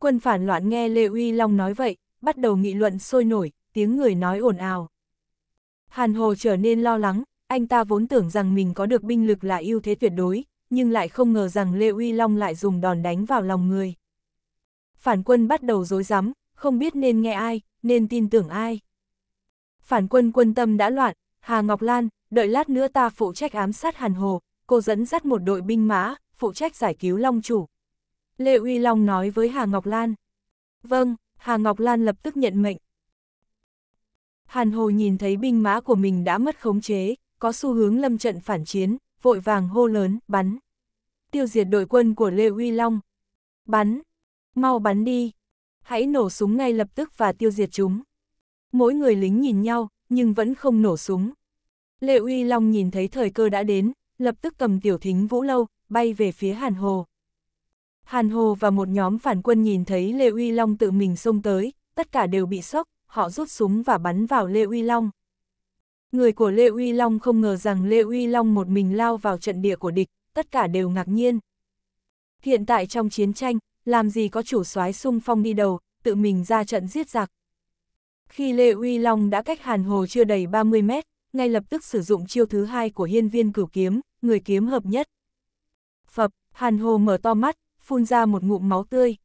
Quân phản loạn nghe Lê Uy Long nói vậy, bắt đầu nghị luận sôi nổi, tiếng người nói ồn ào. Hàn Hồ trở nên lo lắng, anh ta vốn tưởng rằng mình có được binh lực là ưu thế tuyệt đối, nhưng lại không ngờ rằng Lê Uy Long lại dùng đòn đánh vào lòng người. Phản quân bắt đầu dối rắm không biết nên nghe ai, nên tin tưởng ai. Phản quân quân tâm đã loạn, Hà Ngọc Lan, đợi lát nữa ta phụ trách ám sát Hàn Hồ, cô dẫn dắt một đội binh mã, phụ trách giải cứu Long Chủ. Lê Uy Long nói với Hà Ngọc Lan. Vâng, Hà Ngọc Lan lập tức nhận mệnh. Hàn Hồ nhìn thấy binh mã của mình đã mất khống chế, có xu hướng lâm trận phản chiến, vội vàng hô lớn, bắn. Tiêu diệt đội quân của Lê Huy Long. Bắn, mau bắn đi. Hãy nổ súng ngay lập tức và tiêu diệt chúng. Mỗi người lính nhìn nhau, nhưng vẫn không nổ súng. Lê Uy Long nhìn thấy thời cơ đã đến, lập tức cầm tiểu thính vũ lâu, bay về phía Hàn Hồ. Hàn Hồ và một nhóm phản quân nhìn thấy Lê Uy Long tự mình xông tới, tất cả đều bị sốc, họ rút súng và bắn vào Lê Uy Long. Người của Lê Uy Long không ngờ rằng Lê Uy Long một mình lao vào trận địa của địch, tất cả đều ngạc nhiên. Hiện tại trong chiến tranh, làm gì có chủ soái sung phong đi đầu, tự mình ra trận giết giặc. Khi Lê Uy Long đã cách Hàn Hồ chưa đầy 30 mét, ngay lập tức sử dụng chiêu thứ hai của hiên viên cửu kiếm, người kiếm hợp nhất. Phập, Hàn Hồ mở to mắt, phun ra một ngụm máu tươi.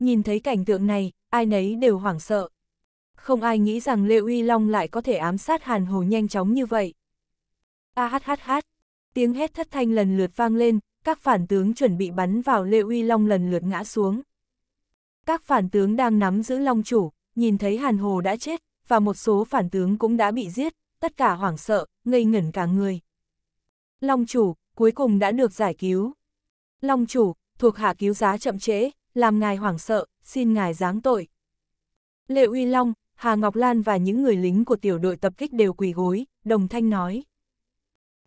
Nhìn thấy cảnh tượng này, ai nấy đều hoảng sợ không ai nghĩ rằng Lê Uy Long lại có thể ám sát Hàn Hồ nhanh chóng như vậy. A hát hát hát, tiếng hét thất thanh lần lượt vang lên, các phản tướng chuẩn bị bắn vào Lê Uy Long lần lượt ngã xuống. Các phản tướng đang nắm giữ Long chủ, nhìn thấy Hàn Hồ đã chết, và một số phản tướng cũng đã bị giết, tất cả hoảng sợ, ngây ngẩn cả người. Long chủ, cuối cùng đã được giải cứu. Long chủ, thuộc hạ cứu giá chậm trễ, làm ngài hoảng sợ, xin ngài giáng tội. Lệ Uy Long, Hà Ngọc Lan và những người lính của tiểu đội tập kích đều quỳ gối, đồng thanh nói.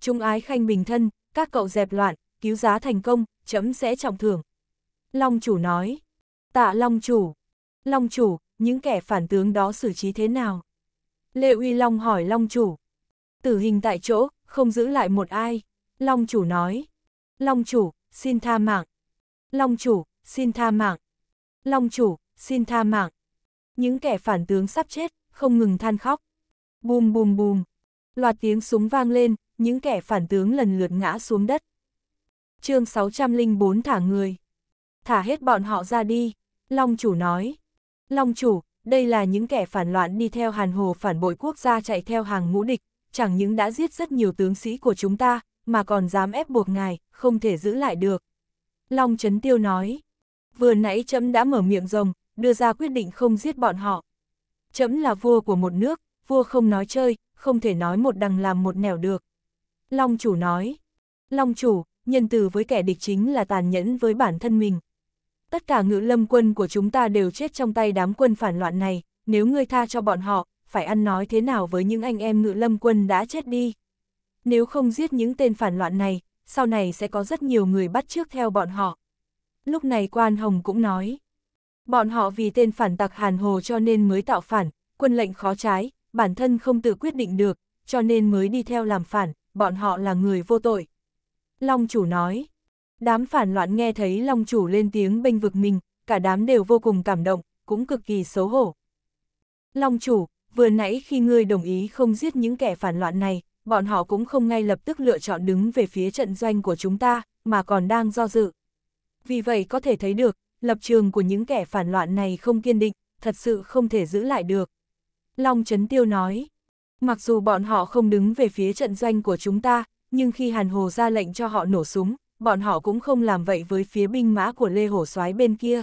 Trung ái khanh bình thân, các cậu dẹp loạn, cứu giá thành công, chấm sẽ trọng thưởng. Long chủ nói. Tạ Long chủ. Long chủ, những kẻ phản tướng đó xử trí thế nào? Lê Uy Long hỏi Long chủ. Tử hình tại chỗ, không giữ lại một ai. Long chủ nói. Long chủ, xin tha mạng. Long chủ, xin tha mạng. Long chủ, xin tha mạng những kẻ phản tướng sắp chết, không ngừng than khóc. Bùm bùm bùm, loạt tiếng súng vang lên, những kẻ phản tướng lần lượt ngã xuống đất. chương 604 thả người. Thả hết bọn họ ra đi, Long chủ nói. Long chủ, đây là những kẻ phản loạn đi theo hàn hồ phản bội quốc gia chạy theo hàng ngũ địch, chẳng những đã giết rất nhiều tướng sĩ của chúng ta, mà còn dám ép buộc ngài, không thể giữ lại được. Long Trấn Tiêu nói, vừa nãy chấm đã mở miệng rồng, đưa ra quyết định không giết bọn họ. Chấm là vua của một nước, vua không nói chơi, không thể nói một đằng làm một nẻo được. Long chủ nói, Long chủ, nhân từ với kẻ địch chính là tàn nhẫn với bản thân mình. Tất cả ngự lâm quân của chúng ta đều chết trong tay đám quân phản loạn này, nếu ngươi tha cho bọn họ, phải ăn nói thế nào với những anh em ngự lâm quân đã chết đi. Nếu không giết những tên phản loạn này, sau này sẽ có rất nhiều người bắt trước theo bọn họ. Lúc này quan hồng cũng nói, Bọn họ vì tên phản tặc Hàn Hồ cho nên mới tạo phản, quân lệnh khó trái, bản thân không tự quyết định được, cho nên mới đi theo làm phản, bọn họ là người vô tội. Long chủ nói, đám phản loạn nghe thấy Long chủ lên tiếng bênh vực mình, cả đám đều vô cùng cảm động, cũng cực kỳ xấu hổ. Long chủ, vừa nãy khi ngươi đồng ý không giết những kẻ phản loạn này, bọn họ cũng không ngay lập tức lựa chọn đứng về phía trận doanh của chúng ta, mà còn đang do dự. Vì vậy có thể thấy được, lập trường của những kẻ phản loạn này không kiên định, thật sự không thể giữ lại được. Long Trấn Tiêu nói, mặc dù bọn họ không đứng về phía trận doanh của chúng ta, nhưng khi Hàn Hồ ra lệnh cho họ nổ súng, bọn họ cũng không làm vậy với phía binh mã của Lê Hổ Soái bên kia.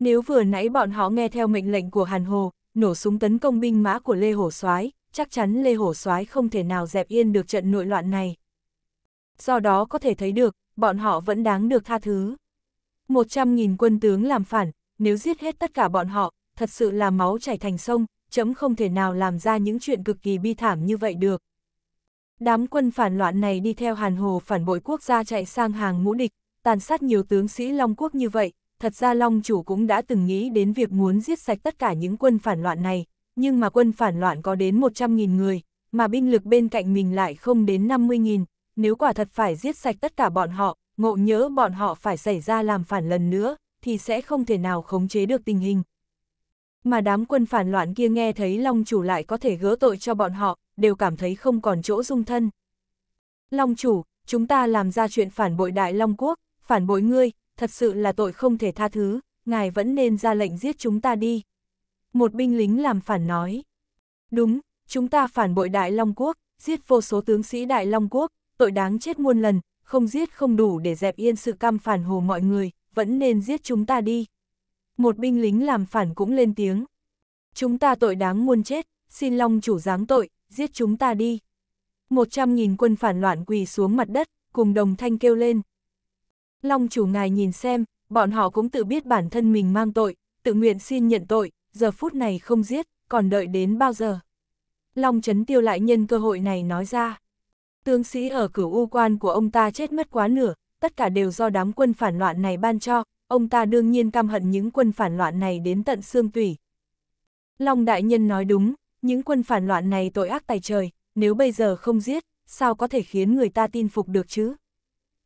Nếu vừa nãy bọn họ nghe theo mệnh lệnh của Hàn Hồ, nổ súng tấn công binh mã của Lê Hổ Soái, chắc chắn Lê Hổ Soái không thể nào dẹp yên được trận nội loạn này. Do đó có thể thấy được, bọn họ vẫn đáng được tha thứ. 100.000 quân tướng làm phản, nếu giết hết tất cả bọn họ, thật sự là máu chảy thành sông, chấm không thể nào làm ra những chuyện cực kỳ bi thảm như vậy được. Đám quân phản loạn này đi theo Hàn Hồ phản bội quốc gia chạy sang hàng ngũ địch, tàn sát nhiều tướng sĩ Long Quốc như vậy, thật ra Long Chủ cũng đã từng nghĩ đến việc muốn giết sạch tất cả những quân phản loạn này, nhưng mà quân phản loạn có đến 100.000 người, mà binh lực bên cạnh mình lại không đến 50.000, nếu quả thật phải giết sạch tất cả bọn họ, ngộ nhớ bọn họ phải xảy ra làm phản lần nữa, thì sẽ không thể nào khống chế được tình hình. Mà đám quân phản loạn kia nghe thấy Long Chủ lại có thể gỡ tội cho bọn họ, đều cảm thấy không còn chỗ dung thân. Long Chủ, chúng ta làm ra chuyện phản bội Đại Long Quốc, phản bội ngươi, thật sự là tội không thể tha thứ, ngài vẫn nên ra lệnh giết chúng ta đi. Một binh lính làm phản nói. Đúng, chúng ta phản bội Đại Long Quốc, giết vô số tướng sĩ Đại Long Quốc, tội đáng chết muôn lần, không giết không đủ để dẹp yên sự căm phản hồ mọi người, vẫn nên giết chúng ta đi. Một binh lính làm phản cũng lên tiếng. Chúng ta tội đáng muôn chết, xin Long chủ giáng tội, giết chúng ta đi. Một trăm nghìn quân phản loạn quỳ xuống mặt đất, cùng đồng thanh kêu lên. Long chủ ngài nhìn xem, bọn họ cũng tự biết bản thân mình mang tội, tự nguyện xin nhận tội, giờ phút này không giết, còn đợi đến bao giờ. Long chấn tiêu lại nhân cơ hội này nói ra. Tướng sĩ ở cửu u quan của ông ta chết mất quá nửa, tất cả đều do đám quân phản loạn này ban cho, ông ta đương nhiên căm hận những quân phản loạn này đến tận xương tủy. Long Đại Nhân nói đúng, những quân phản loạn này tội ác tài trời, nếu bây giờ không giết, sao có thể khiến người ta tin phục được chứ?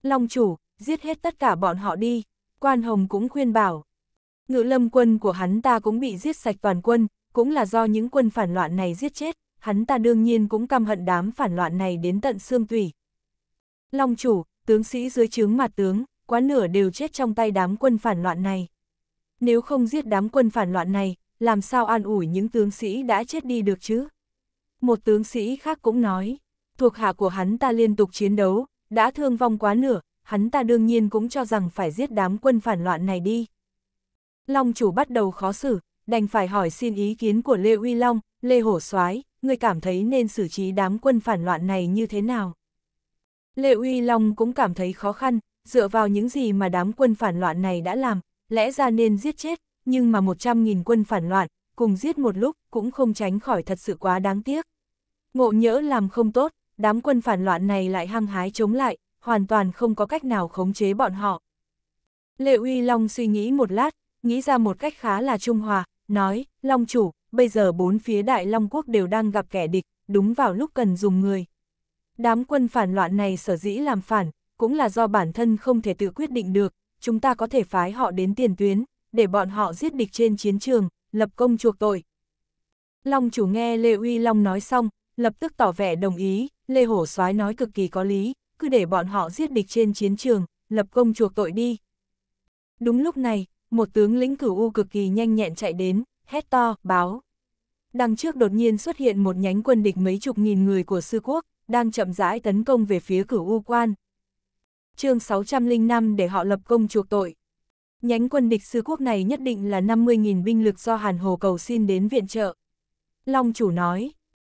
Long Chủ, giết hết tất cả bọn họ đi, Quan Hồng cũng khuyên bảo. Ngự lâm quân của hắn ta cũng bị giết sạch toàn quân, cũng là do những quân phản loạn này giết chết, hắn ta đương nhiên cũng căm hận đám phản loạn này đến tận xương tủy. Long chủ, tướng sĩ dưới trướng mặt tướng, quá nửa đều chết trong tay đám quân phản loạn này. Nếu không giết đám quân phản loạn này, làm sao an ủi những tướng sĩ đã chết đi được chứ? Một tướng sĩ khác cũng nói, thuộc hạ của hắn ta liên tục chiến đấu, đã thương vong quá nửa, hắn ta đương nhiên cũng cho rằng phải giết đám quân phản loạn này đi. Long chủ bắt đầu khó xử, đành phải hỏi xin ý kiến của Lê Uy Long, Lê Hổ Soái ngươi cảm thấy nên xử trí đám quân phản loạn này như thế nào? Lệ Uy Long cũng cảm thấy khó khăn, dựa vào những gì mà đám quân phản loạn này đã làm, lẽ ra nên giết chết, nhưng mà 100.000 quân phản loạn, cùng giết một lúc cũng không tránh khỏi thật sự quá đáng tiếc. Ngộ nhỡ làm không tốt, đám quân phản loạn này lại hăng hái chống lại, hoàn toàn không có cách nào khống chế bọn họ. Lệ Uy Long suy nghĩ một lát, nghĩ ra một cách khá là trung hòa, nói, Long chủ, bây giờ bốn phía Đại Long Quốc đều đang gặp kẻ địch, đúng vào lúc cần dùng người. Đám quân phản loạn này sở dĩ làm phản, cũng là do bản thân không thể tự quyết định được, chúng ta có thể phái họ đến tiền tuyến, để bọn họ giết địch trên chiến trường, lập công chuộc tội. Long chủ nghe Lê Uy Long nói xong, lập tức tỏ vẻ đồng ý, Lê Hổ Soái nói cực kỳ có lý, cứ để bọn họ giết địch trên chiến trường, lập công chuộc tội đi. Đúng lúc này, một tướng lĩnh cửu u cực kỳ nhanh nhẹn chạy đến, hét to, báo. Đằng trước đột nhiên xuất hiện một nhánh quân địch mấy chục nghìn người của sư quốc, đang chậm rãi tấn công về phía cửu U Quan. chương 605 để họ lập công chuộc tội. Nhánh quân địch sư quốc này nhất định là 50.000 binh lực do Hàn Hồ cầu xin đến viện trợ. Long chủ nói,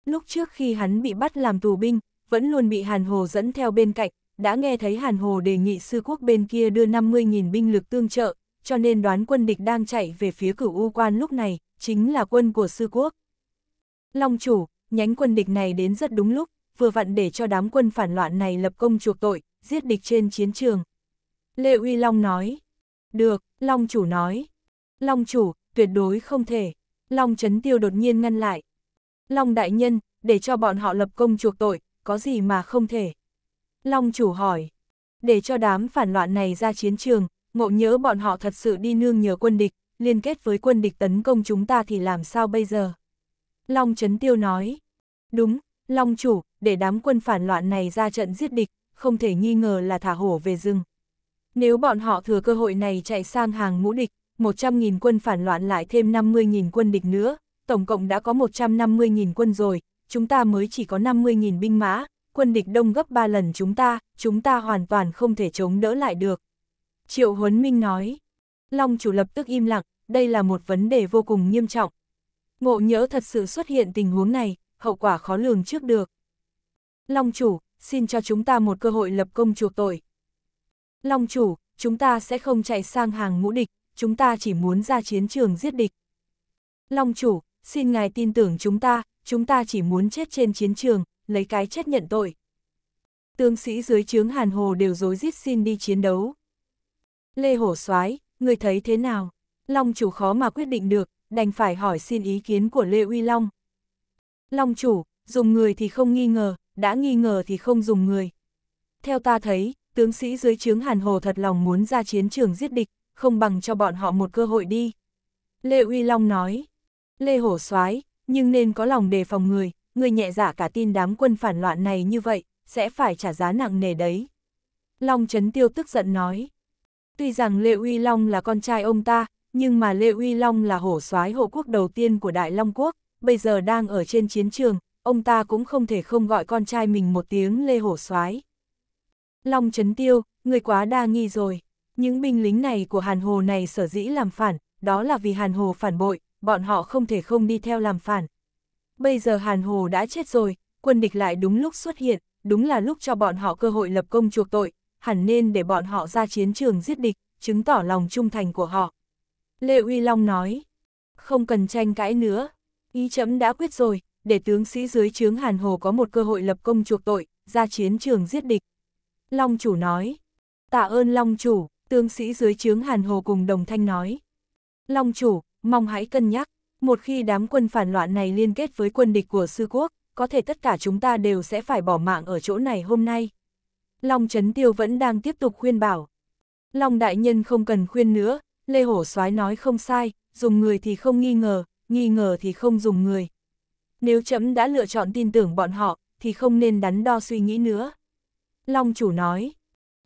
lúc trước khi hắn bị bắt làm tù binh, vẫn luôn bị Hàn Hồ dẫn theo bên cạnh, đã nghe thấy Hàn Hồ đề nghị sư quốc bên kia đưa 50.000 binh lực tương trợ, cho nên đoán quân địch đang chạy về phía cửu U quan lúc này, chính là quân của sư quốc. Long chủ, nhánh quân địch này đến rất đúng lúc, vừa vặn để cho đám quân phản loạn này lập công chuộc tội, giết địch trên chiến trường. Lê Uy Long nói, được, Long chủ nói, Long chủ, tuyệt đối không thể, Long chấn tiêu đột nhiên ngăn lại. Long đại nhân, để cho bọn họ lập công chuộc tội, có gì mà không thể. Long chủ hỏi, để cho đám phản loạn này ra chiến trường, ngộ nhớ bọn họ thật sự đi nương nhờ quân địch, liên kết với quân địch tấn công chúng ta thì làm sao bây giờ? Long Trấn Tiêu nói, đúng, Long Chủ, để đám quân phản loạn này ra trận giết địch, không thể nghi ngờ là thả hổ về rừng. Nếu bọn họ thừa cơ hội này chạy sang hàng ngũ địch, 100.000 quân phản loạn lại thêm 50.000 quân địch nữa, tổng cộng đã có 150.000 quân rồi, chúng ta mới chỉ có 50.000 binh mã, quân địch đông gấp 3 lần chúng ta, chúng ta hoàn toàn không thể chống đỡ lại được. Triệu Huấn Minh nói. Long chủ lập tức im lặng, đây là một vấn đề vô cùng nghiêm trọng. Ngộ nhỡ thật sự xuất hiện tình huống này, hậu quả khó lường trước được. Long chủ, xin cho chúng ta một cơ hội lập công chuộc tội. Long chủ, chúng ta sẽ không chạy sang hàng ngũ địch, chúng ta chỉ muốn ra chiến trường giết địch. Long chủ, xin ngài tin tưởng chúng ta, chúng ta chỉ muốn chết trên chiến trường, lấy cái chết nhận tội. Tướng sĩ dưới trướng Hàn Hồ đều dối rít xin đi chiến đấu. Lê Hổ soái người thấy thế nào? Long chủ khó mà quyết định được, đành phải hỏi xin ý kiến của Lê Uy Long. Long chủ, dùng người thì không nghi ngờ, đã nghi ngờ thì không dùng người. Theo ta thấy, tướng sĩ dưới trướng Hàn Hồ thật lòng muốn ra chiến trường giết địch, không bằng cho bọn họ một cơ hội đi. Lê Uy Long nói, Lê Hổ soái nhưng nên có lòng đề phòng người, người nhẹ dạ cả tin đám quân phản loạn này như vậy, sẽ phải trả giá nặng nề đấy. Long Trấn Tiêu tức giận nói, Tuy rằng Lê Uy Long là con trai ông ta, nhưng mà Lê Uy Long là hổ soái hộ quốc đầu tiên của Đại Long Quốc, bây giờ đang ở trên chiến trường, ông ta cũng không thể không gọi con trai mình một tiếng Lê Hổ soái. Long Trấn Tiêu, người quá đa nghi rồi. Những binh lính này của Hàn Hồ này sở dĩ làm phản, đó là vì Hàn Hồ phản bội, bọn họ không thể không đi theo làm phản. Bây giờ Hàn Hồ đã chết rồi, quân địch lại đúng lúc xuất hiện, đúng là lúc cho bọn họ cơ hội lập công chuộc tội, hẳn nên để bọn họ ra chiến trường giết địch, chứng tỏ lòng trung thành của họ. Lê Uy Long nói, không cần tranh cãi nữa, ý chấm đã quyết rồi, để tướng sĩ dưới trướng Hàn Hồ có một cơ hội lập công chuộc tội, ra chiến trường giết địch. Long chủ nói, tạ ơn Long chủ, tướng sĩ dưới trướng Hàn Hồ cùng đồng thanh nói. Long chủ, mong hãy cân nhắc, một khi đám quân phản loạn này liên kết với quân địch của sư quốc, có thể tất cả chúng ta đều sẽ phải bỏ mạng ở chỗ này hôm nay. Long Trấn Tiêu vẫn đang tiếp tục khuyên bảo. Long Đại Nhân không cần khuyên nữa, Lê Hổ soái nói không sai, dùng người thì không nghi ngờ, nghi ngờ thì không dùng người. Nếu chấm đã lựa chọn tin tưởng bọn họ, thì không nên đắn đo suy nghĩ nữa. Long Chủ nói,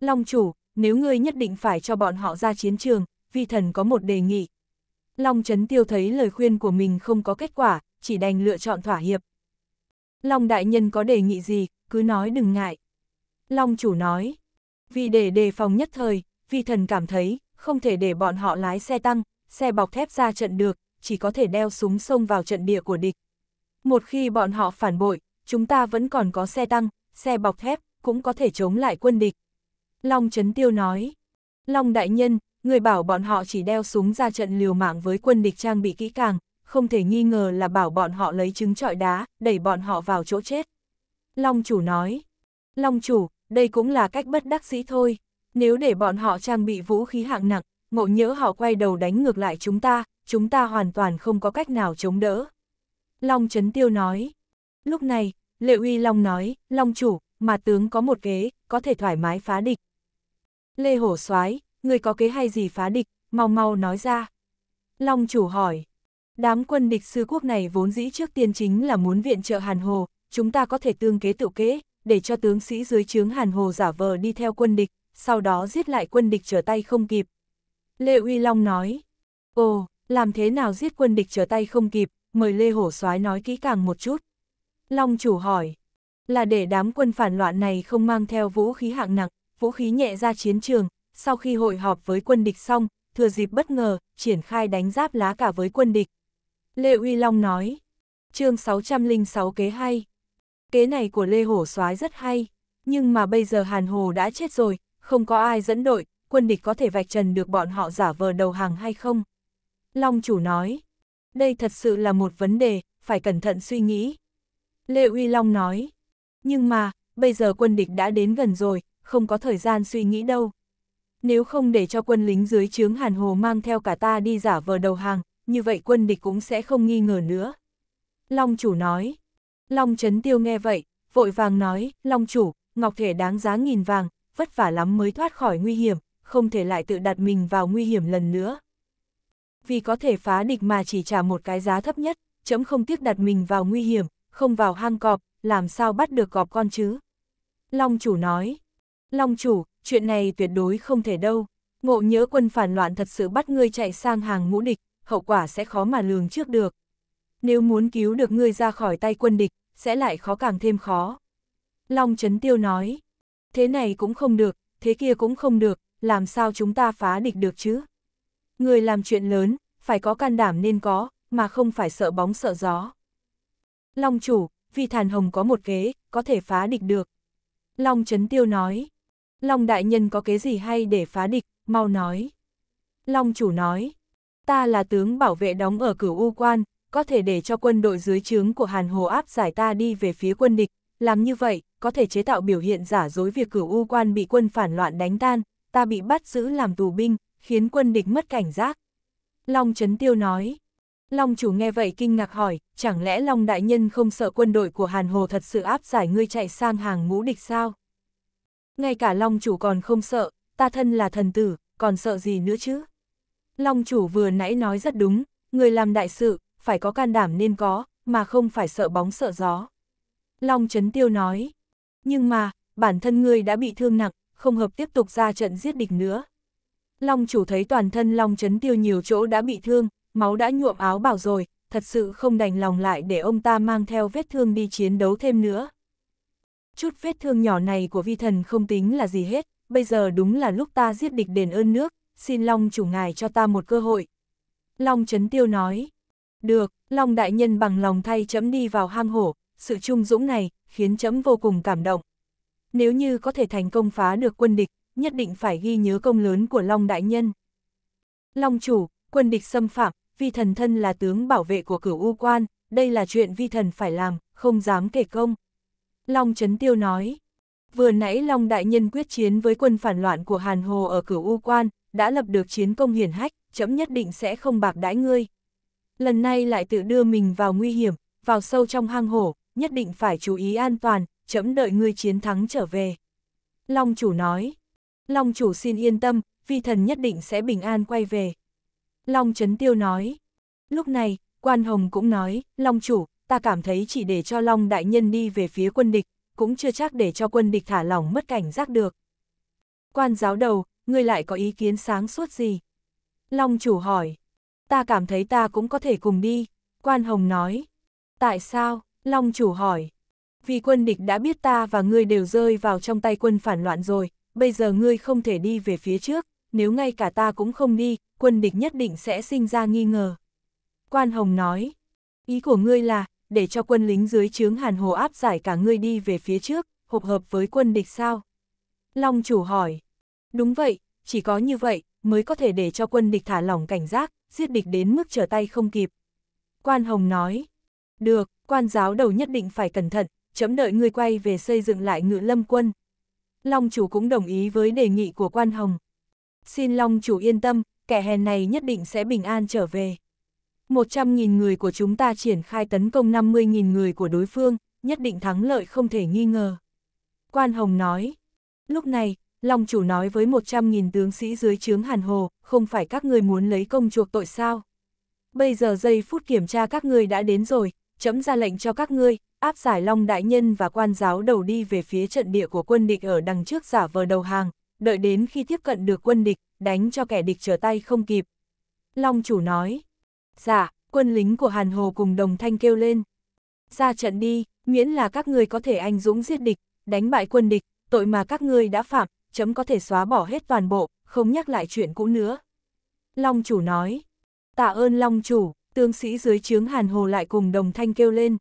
Long Chủ, nếu ngươi nhất định phải cho bọn họ ra chiến trường, vi thần có một đề nghị. Long Trấn Tiêu thấy lời khuyên của mình không có kết quả, chỉ đành lựa chọn thỏa hiệp. Long Đại Nhân có đề nghị gì, cứ nói đừng ngại. Long chủ nói. Vì để đề phòng nhất thời, vi thần cảm thấy, không thể để bọn họ lái xe tăng, xe bọc thép ra trận được, chỉ có thể đeo súng xông vào trận địa của địch. Một khi bọn họ phản bội, chúng ta vẫn còn có xe tăng, xe bọc thép, cũng có thể chống lại quân địch. Long Trấn Tiêu nói. Long Đại Nhân, người bảo bọn họ chỉ đeo súng ra trận liều mạng với quân địch trang bị kỹ càng, không thể nghi ngờ là bảo bọn họ lấy trứng trọi đá, đẩy bọn họ vào chỗ chết. Long Chủ nói. Long Chủ, đây cũng là cách bất đắc sĩ thôi. Nếu để bọn họ trang bị vũ khí hạng nặng, ngộ nhỡ họ quay đầu đánh ngược lại chúng ta, chúng ta hoàn toàn không có cách nào chống đỡ. Long Trấn Tiêu nói. Lúc này, Lệ Uy Long nói, Long chủ, mà tướng có một kế, có thể thoải mái phá địch. Lê Hổ soái người có kế hay gì phá địch, mau mau nói ra. Long chủ hỏi. Đám quân địch sư quốc này vốn dĩ trước tiên chính là muốn viện trợ Hàn Hồ, chúng ta có thể tương kế tự kế, để cho tướng sĩ dưới trướng Hàn Hồ giả vờ đi theo quân địch, sau đó giết lại quân địch trở tay không kịp. Lê Uy Long nói, ồ, làm thế nào giết quân địch trở tay không kịp, mời Lê Hổ soái nói kỹ càng một chút. Long chủ hỏi, là để đám quân phản loạn này không mang theo vũ khí hạng nặng, vũ khí nhẹ ra chiến trường, sau khi hội họp với quân địch xong, thừa dịp bất ngờ, triển khai đánh giáp lá cả với quân địch. Lê Uy Long nói, chương 606 kế hay. Kế này của Lê Hổ soái rất hay, nhưng mà bây giờ Hàn Hồ đã chết rồi, không có ai dẫn đội, quân địch có thể vạch trần được bọn họ giả vờ đầu hàng hay không? Long chủ nói, đây thật sự là một vấn đề, phải cẩn thận suy nghĩ. Lê Uy Long nói, nhưng mà, bây giờ quân địch đã đến gần rồi, không có thời gian suy nghĩ đâu. Nếu không để cho quân lính dưới trướng Hàn Hồ mang theo cả ta đi giả vờ đầu hàng, như vậy quân địch cũng sẽ không nghi ngờ nữa. Long chủ nói, Long Trấn Tiêu nghe vậy, vội vàng nói, Long chủ, ngọc thể đáng giá nghìn vàng, vất vả lắm mới thoát khỏi nguy hiểm, không thể lại tự đặt mình vào nguy hiểm lần nữa. Vì có thể phá địch mà chỉ trả một cái giá thấp nhất, chấm không tiếc đặt mình vào nguy hiểm, không vào hang cọp, làm sao bắt được cọp con chứ? Long chủ nói, Long chủ, chuyện này tuyệt đối không thể đâu, ngộ nhớ quân phản loạn thật sự bắt ngươi chạy sang hàng ngũ địch, hậu quả sẽ khó mà lường trước được nếu muốn cứu được ngươi ra khỏi tay quân địch, sẽ lại khó càng thêm khó. Long Trấn Tiêu nói, thế này cũng không được, thế kia cũng không được, làm sao chúng ta phá địch được chứ? Người làm chuyện lớn, phải có can đảm nên có, mà không phải sợ bóng sợ gió. Long chủ, vì thàn hồng có một kế, có thể phá địch được. Long Trấn Tiêu nói, Long đại nhân có kế gì hay để phá địch, mau nói. Long chủ nói, ta là tướng bảo vệ đóng ở cửu U Quan, có thể để cho quân đội dưới trướng của Hàn Hồ áp giải ta đi về phía quân địch, làm như vậy, có thể chế tạo biểu hiện giả dối việc cửu u quan bị quân phản loạn đánh tan, ta bị bắt giữ làm tù binh, khiến quân địch mất cảnh giác. Long Trấn Tiêu nói. Long chủ nghe vậy kinh ngạc hỏi, chẳng lẽ Long đại nhân không sợ quân đội của Hàn Hồ thật sự áp giải ngươi chạy sang hàng ngũ địch sao? Ngay cả Long chủ còn không sợ, ta thân là thần tử, còn sợ gì nữa chứ? Long chủ vừa nãy nói rất đúng, người làm đại sự, phải có can đảm nên có, mà không phải sợ bóng sợ gió. Long Trấn Tiêu nói, nhưng mà, bản thân ngươi đã bị thương nặng, không hợp tiếp tục ra trận giết địch nữa. Long chủ thấy toàn thân Long Trấn Tiêu nhiều chỗ đã bị thương, máu đã nhuộm áo bảo rồi, thật sự không đành lòng lại để ông ta mang theo vết thương đi chiến đấu thêm nữa. Chút vết thương nhỏ này của vi thần không tính là gì hết, bây giờ đúng là lúc ta giết địch đền ơn nước, xin Long chủ ngài cho ta một cơ hội. Long Trấn Tiêu nói, được, Long Đại Nhân bằng lòng thay chấm đi vào hang hổ, sự trung dũng này, khiến chấm vô cùng cảm động. Nếu như có thể thành công phá được quân địch, nhất định phải ghi nhớ công lớn của Long Đại Nhân. Long Chủ, quân địch xâm phạm, vi thần thân là tướng bảo vệ của cửu u quan, đây là chuyện vi thần phải làm, không dám kể công. Long Trấn Tiêu nói, vừa nãy Long Đại Nhân quyết chiến với quân phản loạn của Hàn Hồ ở cửu u quan, đã lập được chiến công hiển hách, chấm nhất định sẽ không bạc đãi ngươi lần này lại tự đưa mình vào nguy hiểm, vào sâu trong hang hổ, nhất định phải chú ý an toàn, chấm đợi ngươi chiến thắng trở về. Long chủ nói, Long chủ xin yên tâm, vi thần nhất định sẽ bình an quay về. Long chấn Tiêu nói, lúc này, Quan Hồng cũng nói, Long chủ, ta cảm thấy chỉ để cho Long đại nhân đi về phía quân địch, cũng chưa chắc để cho quân địch thả lỏng mất cảnh giác được. Quan giáo đầu, ngươi lại có ý kiến sáng suốt gì? Long chủ hỏi, ta cảm thấy ta cũng có thể cùng đi, quan hồng nói. Tại sao? Long chủ hỏi. Vì quân địch đã biết ta và ngươi đều rơi vào trong tay quân phản loạn rồi, bây giờ ngươi không thể đi về phía trước, nếu ngay cả ta cũng không đi, quân địch nhất định sẽ sinh ra nghi ngờ. Quan Hồng nói, ý của ngươi là, để cho quân lính dưới chướng Hàn Hồ áp giải cả ngươi đi về phía trước, hộp hợp với quân địch sao? Long chủ hỏi, đúng vậy, chỉ có như vậy, mới có thể để cho quân địch thả lỏng cảnh giác, giết địch đến mức trở tay không kịp. Quan Hồng nói, được, quan giáo đầu nhất định phải cẩn thận, chấm đợi người quay về xây dựng lại ngự lâm quân. Long chủ cũng đồng ý với đề nghị của quan Hồng. Xin Long chủ yên tâm, kẻ hèn này nhất định sẽ bình an trở về. 100.000 người của chúng ta triển khai tấn công 50.000 người của đối phương, nhất định thắng lợi không thể nghi ngờ. Quan Hồng nói, lúc này, Long chủ nói với 100.000 tướng sĩ dưới chướng Hàn Hồ, không phải các người muốn lấy công chuộc tội sao? Bây giờ giây phút kiểm tra các người đã đến rồi, chấm ra lệnh cho các ngươi, áp giải Long Đại Nhân và quan giáo đầu đi về phía trận địa của quân địch ở đằng trước giả vờ đầu hàng, đợi đến khi tiếp cận được quân địch, đánh cho kẻ địch trở tay không kịp. Long chủ nói, dạ, quân lính của Hàn Hồ cùng đồng thanh kêu lên. Ra trận đi, miễn là các người có thể anh dũng giết địch, đánh bại quân địch, tội mà các ngươi đã phạm, chấm có thể xóa bỏ hết toàn bộ, không nhắc lại chuyện cũ nữa. Long chủ nói, tạ ơn Long chủ, tướng sĩ dưới chướng hàn hồ lại cùng đồng thanh kêu lên.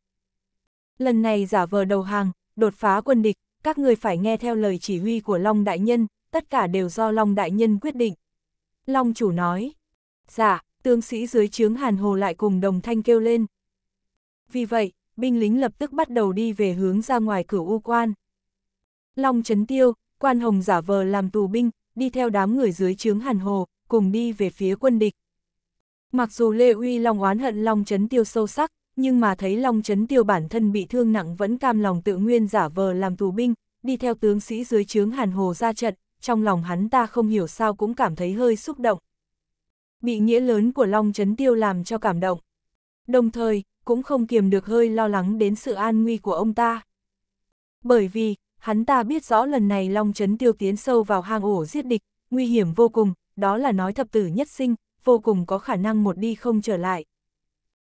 Lần này giả vờ đầu hàng, đột phá quân địch, các người phải nghe theo lời chỉ huy của Long Đại Nhân, tất cả đều do Long Đại Nhân quyết định. Long chủ nói, dạ, tướng sĩ dưới chướng hàn hồ lại cùng đồng thanh kêu lên. Vì vậy, binh lính lập tức bắt đầu đi về hướng ra ngoài cửa u quan. Long Trấn Tiêu, quan hồng giả vờ làm tù binh, đi theo đám người dưới trướng hàn hồ, cùng đi về phía quân địch. Mặc dù Lê Uy Long oán hận Long Trấn Tiêu sâu sắc, nhưng mà thấy Long Trấn Tiêu bản thân bị thương nặng vẫn cam lòng tự nguyên giả vờ làm tù binh, đi theo tướng sĩ dưới trướng hàn hồ ra trận, trong lòng hắn ta không hiểu sao cũng cảm thấy hơi xúc động. Bị nghĩa lớn của Long Trấn Tiêu làm cho cảm động. Đồng thời, cũng không kiềm được hơi lo lắng đến sự an nguy của ông ta. Bởi vì, hắn ta biết rõ lần này Long Trấn Tiêu tiến sâu vào hang ổ giết địch, nguy hiểm vô cùng, đó là nói thập tử nhất sinh, vô cùng có khả năng một đi không trở lại.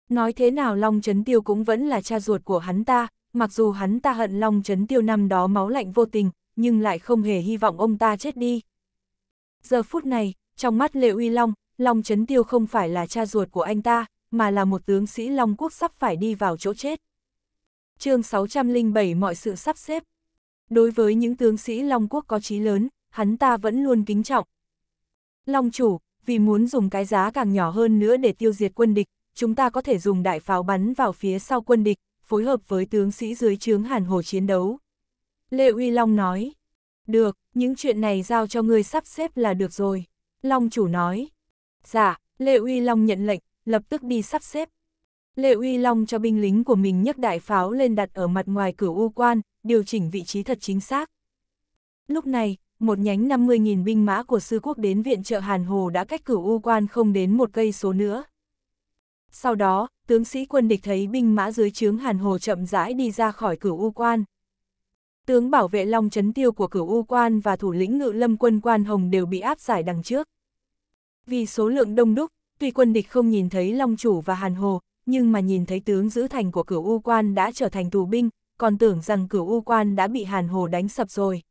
Nói thế nào Long Trấn Tiêu cũng vẫn là cha ruột của hắn ta, mặc dù hắn ta hận Long Trấn Tiêu năm đó máu lạnh vô tình, nhưng lại không hề hy vọng ông ta chết đi. Giờ phút này, trong mắt Lệ Uy Long, Long Trấn Tiêu không phải là cha ruột của anh ta, mà là một tướng sĩ Long Quốc sắp phải đi vào chỗ chết. chương 607 mọi sự sắp xếp, đối với những tướng sĩ Long Quốc có trí lớn, hắn ta vẫn luôn kính trọng. Long chủ, vì muốn dùng cái giá càng nhỏ hơn nữa để tiêu diệt quân địch, chúng ta có thể dùng đại pháo bắn vào phía sau quân địch, phối hợp với tướng sĩ dưới trướng Hàn Hồ chiến đấu. Lê Uy Long nói, được, những chuyện này giao cho ngươi sắp xếp là được rồi. Long chủ nói, dạ, Lê Uy Long nhận lệnh, lập tức đi sắp xếp. Lê Uy Long cho binh lính của mình nhấc đại pháo lên đặt ở mặt ngoài cửa u quan, điều chỉnh vị trí thật chính xác. Lúc này, một nhánh 50.000 binh mã của sư quốc đến viện trợ Hàn Hồ đã cách cửu U Quan không đến một cây số nữa. Sau đó, tướng sĩ quân địch thấy binh mã dưới trướng Hàn Hồ chậm rãi đi ra khỏi cửu U Quan. Tướng bảo vệ Long Trấn Tiêu của cửu U Quan và thủ lĩnh ngự lâm quân Quan Hồng đều bị áp giải đằng trước. Vì số lượng đông đúc, tuy quân địch không nhìn thấy Long Chủ và Hàn Hồ, nhưng mà nhìn thấy tướng giữ thành của cửu U Quan đã trở thành tù binh, còn tưởng rằng cửu U Quan đã bị Hàn Hồ đánh sập rồi.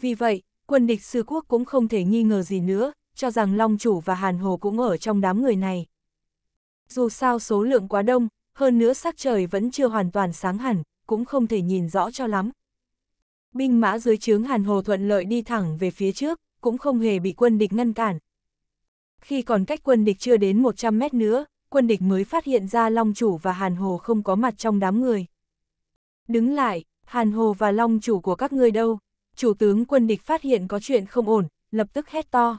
Vì vậy, quân địch sư quốc cũng không thể nghi ngờ gì nữa, cho rằng Long Chủ và Hàn Hồ cũng ở trong đám người này. Dù sao số lượng quá đông, hơn nữa sắc trời vẫn chưa hoàn toàn sáng hẳn, cũng không thể nhìn rõ cho lắm. Binh mã dưới trướng Hàn Hồ thuận lợi đi thẳng về phía trước, cũng không hề bị quân địch ngăn cản. Khi còn cách quân địch chưa đến 100 mét nữa, quân địch mới phát hiện ra Long Chủ và Hàn Hồ không có mặt trong đám người. Đứng lại, Hàn Hồ và Long chủ của các ngươi đâu? Chủ tướng quân địch phát hiện có chuyện không ổn, lập tức hét to.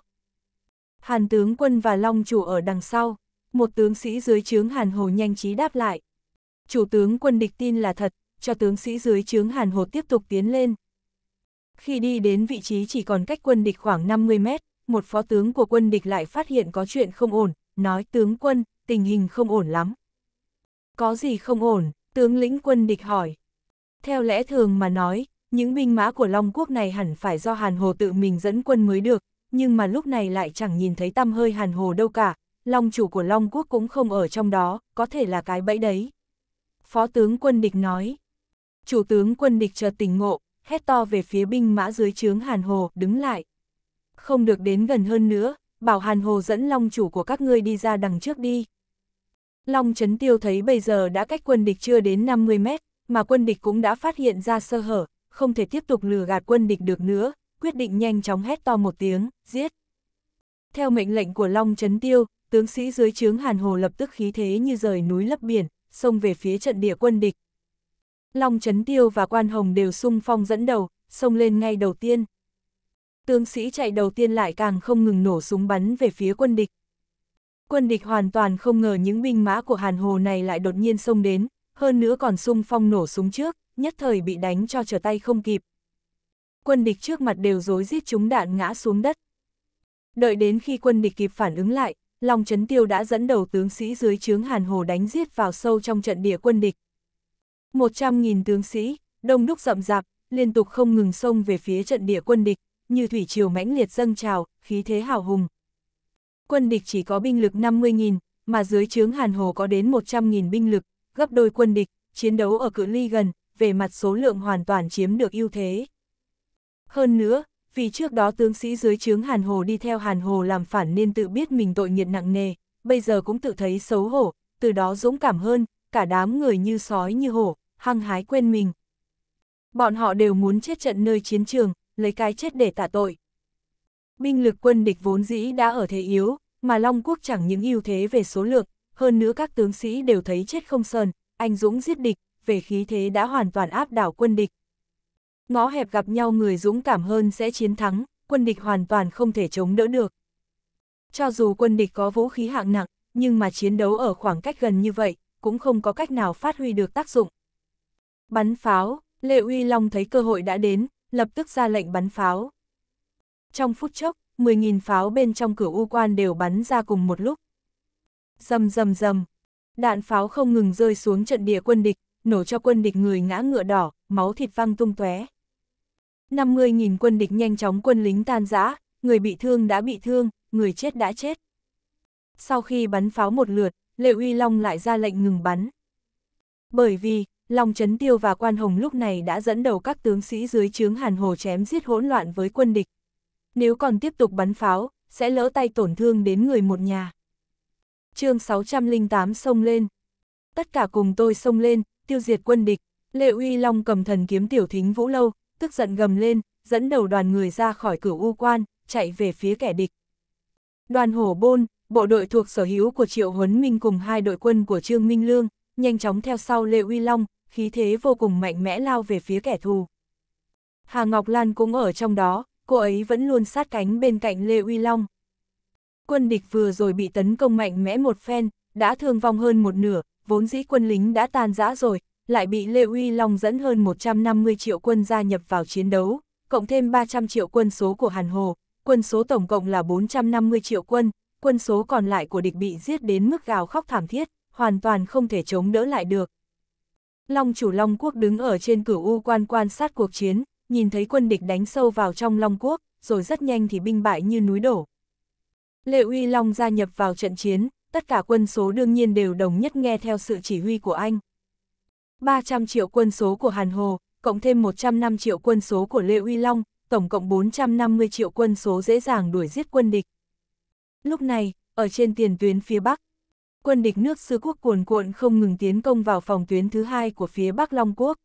Hàn tướng quân và Long chủ ở đằng sau, một tướng sĩ dưới trướng Hàn Hồ nhanh trí đáp lại. Chủ tướng quân địch tin là thật, cho tướng sĩ dưới trướng Hàn Hồ tiếp tục tiến lên. Khi đi đến vị trí chỉ còn cách quân địch khoảng 50 mét, một phó tướng của quân địch lại phát hiện có chuyện không ổn, nói tướng quân, tình hình không ổn lắm. Có gì không ổn, tướng lĩnh quân địch hỏi. Theo lẽ thường mà nói, những binh mã của Long Quốc này hẳn phải do Hàn Hồ tự mình dẫn quân mới được, nhưng mà lúc này lại chẳng nhìn thấy tăm hơi Hàn Hồ đâu cả, Long chủ của Long Quốc cũng không ở trong đó, có thể là cái bẫy đấy. Phó tướng quân địch nói. Chủ tướng quân địch chợt tỉnh ngộ, hét to về phía binh mã dưới trướng Hàn Hồ, đứng lại. Không được đến gần hơn nữa, bảo Hàn Hồ dẫn Long chủ của các ngươi đi ra đằng trước đi. Long Trấn Tiêu thấy bây giờ đã cách quân địch chưa đến 50 mét, mà quân địch cũng đã phát hiện ra sơ hở, không thể tiếp tục lừa gạt quân địch được nữa, quyết định nhanh chóng hét to một tiếng, giết. Theo mệnh lệnh của Long Trấn Tiêu, tướng sĩ dưới trướng Hàn Hồ lập tức khí thế như rời núi lấp biển, xông về phía trận địa quân địch. Long Trấn Tiêu và Quan Hồng đều sung phong dẫn đầu, xông lên ngay đầu tiên. Tướng sĩ chạy đầu tiên lại càng không ngừng nổ súng bắn về phía quân địch. Quân địch hoàn toàn không ngờ những binh mã của Hàn Hồ này lại đột nhiên xông đến, hơn nữa còn sung phong nổ súng trước, nhất thời bị đánh cho trở tay không kịp. Quân địch trước mặt đều rối giết chúng đạn ngã xuống đất. Đợi đến khi quân địch kịp phản ứng lại, Long Trấn Tiêu đã dẫn đầu tướng sĩ dưới trướng Hàn Hồ đánh giết vào sâu trong trận địa quân địch. một trăm nghìn tướng sĩ, đông đúc rậm rạp, liên tục không ngừng xông về phía trận địa quân địch, như thủy triều mãnh liệt dâng trào, khí thế hào hùng. Quân địch chỉ có binh lực 50.000, mà dưới trướng Hàn Hồ có đến 100.000 binh lực, gấp đôi quân địch, chiến đấu ở cự ly gần, về mặt số lượng hoàn toàn chiếm được ưu thế. Hơn nữa, vì trước đó tướng sĩ dưới trướng Hàn Hồ đi theo Hàn Hồ làm phản nên tự biết mình tội nghiệt nặng nề, bây giờ cũng tự thấy xấu hổ, từ đó dũng cảm hơn, cả đám người như sói như hổ, hăng hái quên mình. Bọn họ đều muốn chết trận nơi chiến trường, lấy cái chết để tạ tội. Binh lực quân địch vốn dĩ đã ở thế yếu, mà Long Quốc chẳng những ưu thế về số lượng, hơn nữa các tướng sĩ đều thấy chết không sờn, anh Dũng giết địch, về khí thế đã hoàn toàn áp đảo quân địch. Ngõ hẹp gặp nhau người dũng cảm hơn sẽ chiến thắng, quân địch hoàn toàn không thể chống đỡ được. Cho dù quân địch có vũ khí hạng nặng, nhưng mà chiến đấu ở khoảng cách gần như vậy, cũng không có cách nào phát huy được tác dụng. Bắn pháo, Lệ Uy Long thấy cơ hội đã đến, lập tức ra lệnh bắn pháo. Trong phút chốc, 10.000 pháo bên trong cửa u quan đều bắn ra cùng một lúc. Dầm dầm dầm. Đạn pháo không ngừng rơi xuống trận địa quân địch, nổ cho quân địch người ngã ngựa đỏ, máu thịt văng tung tóe. 50.000 quân địch nhanh chóng quân lính tan rã, người bị thương đã bị thương, người chết đã chết. Sau khi bắn pháo một lượt, Lệ Uy Long lại ra lệnh ngừng bắn. Bởi vì, Long Trấn Tiêu và Quan Hồng lúc này đã dẫn đầu các tướng sĩ dưới chướng Hàn Hồ chém giết hỗn loạn với quân địch. Nếu còn tiếp tục bắn pháo, sẽ lỡ tay tổn thương đến người một nhà chương 608 xông lên. Tất cả cùng tôi xông lên, tiêu diệt quân địch, Lệ Uy Long cầm thần kiếm tiểu thính Vũ Lâu, tức giận gầm lên, dẫn đầu đoàn người ra khỏi cửa u quan, chạy về phía kẻ địch. Đoàn hổ bôn, bộ đội thuộc sở hữu của Triệu Huấn Minh cùng hai đội quân của Trương Minh Lương, nhanh chóng theo sau Lệ Uy Long, khí thế vô cùng mạnh mẽ lao về phía kẻ thù. Hà Ngọc Lan cũng ở trong đó, cô ấy vẫn luôn sát cánh bên cạnh Lê Uy Long quân địch vừa rồi bị tấn công mạnh mẽ một phen, đã thương vong hơn một nửa, vốn dĩ quân lính đã tan rã rồi, lại bị Lê Uy Long dẫn hơn 150 triệu quân gia nhập vào chiến đấu, cộng thêm 300 triệu quân số của Hàn Hồ, quân số tổng cộng là 450 triệu quân, quân số còn lại của địch bị giết đến mức gào khóc thảm thiết, hoàn toàn không thể chống đỡ lại được. Long chủ Long Quốc đứng ở trên cửa u quan quan sát cuộc chiến, nhìn thấy quân địch đánh sâu vào trong Long Quốc, rồi rất nhanh thì binh bại như núi đổ, Lê Uy Long gia nhập vào trận chiến, tất cả quân số đương nhiên đều đồng nhất nghe theo sự chỉ huy của anh. 300 triệu quân số của Hàn Hồ, cộng thêm 105 triệu quân số của Lê Uy Long, tổng cộng 450 triệu quân số dễ dàng đuổi giết quân địch. Lúc này, ở trên tiền tuyến phía Bắc, quân địch nước sư quốc cuồn cuộn không ngừng tiến công vào phòng tuyến thứ hai của phía Bắc Long Quốc.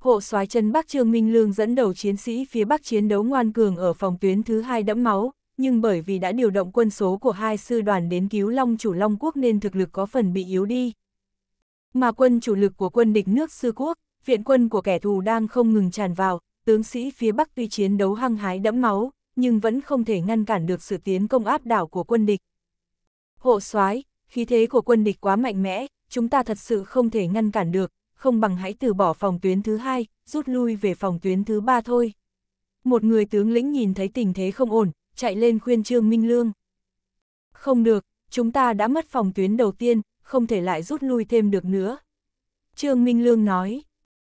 Hộ soái chân Bắc Trương Minh Lương dẫn đầu chiến sĩ phía Bắc chiến đấu ngoan cường ở phòng tuyến thứ hai đẫm máu, nhưng bởi vì đã điều động quân số của hai sư đoàn đến cứu Long chủ Long quốc nên thực lực có phần bị yếu đi. Mà quân chủ lực của quân địch nước sư quốc, viện quân của kẻ thù đang không ngừng tràn vào, tướng sĩ phía Bắc tuy chiến đấu hăng hái đẫm máu, nhưng vẫn không thể ngăn cản được sự tiến công áp đảo của quân địch. Hộ soái khí thế của quân địch quá mạnh mẽ, chúng ta thật sự không thể ngăn cản được, không bằng hãy từ bỏ phòng tuyến thứ hai, rút lui về phòng tuyến thứ ba thôi. Một người tướng lĩnh nhìn thấy tình thế không ổn, chạy lên khuyên Trương Minh Lương. Không được, chúng ta đã mất phòng tuyến đầu tiên, không thể lại rút lui thêm được nữa. Trương Minh Lương nói,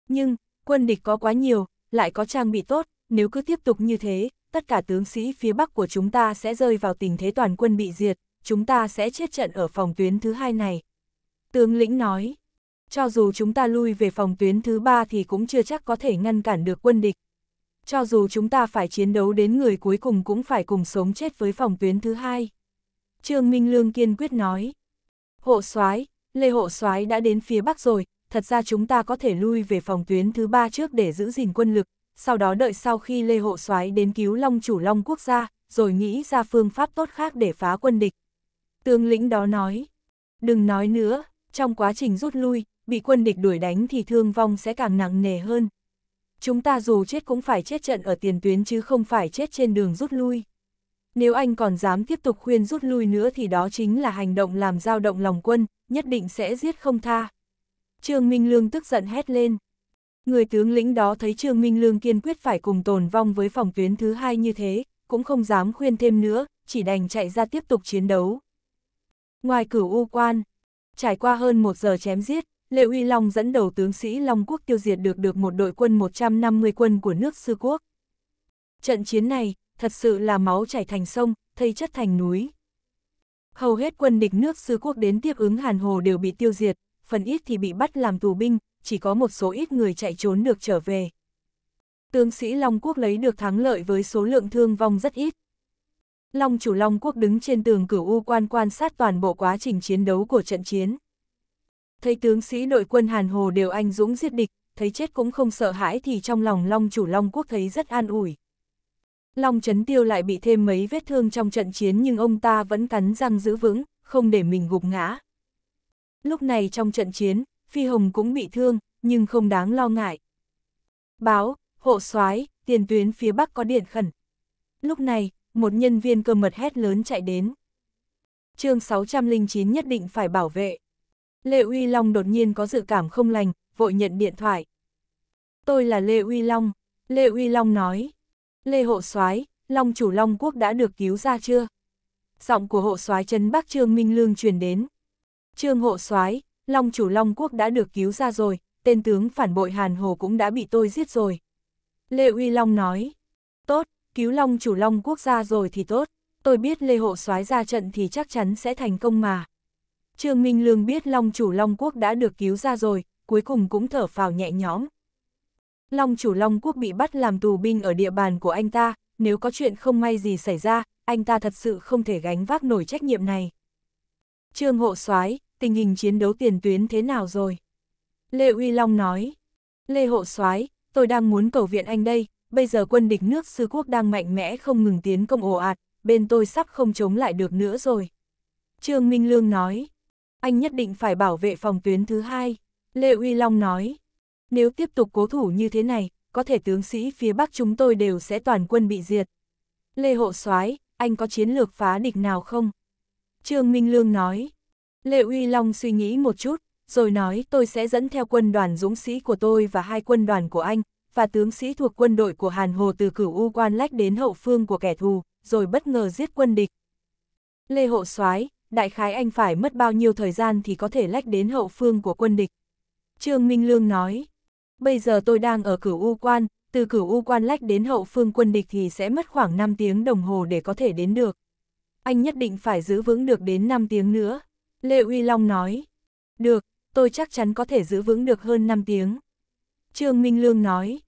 nhưng, quân địch có quá nhiều, lại có trang bị tốt, nếu cứ tiếp tục như thế, tất cả tướng sĩ phía Bắc của chúng ta sẽ rơi vào tình thế toàn quân bị diệt, chúng ta sẽ chết trận ở phòng tuyến thứ hai này. Tướng lĩnh nói, cho dù chúng ta lui về phòng tuyến thứ ba thì cũng chưa chắc có thể ngăn cản được quân địch, cho dù chúng ta phải chiến đấu đến người cuối cùng cũng phải cùng sống chết với phòng tuyến thứ hai. Trương Minh Lương kiên quyết nói. Hộ soái Lê Hộ soái đã đến phía Bắc rồi, thật ra chúng ta có thể lui về phòng tuyến thứ ba trước để giữ gìn quân lực, sau đó đợi sau khi Lê Hộ soái đến cứu Long chủ Long quốc gia, rồi nghĩ ra phương pháp tốt khác để phá quân địch. Tướng lĩnh đó nói, đừng nói nữa, trong quá trình rút lui, bị quân địch đuổi đánh thì thương vong sẽ càng nặng nề hơn, chúng ta dù chết cũng phải chết trận ở tiền tuyến chứ không phải chết trên đường rút lui. Nếu anh còn dám tiếp tục khuyên rút lui nữa thì đó chính là hành động làm dao động lòng quân, nhất định sẽ giết không tha. Trương Minh Lương tức giận hét lên. Người tướng lĩnh đó thấy Trương Minh Lương kiên quyết phải cùng tồn vong với phòng tuyến thứ hai như thế, cũng không dám khuyên thêm nữa, chỉ đành chạy ra tiếp tục chiến đấu. Ngoài cửu u quan, trải qua hơn một giờ chém giết, Lệ Uy Long dẫn đầu tướng sĩ Long Quốc tiêu diệt được được một đội quân 150 quân của nước Sư Quốc. Trận chiến này, thật sự là máu chảy thành sông, thây chất thành núi. Hầu hết quân địch nước Sư Quốc đến tiếp ứng Hàn Hồ đều bị tiêu diệt, phần ít thì bị bắt làm tù binh, chỉ có một số ít người chạy trốn được trở về. Tướng sĩ Long Quốc lấy được thắng lợi với số lượng thương vong rất ít. Long chủ Long Quốc đứng trên tường cửu u quan quan sát toàn bộ quá trình chiến đấu của trận chiến thấy tướng sĩ đội quân Hàn Hồ đều anh dũng giết địch, thấy chết cũng không sợ hãi thì trong lòng Long chủ Long Quốc thấy rất an ủi. Long chấn Tiêu lại bị thêm mấy vết thương trong trận chiến nhưng ông ta vẫn cắn răng giữ vững, không để mình gục ngã. Lúc này trong trận chiến, Phi Hồng cũng bị thương, nhưng không đáng lo ngại. Báo, hộ soái tiền tuyến phía Bắc có điện khẩn. Lúc này, một nhân viên cơ mật hét lớn chạy đến. chương 609 nhất định phải bảo vệ. Lê Uy Long đột nhiên có dự cảm không lành, vội nhận điện thoại. Tôi là Lê Uy Long, Lê Uy Long nói. Lê Hộ soái Long chủ Long Quốc đã được cứu ra chưa? Giọng của Hộ soái Trấn Bắc Trương Minh Lương truyền đến. Trương Hộ soái Long chủ Long Quốc đã được cứu ra rồi, tên tướng phản bội Hàn Hồ cũng đã bị tôi giết rồi. Lê Uy Long nói. Tốt, cứu Long chủ Long Quốc ra rồi thì tốt, tôi biết Lê Hộ soái ra trận thì chắc chắn sẽ thành công mà. Trương Minh Lương biết Long chủ Long Quốc đã được cứu ra rồi, cuối cùng cũng thở phào nhẹ nhõm. Long chủ Long Quốc bị bắt làm tù binh ở địa bàn của anh ta, nếu có chuyện không may gì xảy ra, anh ta thật sự không thể gánh vác nổi trách nhiệm này. Trương Hộ soái tình hình chiến đấu tiền tuyến thế nào rồi? Lê Uy Long nói. Lê Hộ soái tôi đang muốn cầu viện anh đây, bây giờ quân địch nước sư quốc đang mạnh mẽ không ngừng tiến công ồ ạt, bên tôi sắp không chống lại được nữa rồi. Trương Minh Lương nói anh nhất định phải bảo vệ phòng tuyến thứ hai. Lê Uy Long nói, nếu tiếp tục cố thủ như thế này, có thể tướng sĩ phía Bắc chúng tôi đều sẽ toàn quân bị diệt. Lê Hộ soái anh có chiến lược phá địch nào không? Trương Minh Lương nói, Lê Uy Long suy nghĩ một chút, rồi nói tôi sẽ dẫn theo quân đoàn dũng sĩ của tôi và hai quân đoàn của anh, và tướng sĩ thuộc quân đội của Hàn Hồ từ cửu U Quan Lách đến hậu phương của kẻ thù, rồi bất ngờ giết quân địch. Lê Hộ soái đại khái anh phải mất bao nhiêu thời gian thì có thể lách đến hậu phương của quân địch. Trương Minh Lương nói, bây giờ tôi đang ở cửu U Quan, từ cửu U Quan lách đến hậu phương quân địch thì sẽ mất khoảng 5 tiếng đồng hồ để có thể đến được. Anh nhất định phải giữ vững được đến 5 tiếng nữa. Lê Uy Long nói, được, tôi chắc chắn có thể giữ vững được hơn 5 tiếng. Trương Minh Lương nói,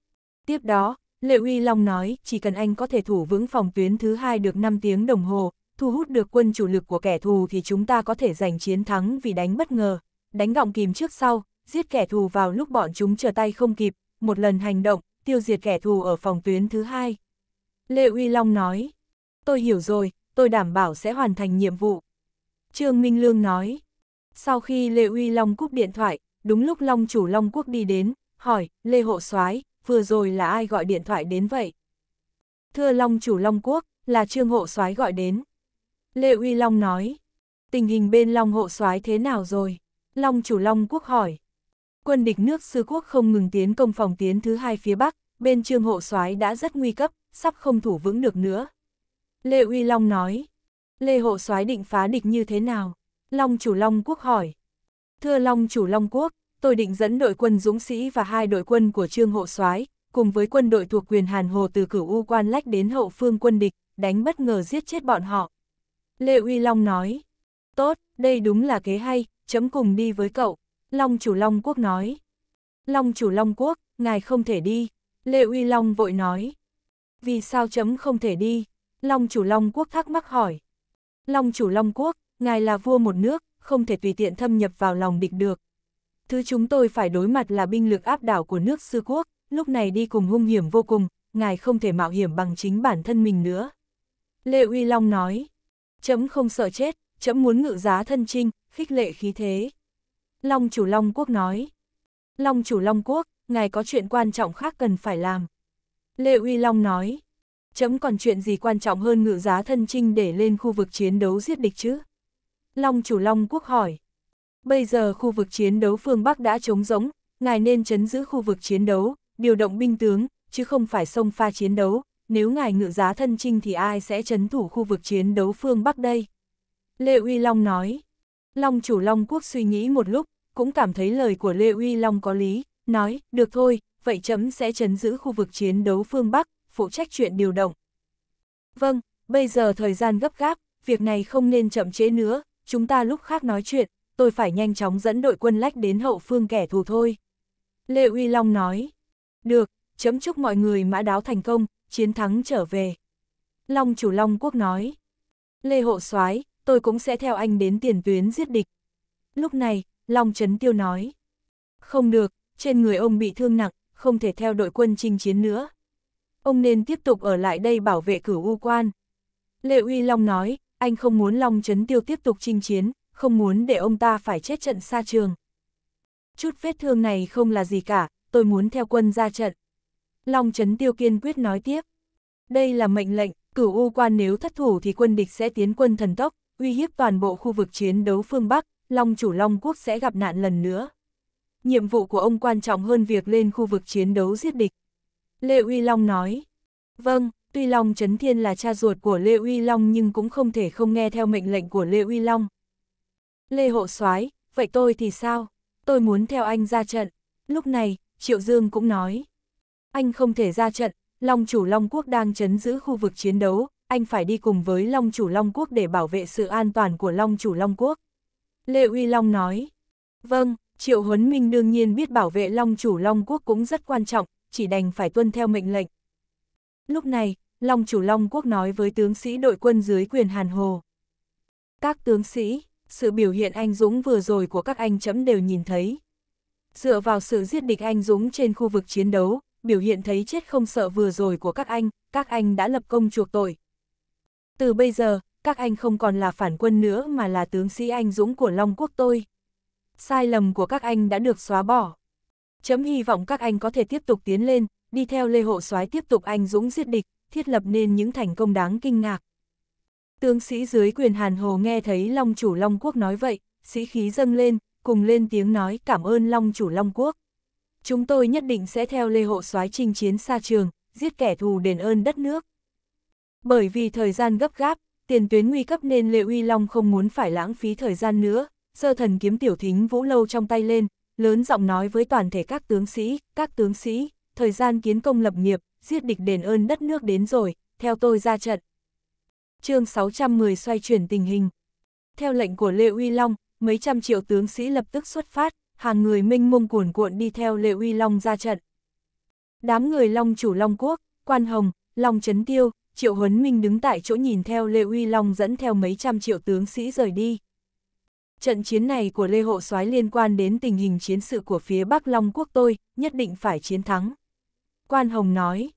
tiếp đó, Lệ Uy Long nói, chỉ cần anh có thể thủ vững phòng tuyến thứ hai được 5 tiếng đồng hồ, thu hút được quân chủ lực của kẻ thù thì chúng ta có thể giành chiến thắng vì đánh bất ngờ, đánh gọng kìm trước sau, giết kẻ thù vào lúc bọn chúng trở tay không kịp, một lần hành động, tiêu diệt kẻ thù ở phòng tuyến thứ hai. Lê Uy Long nói, tôi hiểu rồi, tôi đảm bảo sẽ hoàn thành nhiệm vụ. Trương Minh Lương nói, sau khi Lê Uy Long cúp điện thoại, đúng lúc Long chủ Long Quốc đi đến, hỏi, Lê Hộ soái vừa rồi là ai gọi điện thoại đến vậy? Thưa Long chủ Long Quốc, là Trương Hộ soái gọi đến. Lê Uy Long nói, tình hình bên Long hộ soái thế nào rồi? Long chủ Long quốc hỏi. Quân địch nước sư quốc không ngừng tiến công phòng tiến thứ hai phía Bắc, bên trương hộ soái đã rất nguy cấp, sắp không thủ vững được nữa. Lê Uy Long nói, Lê hộ soái định phá địch như thế nào? Long chủ Long quốc hỏi. Thưa Long chủ Long quốc, tôi định dẫn đội quân dũng sĩ và hai đội quân của trương hộ soái cùng với quân đội thuộc quyền Hàn Hồ từ cửu U quan lách đến hậu phương quân địch, đánh bất ngờ giết chết bọn họ. Lê Uy Long nói. Tốt, đây đúng là kế hay, chấm cùng đi với cậu. Long chủ Long Quốc nói. Long chủ Long Quốc, ngài không thể đi. Lê Uy Long vội nói. Vì sao chấm không thể đi? Long chủ Long Quốc thắc mắc hỏi. Long chủ Long Quốc, ngài là vua một nước, không thể tùy tiện thâm nhập vào lòng địch được. Thứ chúng tôi phải đối mặt là binh lực áp đảo của nước sư quốc, lúc này đi cùng hung hiểm vô cùng, ngài không thể mạo hiểm bằng chính bản thân mình nữa. Lê Uy Long nói chấm không sợ chết, chấm muốn ngự giá thân trinh, khích lệ khí thế. Long chủ Long Quốc nói. Long chủ Long Quốc, ngài có chuyện quan trọng khác cần phải làm. Lệ Uy Long nói. Chấm còn chuyện gì quan trọng hơn ngự giá thân trinh để lên khu vực chiến đấu giết địch chứ? Long chủ Long Quốc hỏi. Bây giờ khu vực chiến đấu phương Bắc đã trống rỗng, ngài nên chấn giữ khu vực chiến đấu, điều động binh tướng, chứ không phải sông pha chiến đấu, nếu ngài ngự giá thân trinh thì ai sẽ chấn thủ khu vực chiến đấu phương Bắc đây? Lê Uy Long nói. Long chủ Long Quốc suy nghĩ một lúc, cũng cảm thấy lời của Lê Uy Long có lý, nói, được thôi, vậy chấm sẽ chấn giữ khu vực chiến đấu phương Bắc, phụ trách chuyện điều động. Vâng, bây giờ thời gian gấp gáp, việc này không nên chậm chế nữa, chúng ta lúc khác nói chuyện, tôi phải nhanh chóng dẫn đội quân lách đến hậu phương kẻ thù thôi. Lê Uy Long nói, được, chấm chúc mọi người mã đáo thành công, chiến thắng trở về. Long chủ Long Quốc nói, Lê Hộ soái tôi cũng sẽ theo anh đến tiền tuyến giết địch. Lúc này, Long Trấn Tiêu nói, không được, trên người ông bị thương nặng, không thể theo đội quân chinh chiến nữa. Ông nên tiếp tục ở lại đây bảo vệ cửu u quan. Lê Uy Long nói, anh không muốn Long Trấn Tiêu tiếp tục chinh chiến, không muốn để ông ta phải chết trận xa trường. Chút vết thương này không là gì cả, tôi muốn theo quân ra trận. Long Trấn Tiêu kiên quyết nói tiếp. Đây là mệnh lệnh, cửu u quan nếu thất thủ thì quân địch sẽ tiến quân thần tốc, uy hiếp toàn bộ khu vực chiến đấu phương Bắc, Long chủ Long Quốc sẽ gặp nạn lần nữa. Nhiệm vụ của ông quan trọng hơn việc lên khu vực chiến đấu giết địch. Lê Uy Long nói. Vâng, tuy Long Trấn Thiên là cha ruột của Lê Uy Long nhưng cũng không thể không nghe theo mệnh lệnh của Lê Uy Long. Lê Hộ soái vậy tôi thì sao? Tôi muốn theo anh ra trận. Lúc này, Triệu Dương cũng nói anh không thể ra trận, Long chủ Long quốc đang chấn giữ khu vực chiến đấu, anh phải đi cùng với Long chủ Long quốc để bảo vệ sự an toàn của Long chủ Long quốc. Lê Uy Long nói, vâng, Triệu Huấn Minh đương nhiên biết bảo vệ Long chủ Long quốc cũng rất quan trọng, chỉ đành phải tuân theo mệnh lệnh. Lúc này, Long chủ Long quốc nói với tướng sĩ đội quân dưới quyền Hàn Hồ. Các tướng sĩ, sự biểu hiện anh Dũng vừa rồi của các anh chấm đều nhìn thấy. Dựa vào sự giết địch anh Dũng trên khu vực chiến đấu, biểu hiện thấy chết không sợ vừa rồi của các anh, các anh đã lập công chuộc tội. Từ bây giờ, các anh không còn là phản quân nữa mà là tướng sĩ anh dũng của Long Quốc tôi. Sai lầm của các anh đã được xóa bỏ. Chấm hy vọng các anh có thể tiếp tục tiến lên, đi theo Lê Hộ soái tiếp tục anh dũng giết địch, thiết lập nên những thành công đáng kinh ngạc. Tướng sĩ dưới quyền Hàn Hồ nghe thấy Long chủ Long Quốc nói vậy, sĩ khí dâng lên, cùng lên tiếng nói cảm ơn Long chủ Long Quốc chúng tôi nhất định sẽ theo Lê Hộ soái chinh chiến xa trường, giết kẻ thù đền ơn đất nước. Bởi vì thời gian gấp gáp, tiền tuyến nguy cấp nên lê Uy Long không muốn phải lãng phí thời gian nữa, sơ thần kiếm tiểu thính vũ lâu trong tay lên, lớn giọng nói với toàn thể các tướng sĩ, các tướng sĩ, thời gian kiến công lập nghiệp, giết địch đền ơn đất nước đến rồi, theo tôi ra trận. chương 610 xoay chuyển tình hình. Theo lệnh của Lê Uy Long, mấy trăm triệu tướng sĩ lập tức xuất phát, hàng người minh mông cuồn cuộn đi theo Lệ Uy Long ra trận. Đám người Long chủ Long Quốc, Quan Hồng, Long chấn Tiêu, Triệu Huấn Minh đứng tại chỗ nhìn theo Lê Uy Long dẫn theo mấy trăm triệu tướng sĩ rời đi. Trận chiến này của Lê Hộ soái liên quan đến tình hình chiến sự của phía Bắc Long quốc tôi, nhất định phải chiến thắng. Quan Hồng nói,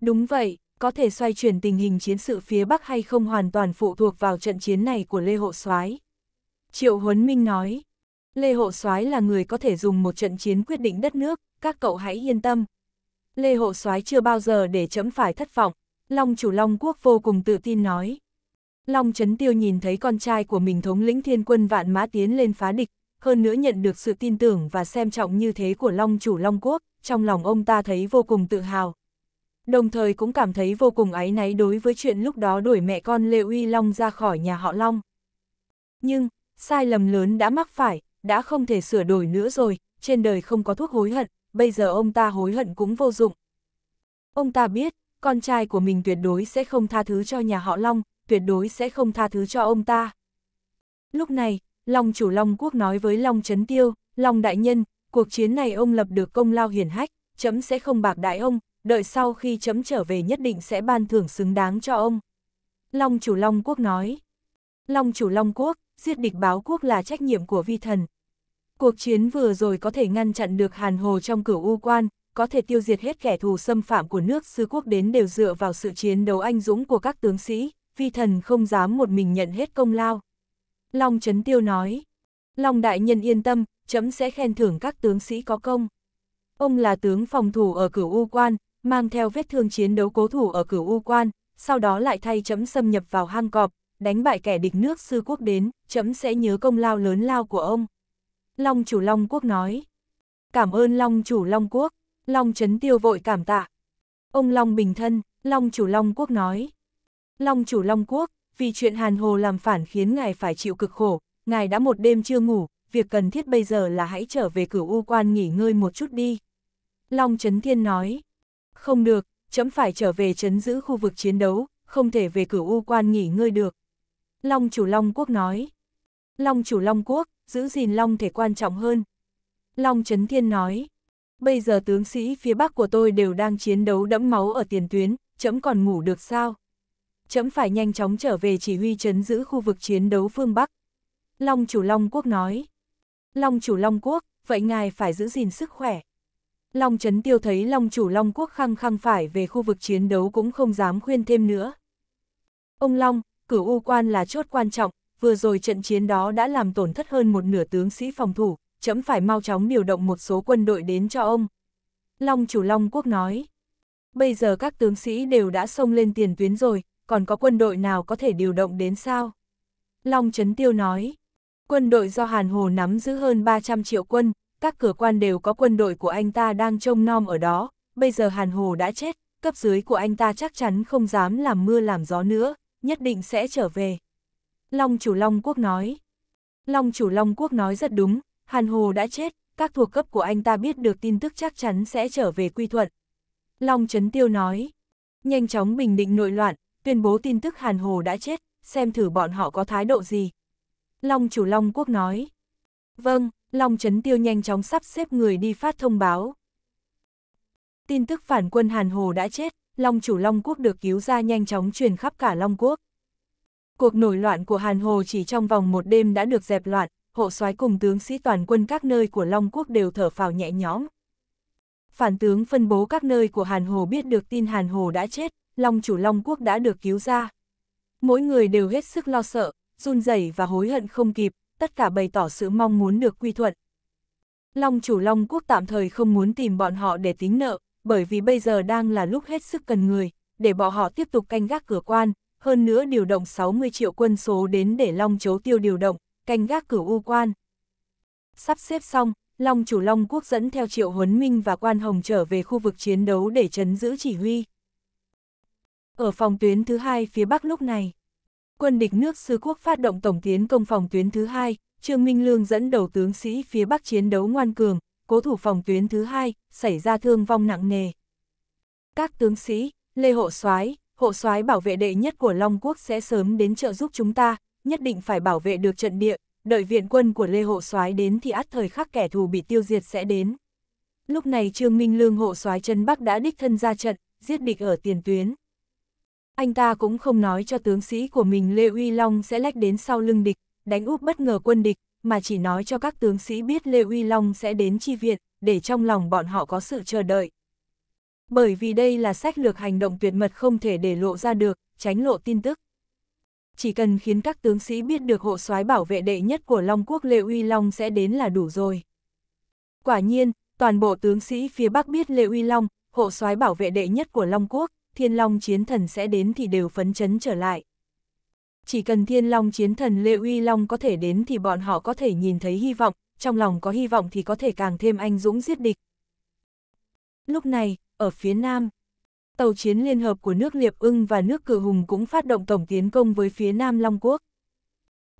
đúng vậy, có thể xoay chuyển tình hình chiến sự phía Bắc hay không hoàn toàn phụ thuộc vào trận chiến này của Lê Hộ soái Triệu Huấn Minh nói, Lê Hộ Soái là người có thể dùng một trận chiến quyết định đất nước, các cậu hãy yên tâm. Lê Hộ Soái chưa bao giờ để chấm phải thất vọng, Long chủ Long Quốc vô cùng tự tin nói. Long Trấn Tiêu nhìn thấy con trai của mình thống lĩnh thiên quân vạn mã tiến lên phá địch, hơn nữa nhận được sự tin tưởng và xem trọng như thế của Long chủ Long Quốc, trong lòng ông ta thấy vô cùng tự hào. Đồng thời cũng cảm thấy vô cùng áy náy đối với chuyện lúc đó đuổi mẹ con Lê Uy Long ra khỏi nhà họ Long. Nhưng, sai lầm lớn đã mắc phải, đã không thể sửa đổi nữa rồi, trên đời không có thuốc hối hận, bây giờ ông ta hối hận cũng vô dụng. Ông ta biết, con trai của mình tuyệt đối sẽ không tha thứ cho nhà họ Long, tuyệt đối sẽ không tha thứ cho ông ta. Lúc này, Long chủ Long Quốc nói với Long Trấn Tiêu, Long Đại Nhân, cuộc chiến này ông lập được công lao hiển hách, chấm sẽ không bạc đại ông, đợi sau khi chấm trở về nhất định sẽ ban thưởng xứng đáng cho ông. Long chủ Long Quốc nói, Long chủ Long Quốc, giết địch báo quốc là trách nhiệm của vi thần. Cuộc chiến vừa rồi có thể ngăn chặn được Hàn Hồ trong cửu u quan, có thể tiêu diệt hết kẻ thù xâm phạm của nước sư quốc đến đều dựa vào sự chiến đấu anh dũng của các tướng sĩ, vi thần không dám một mình nhận hết công lao. Long Trấn Tiêu nói, Long Đại Nhân yên tâm, chấm sẽ khen thưởng các tướng sĩ có công. Ông là tướng phòng thủ ở cửu U Quan, mang theo vết thương chiến đấu cố thủ ở cửu U Quan, sau đó lại thay chấm xâm nhập vào hang cọp, đánh bại kẻ địch nước sư quốc đến, chấm sẽ nhớ công lao lớn lao của ông. Long chủ Long quốc nói. Cảm ơn Long chủ Long quốc, Long chấn tiêu vội cảm tạ. Ông Long bình thân, Long chủ Long quốc nói. Long chủ Long quốc, vì chuyện Hàn Hồ làm phản khiến ngài phải chịu cực khổ, ngài đã một đêm chưa ngủ, việc cần thiết bây giờ là hãy trở về cửu u quan nghỉ ngơi một chút đi. Long chấn Thiên nói, không được, chấm phải trở về chấn giữ khu vực chiến đấu, không thể về cửu u quan nghỉ ngơi được. Long chủ Long Quốc nói. Long chủ Long Quốc, giữ gìn Long thể quan trọng hơn. Long Trấn Thiên nói. Bây giờ tướng sĩ phía Bắc của tôi đều đang chiến đấu đẫm máu ở tiền tuyến, chấm còn ngủ được sao? Chấm phải nhanh chóng trở về chỉ huy chấn giữ khu vực chiến đấu phương Bắc. Long chủ Long Quốc nói. Long chủ Long Quốc, vậy ngài phải giữ gìn sức khỏe. Long Trấn Tiêu thấy Long chủ Long Quốc khăng khăng phải về khu vực chiến đấu cũng không dám khuyên thêm nữa. Ông Long, cửu u quan là chốt quan trọng, vừa rồi trận chiến đó đã làm tổn thất hơn một nửa tướng sĩ phòng thủ, chấm phải mau chóng điều động một số quân đội đến cho ông. Long chủ Long Quốc nói, bây giờ các tướng sĩ đều đã xông lên tiền tuyến rồi, còn có quân đội nào có thể điều động đến sao? Long Trấn Tiêu nói, quân đội do Hàn Hồ nắm giữ hơn 300 triệu quân, các cửa quan đều có quân đội của anh ta đang trông nom ở đó, bây giờ Hàn Hồ đã chết, cấp dưới của anh ta chắc chắn không dám làm mưa làm gió nữa, nhất định sẽ trở về. Long chủ Long Quốc nói. Long chủ Long Quốc nói rất đúng, Hàn Hồ đã chết, các thuộc cấp của anh ta biết được tin tức chắc chắn sẽ trở về quy thuận. Long Trấn Tiêu nói. Nhanh chóng bình định nội loạn, tuyên bố tin tức Hàn Hồ đã chết, xem thử bọn họ có thái độ gì. Long chủ Long Quốc nói. Vâng, Long Trấn Tiêu nhanh chóng sắp xếp người đi phát thông báo. Tin tức phản quân Hàn Hồ đã chết, Long chủ Long Quốc được cứu ra nhanh chóng truyền khắp cả Long Quốc. Cuộc nổi loạn của Hàn Hồ chỉ trong vòng một đêm đã được dẹp loạn, hộ soái cùng tướng sĩ toàn quân các nơi của Long Quốc đều thở phào nhẹ nhõm. Phản tướng phân bố các nơi của Hàn Hồ biết được tin Hàn Hồ đã chết, Long chủ Long Quốc đã được cứu ra. Mỗi người đều hết sức lo sợ, run rẩy và hối hận không kịp, tất cả bày tỏ sự mong muốn được quy thuận. Long chủ Long Quốc tạm thời không muốn tìm bọn họ để tính nợ, bởi vì bây giờ đang là lúc hết sức cần người, để bỏ họ tiếp tục canh gác cửa quan, hơn nữa điều động 60 triệu quân số đến để Long Chấu Tiêu điều động, canh gác cửa u quan. Sắp xếp xong, Long chủ Long Quốc dẫn theo Triệu Huấn Minh và Quan Hồng trở về khu vực chiến đấu để chấn giữ chỉ huy. Ở phòng tuyến thứ hai phía Bắc lúc này, quân địch nước Sư Quốc phát động tổng tiến công phòng tuyến thứ hai, Trương Minh Lương dẫn đầu tướng sĩ phía Bắc chiến đấu ngoan cường, cố thủ phòng tuyến thứ hai, xảy ra thương vong nặng nề. Các tướng sĩ, Lê Hộ soái hộ soái bảo vệ đệ nhất của Long Quốc sẽ sớm đến trợ giúp chúng ta, nhất định phải bảo vệ được trận địa, đợi viện quân của Lê Hộ soái đến thì át thời khắc kẻ thù bị tiêu diệt sẽ đến. Lúc này Trương Minh Lương hộ soái chân Bắc đã đích thân ra trận, giết địch ở tiền tuyến. Anh ta cũng không nói cho tướng sĩ của mình Lê Uy Long sẽ lách đến sau lưng địch, đánh úp bất ngờ quân địch, mà chỉ nói cho các tướng sĩ biết Lê Uy Long sẽ đến chi viện, để trong lòng bọn họ có sự chờ đợi. Bởi vì đây là sách lược hành động tuyệt mật không thể để lộ ra được, tránh lộ tin tức. Chỉ cần khiến các tướng sĩ biết được hộ soái bảo vệ đệ nhất của Long Quốc Lê Uy Long sẽ đến là đủ rồi. Quả nhiên, toàn bộ tướng sĩ phía Bắc biết Lê Uy Long, hộ soái bảo vệ đệ nhất của Long Quốc, Thiên Long chiến thần sẽ đến thì đều phấn chấn trở lại chỉ cần thiên long chiến thần Lê Uy Long có thể đến thì bọn họ có thể nhìn thấy hy vọng, trong lòng có hy vọng thì có thể càng thêm anh dũng giết địch. Lúc này, ở phía nam, tàu chiến liên hợp của nước Liệp ưng và nước Cử Hùng cũng phát động tổng tiến công với phía nam Long Quốc.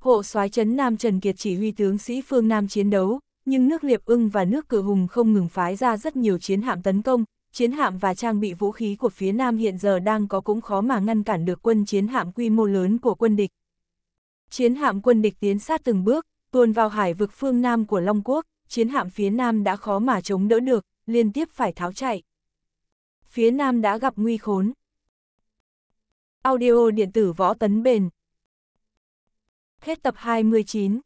Hộ soái chấn Nam Trần Kiệt chỉ huy tướng sĩ phương Nam chiến đấu, nhưng nước Liệp ưng và nước Cử Hùng không ngừng phái ra rất nhiều chiến hạm tấn công, chiến hạm và trang bị vũ khí của phía Nam hiện giờ đang có cũng khó mà ngăn cản được quân chiến hạm quy mô lớn của quân địch. Chiến hạm quân địch tiến sát từng bước, tuôn vào hải vực phương Nam của Long Quốc, chiến hạm phía Nam đã khó mà chống đỡ được, liên tiếp phải tháo chạy. Phía Nam đã gặp nguy khốn. Audio điện tử võ tấn bền. Hết tập 29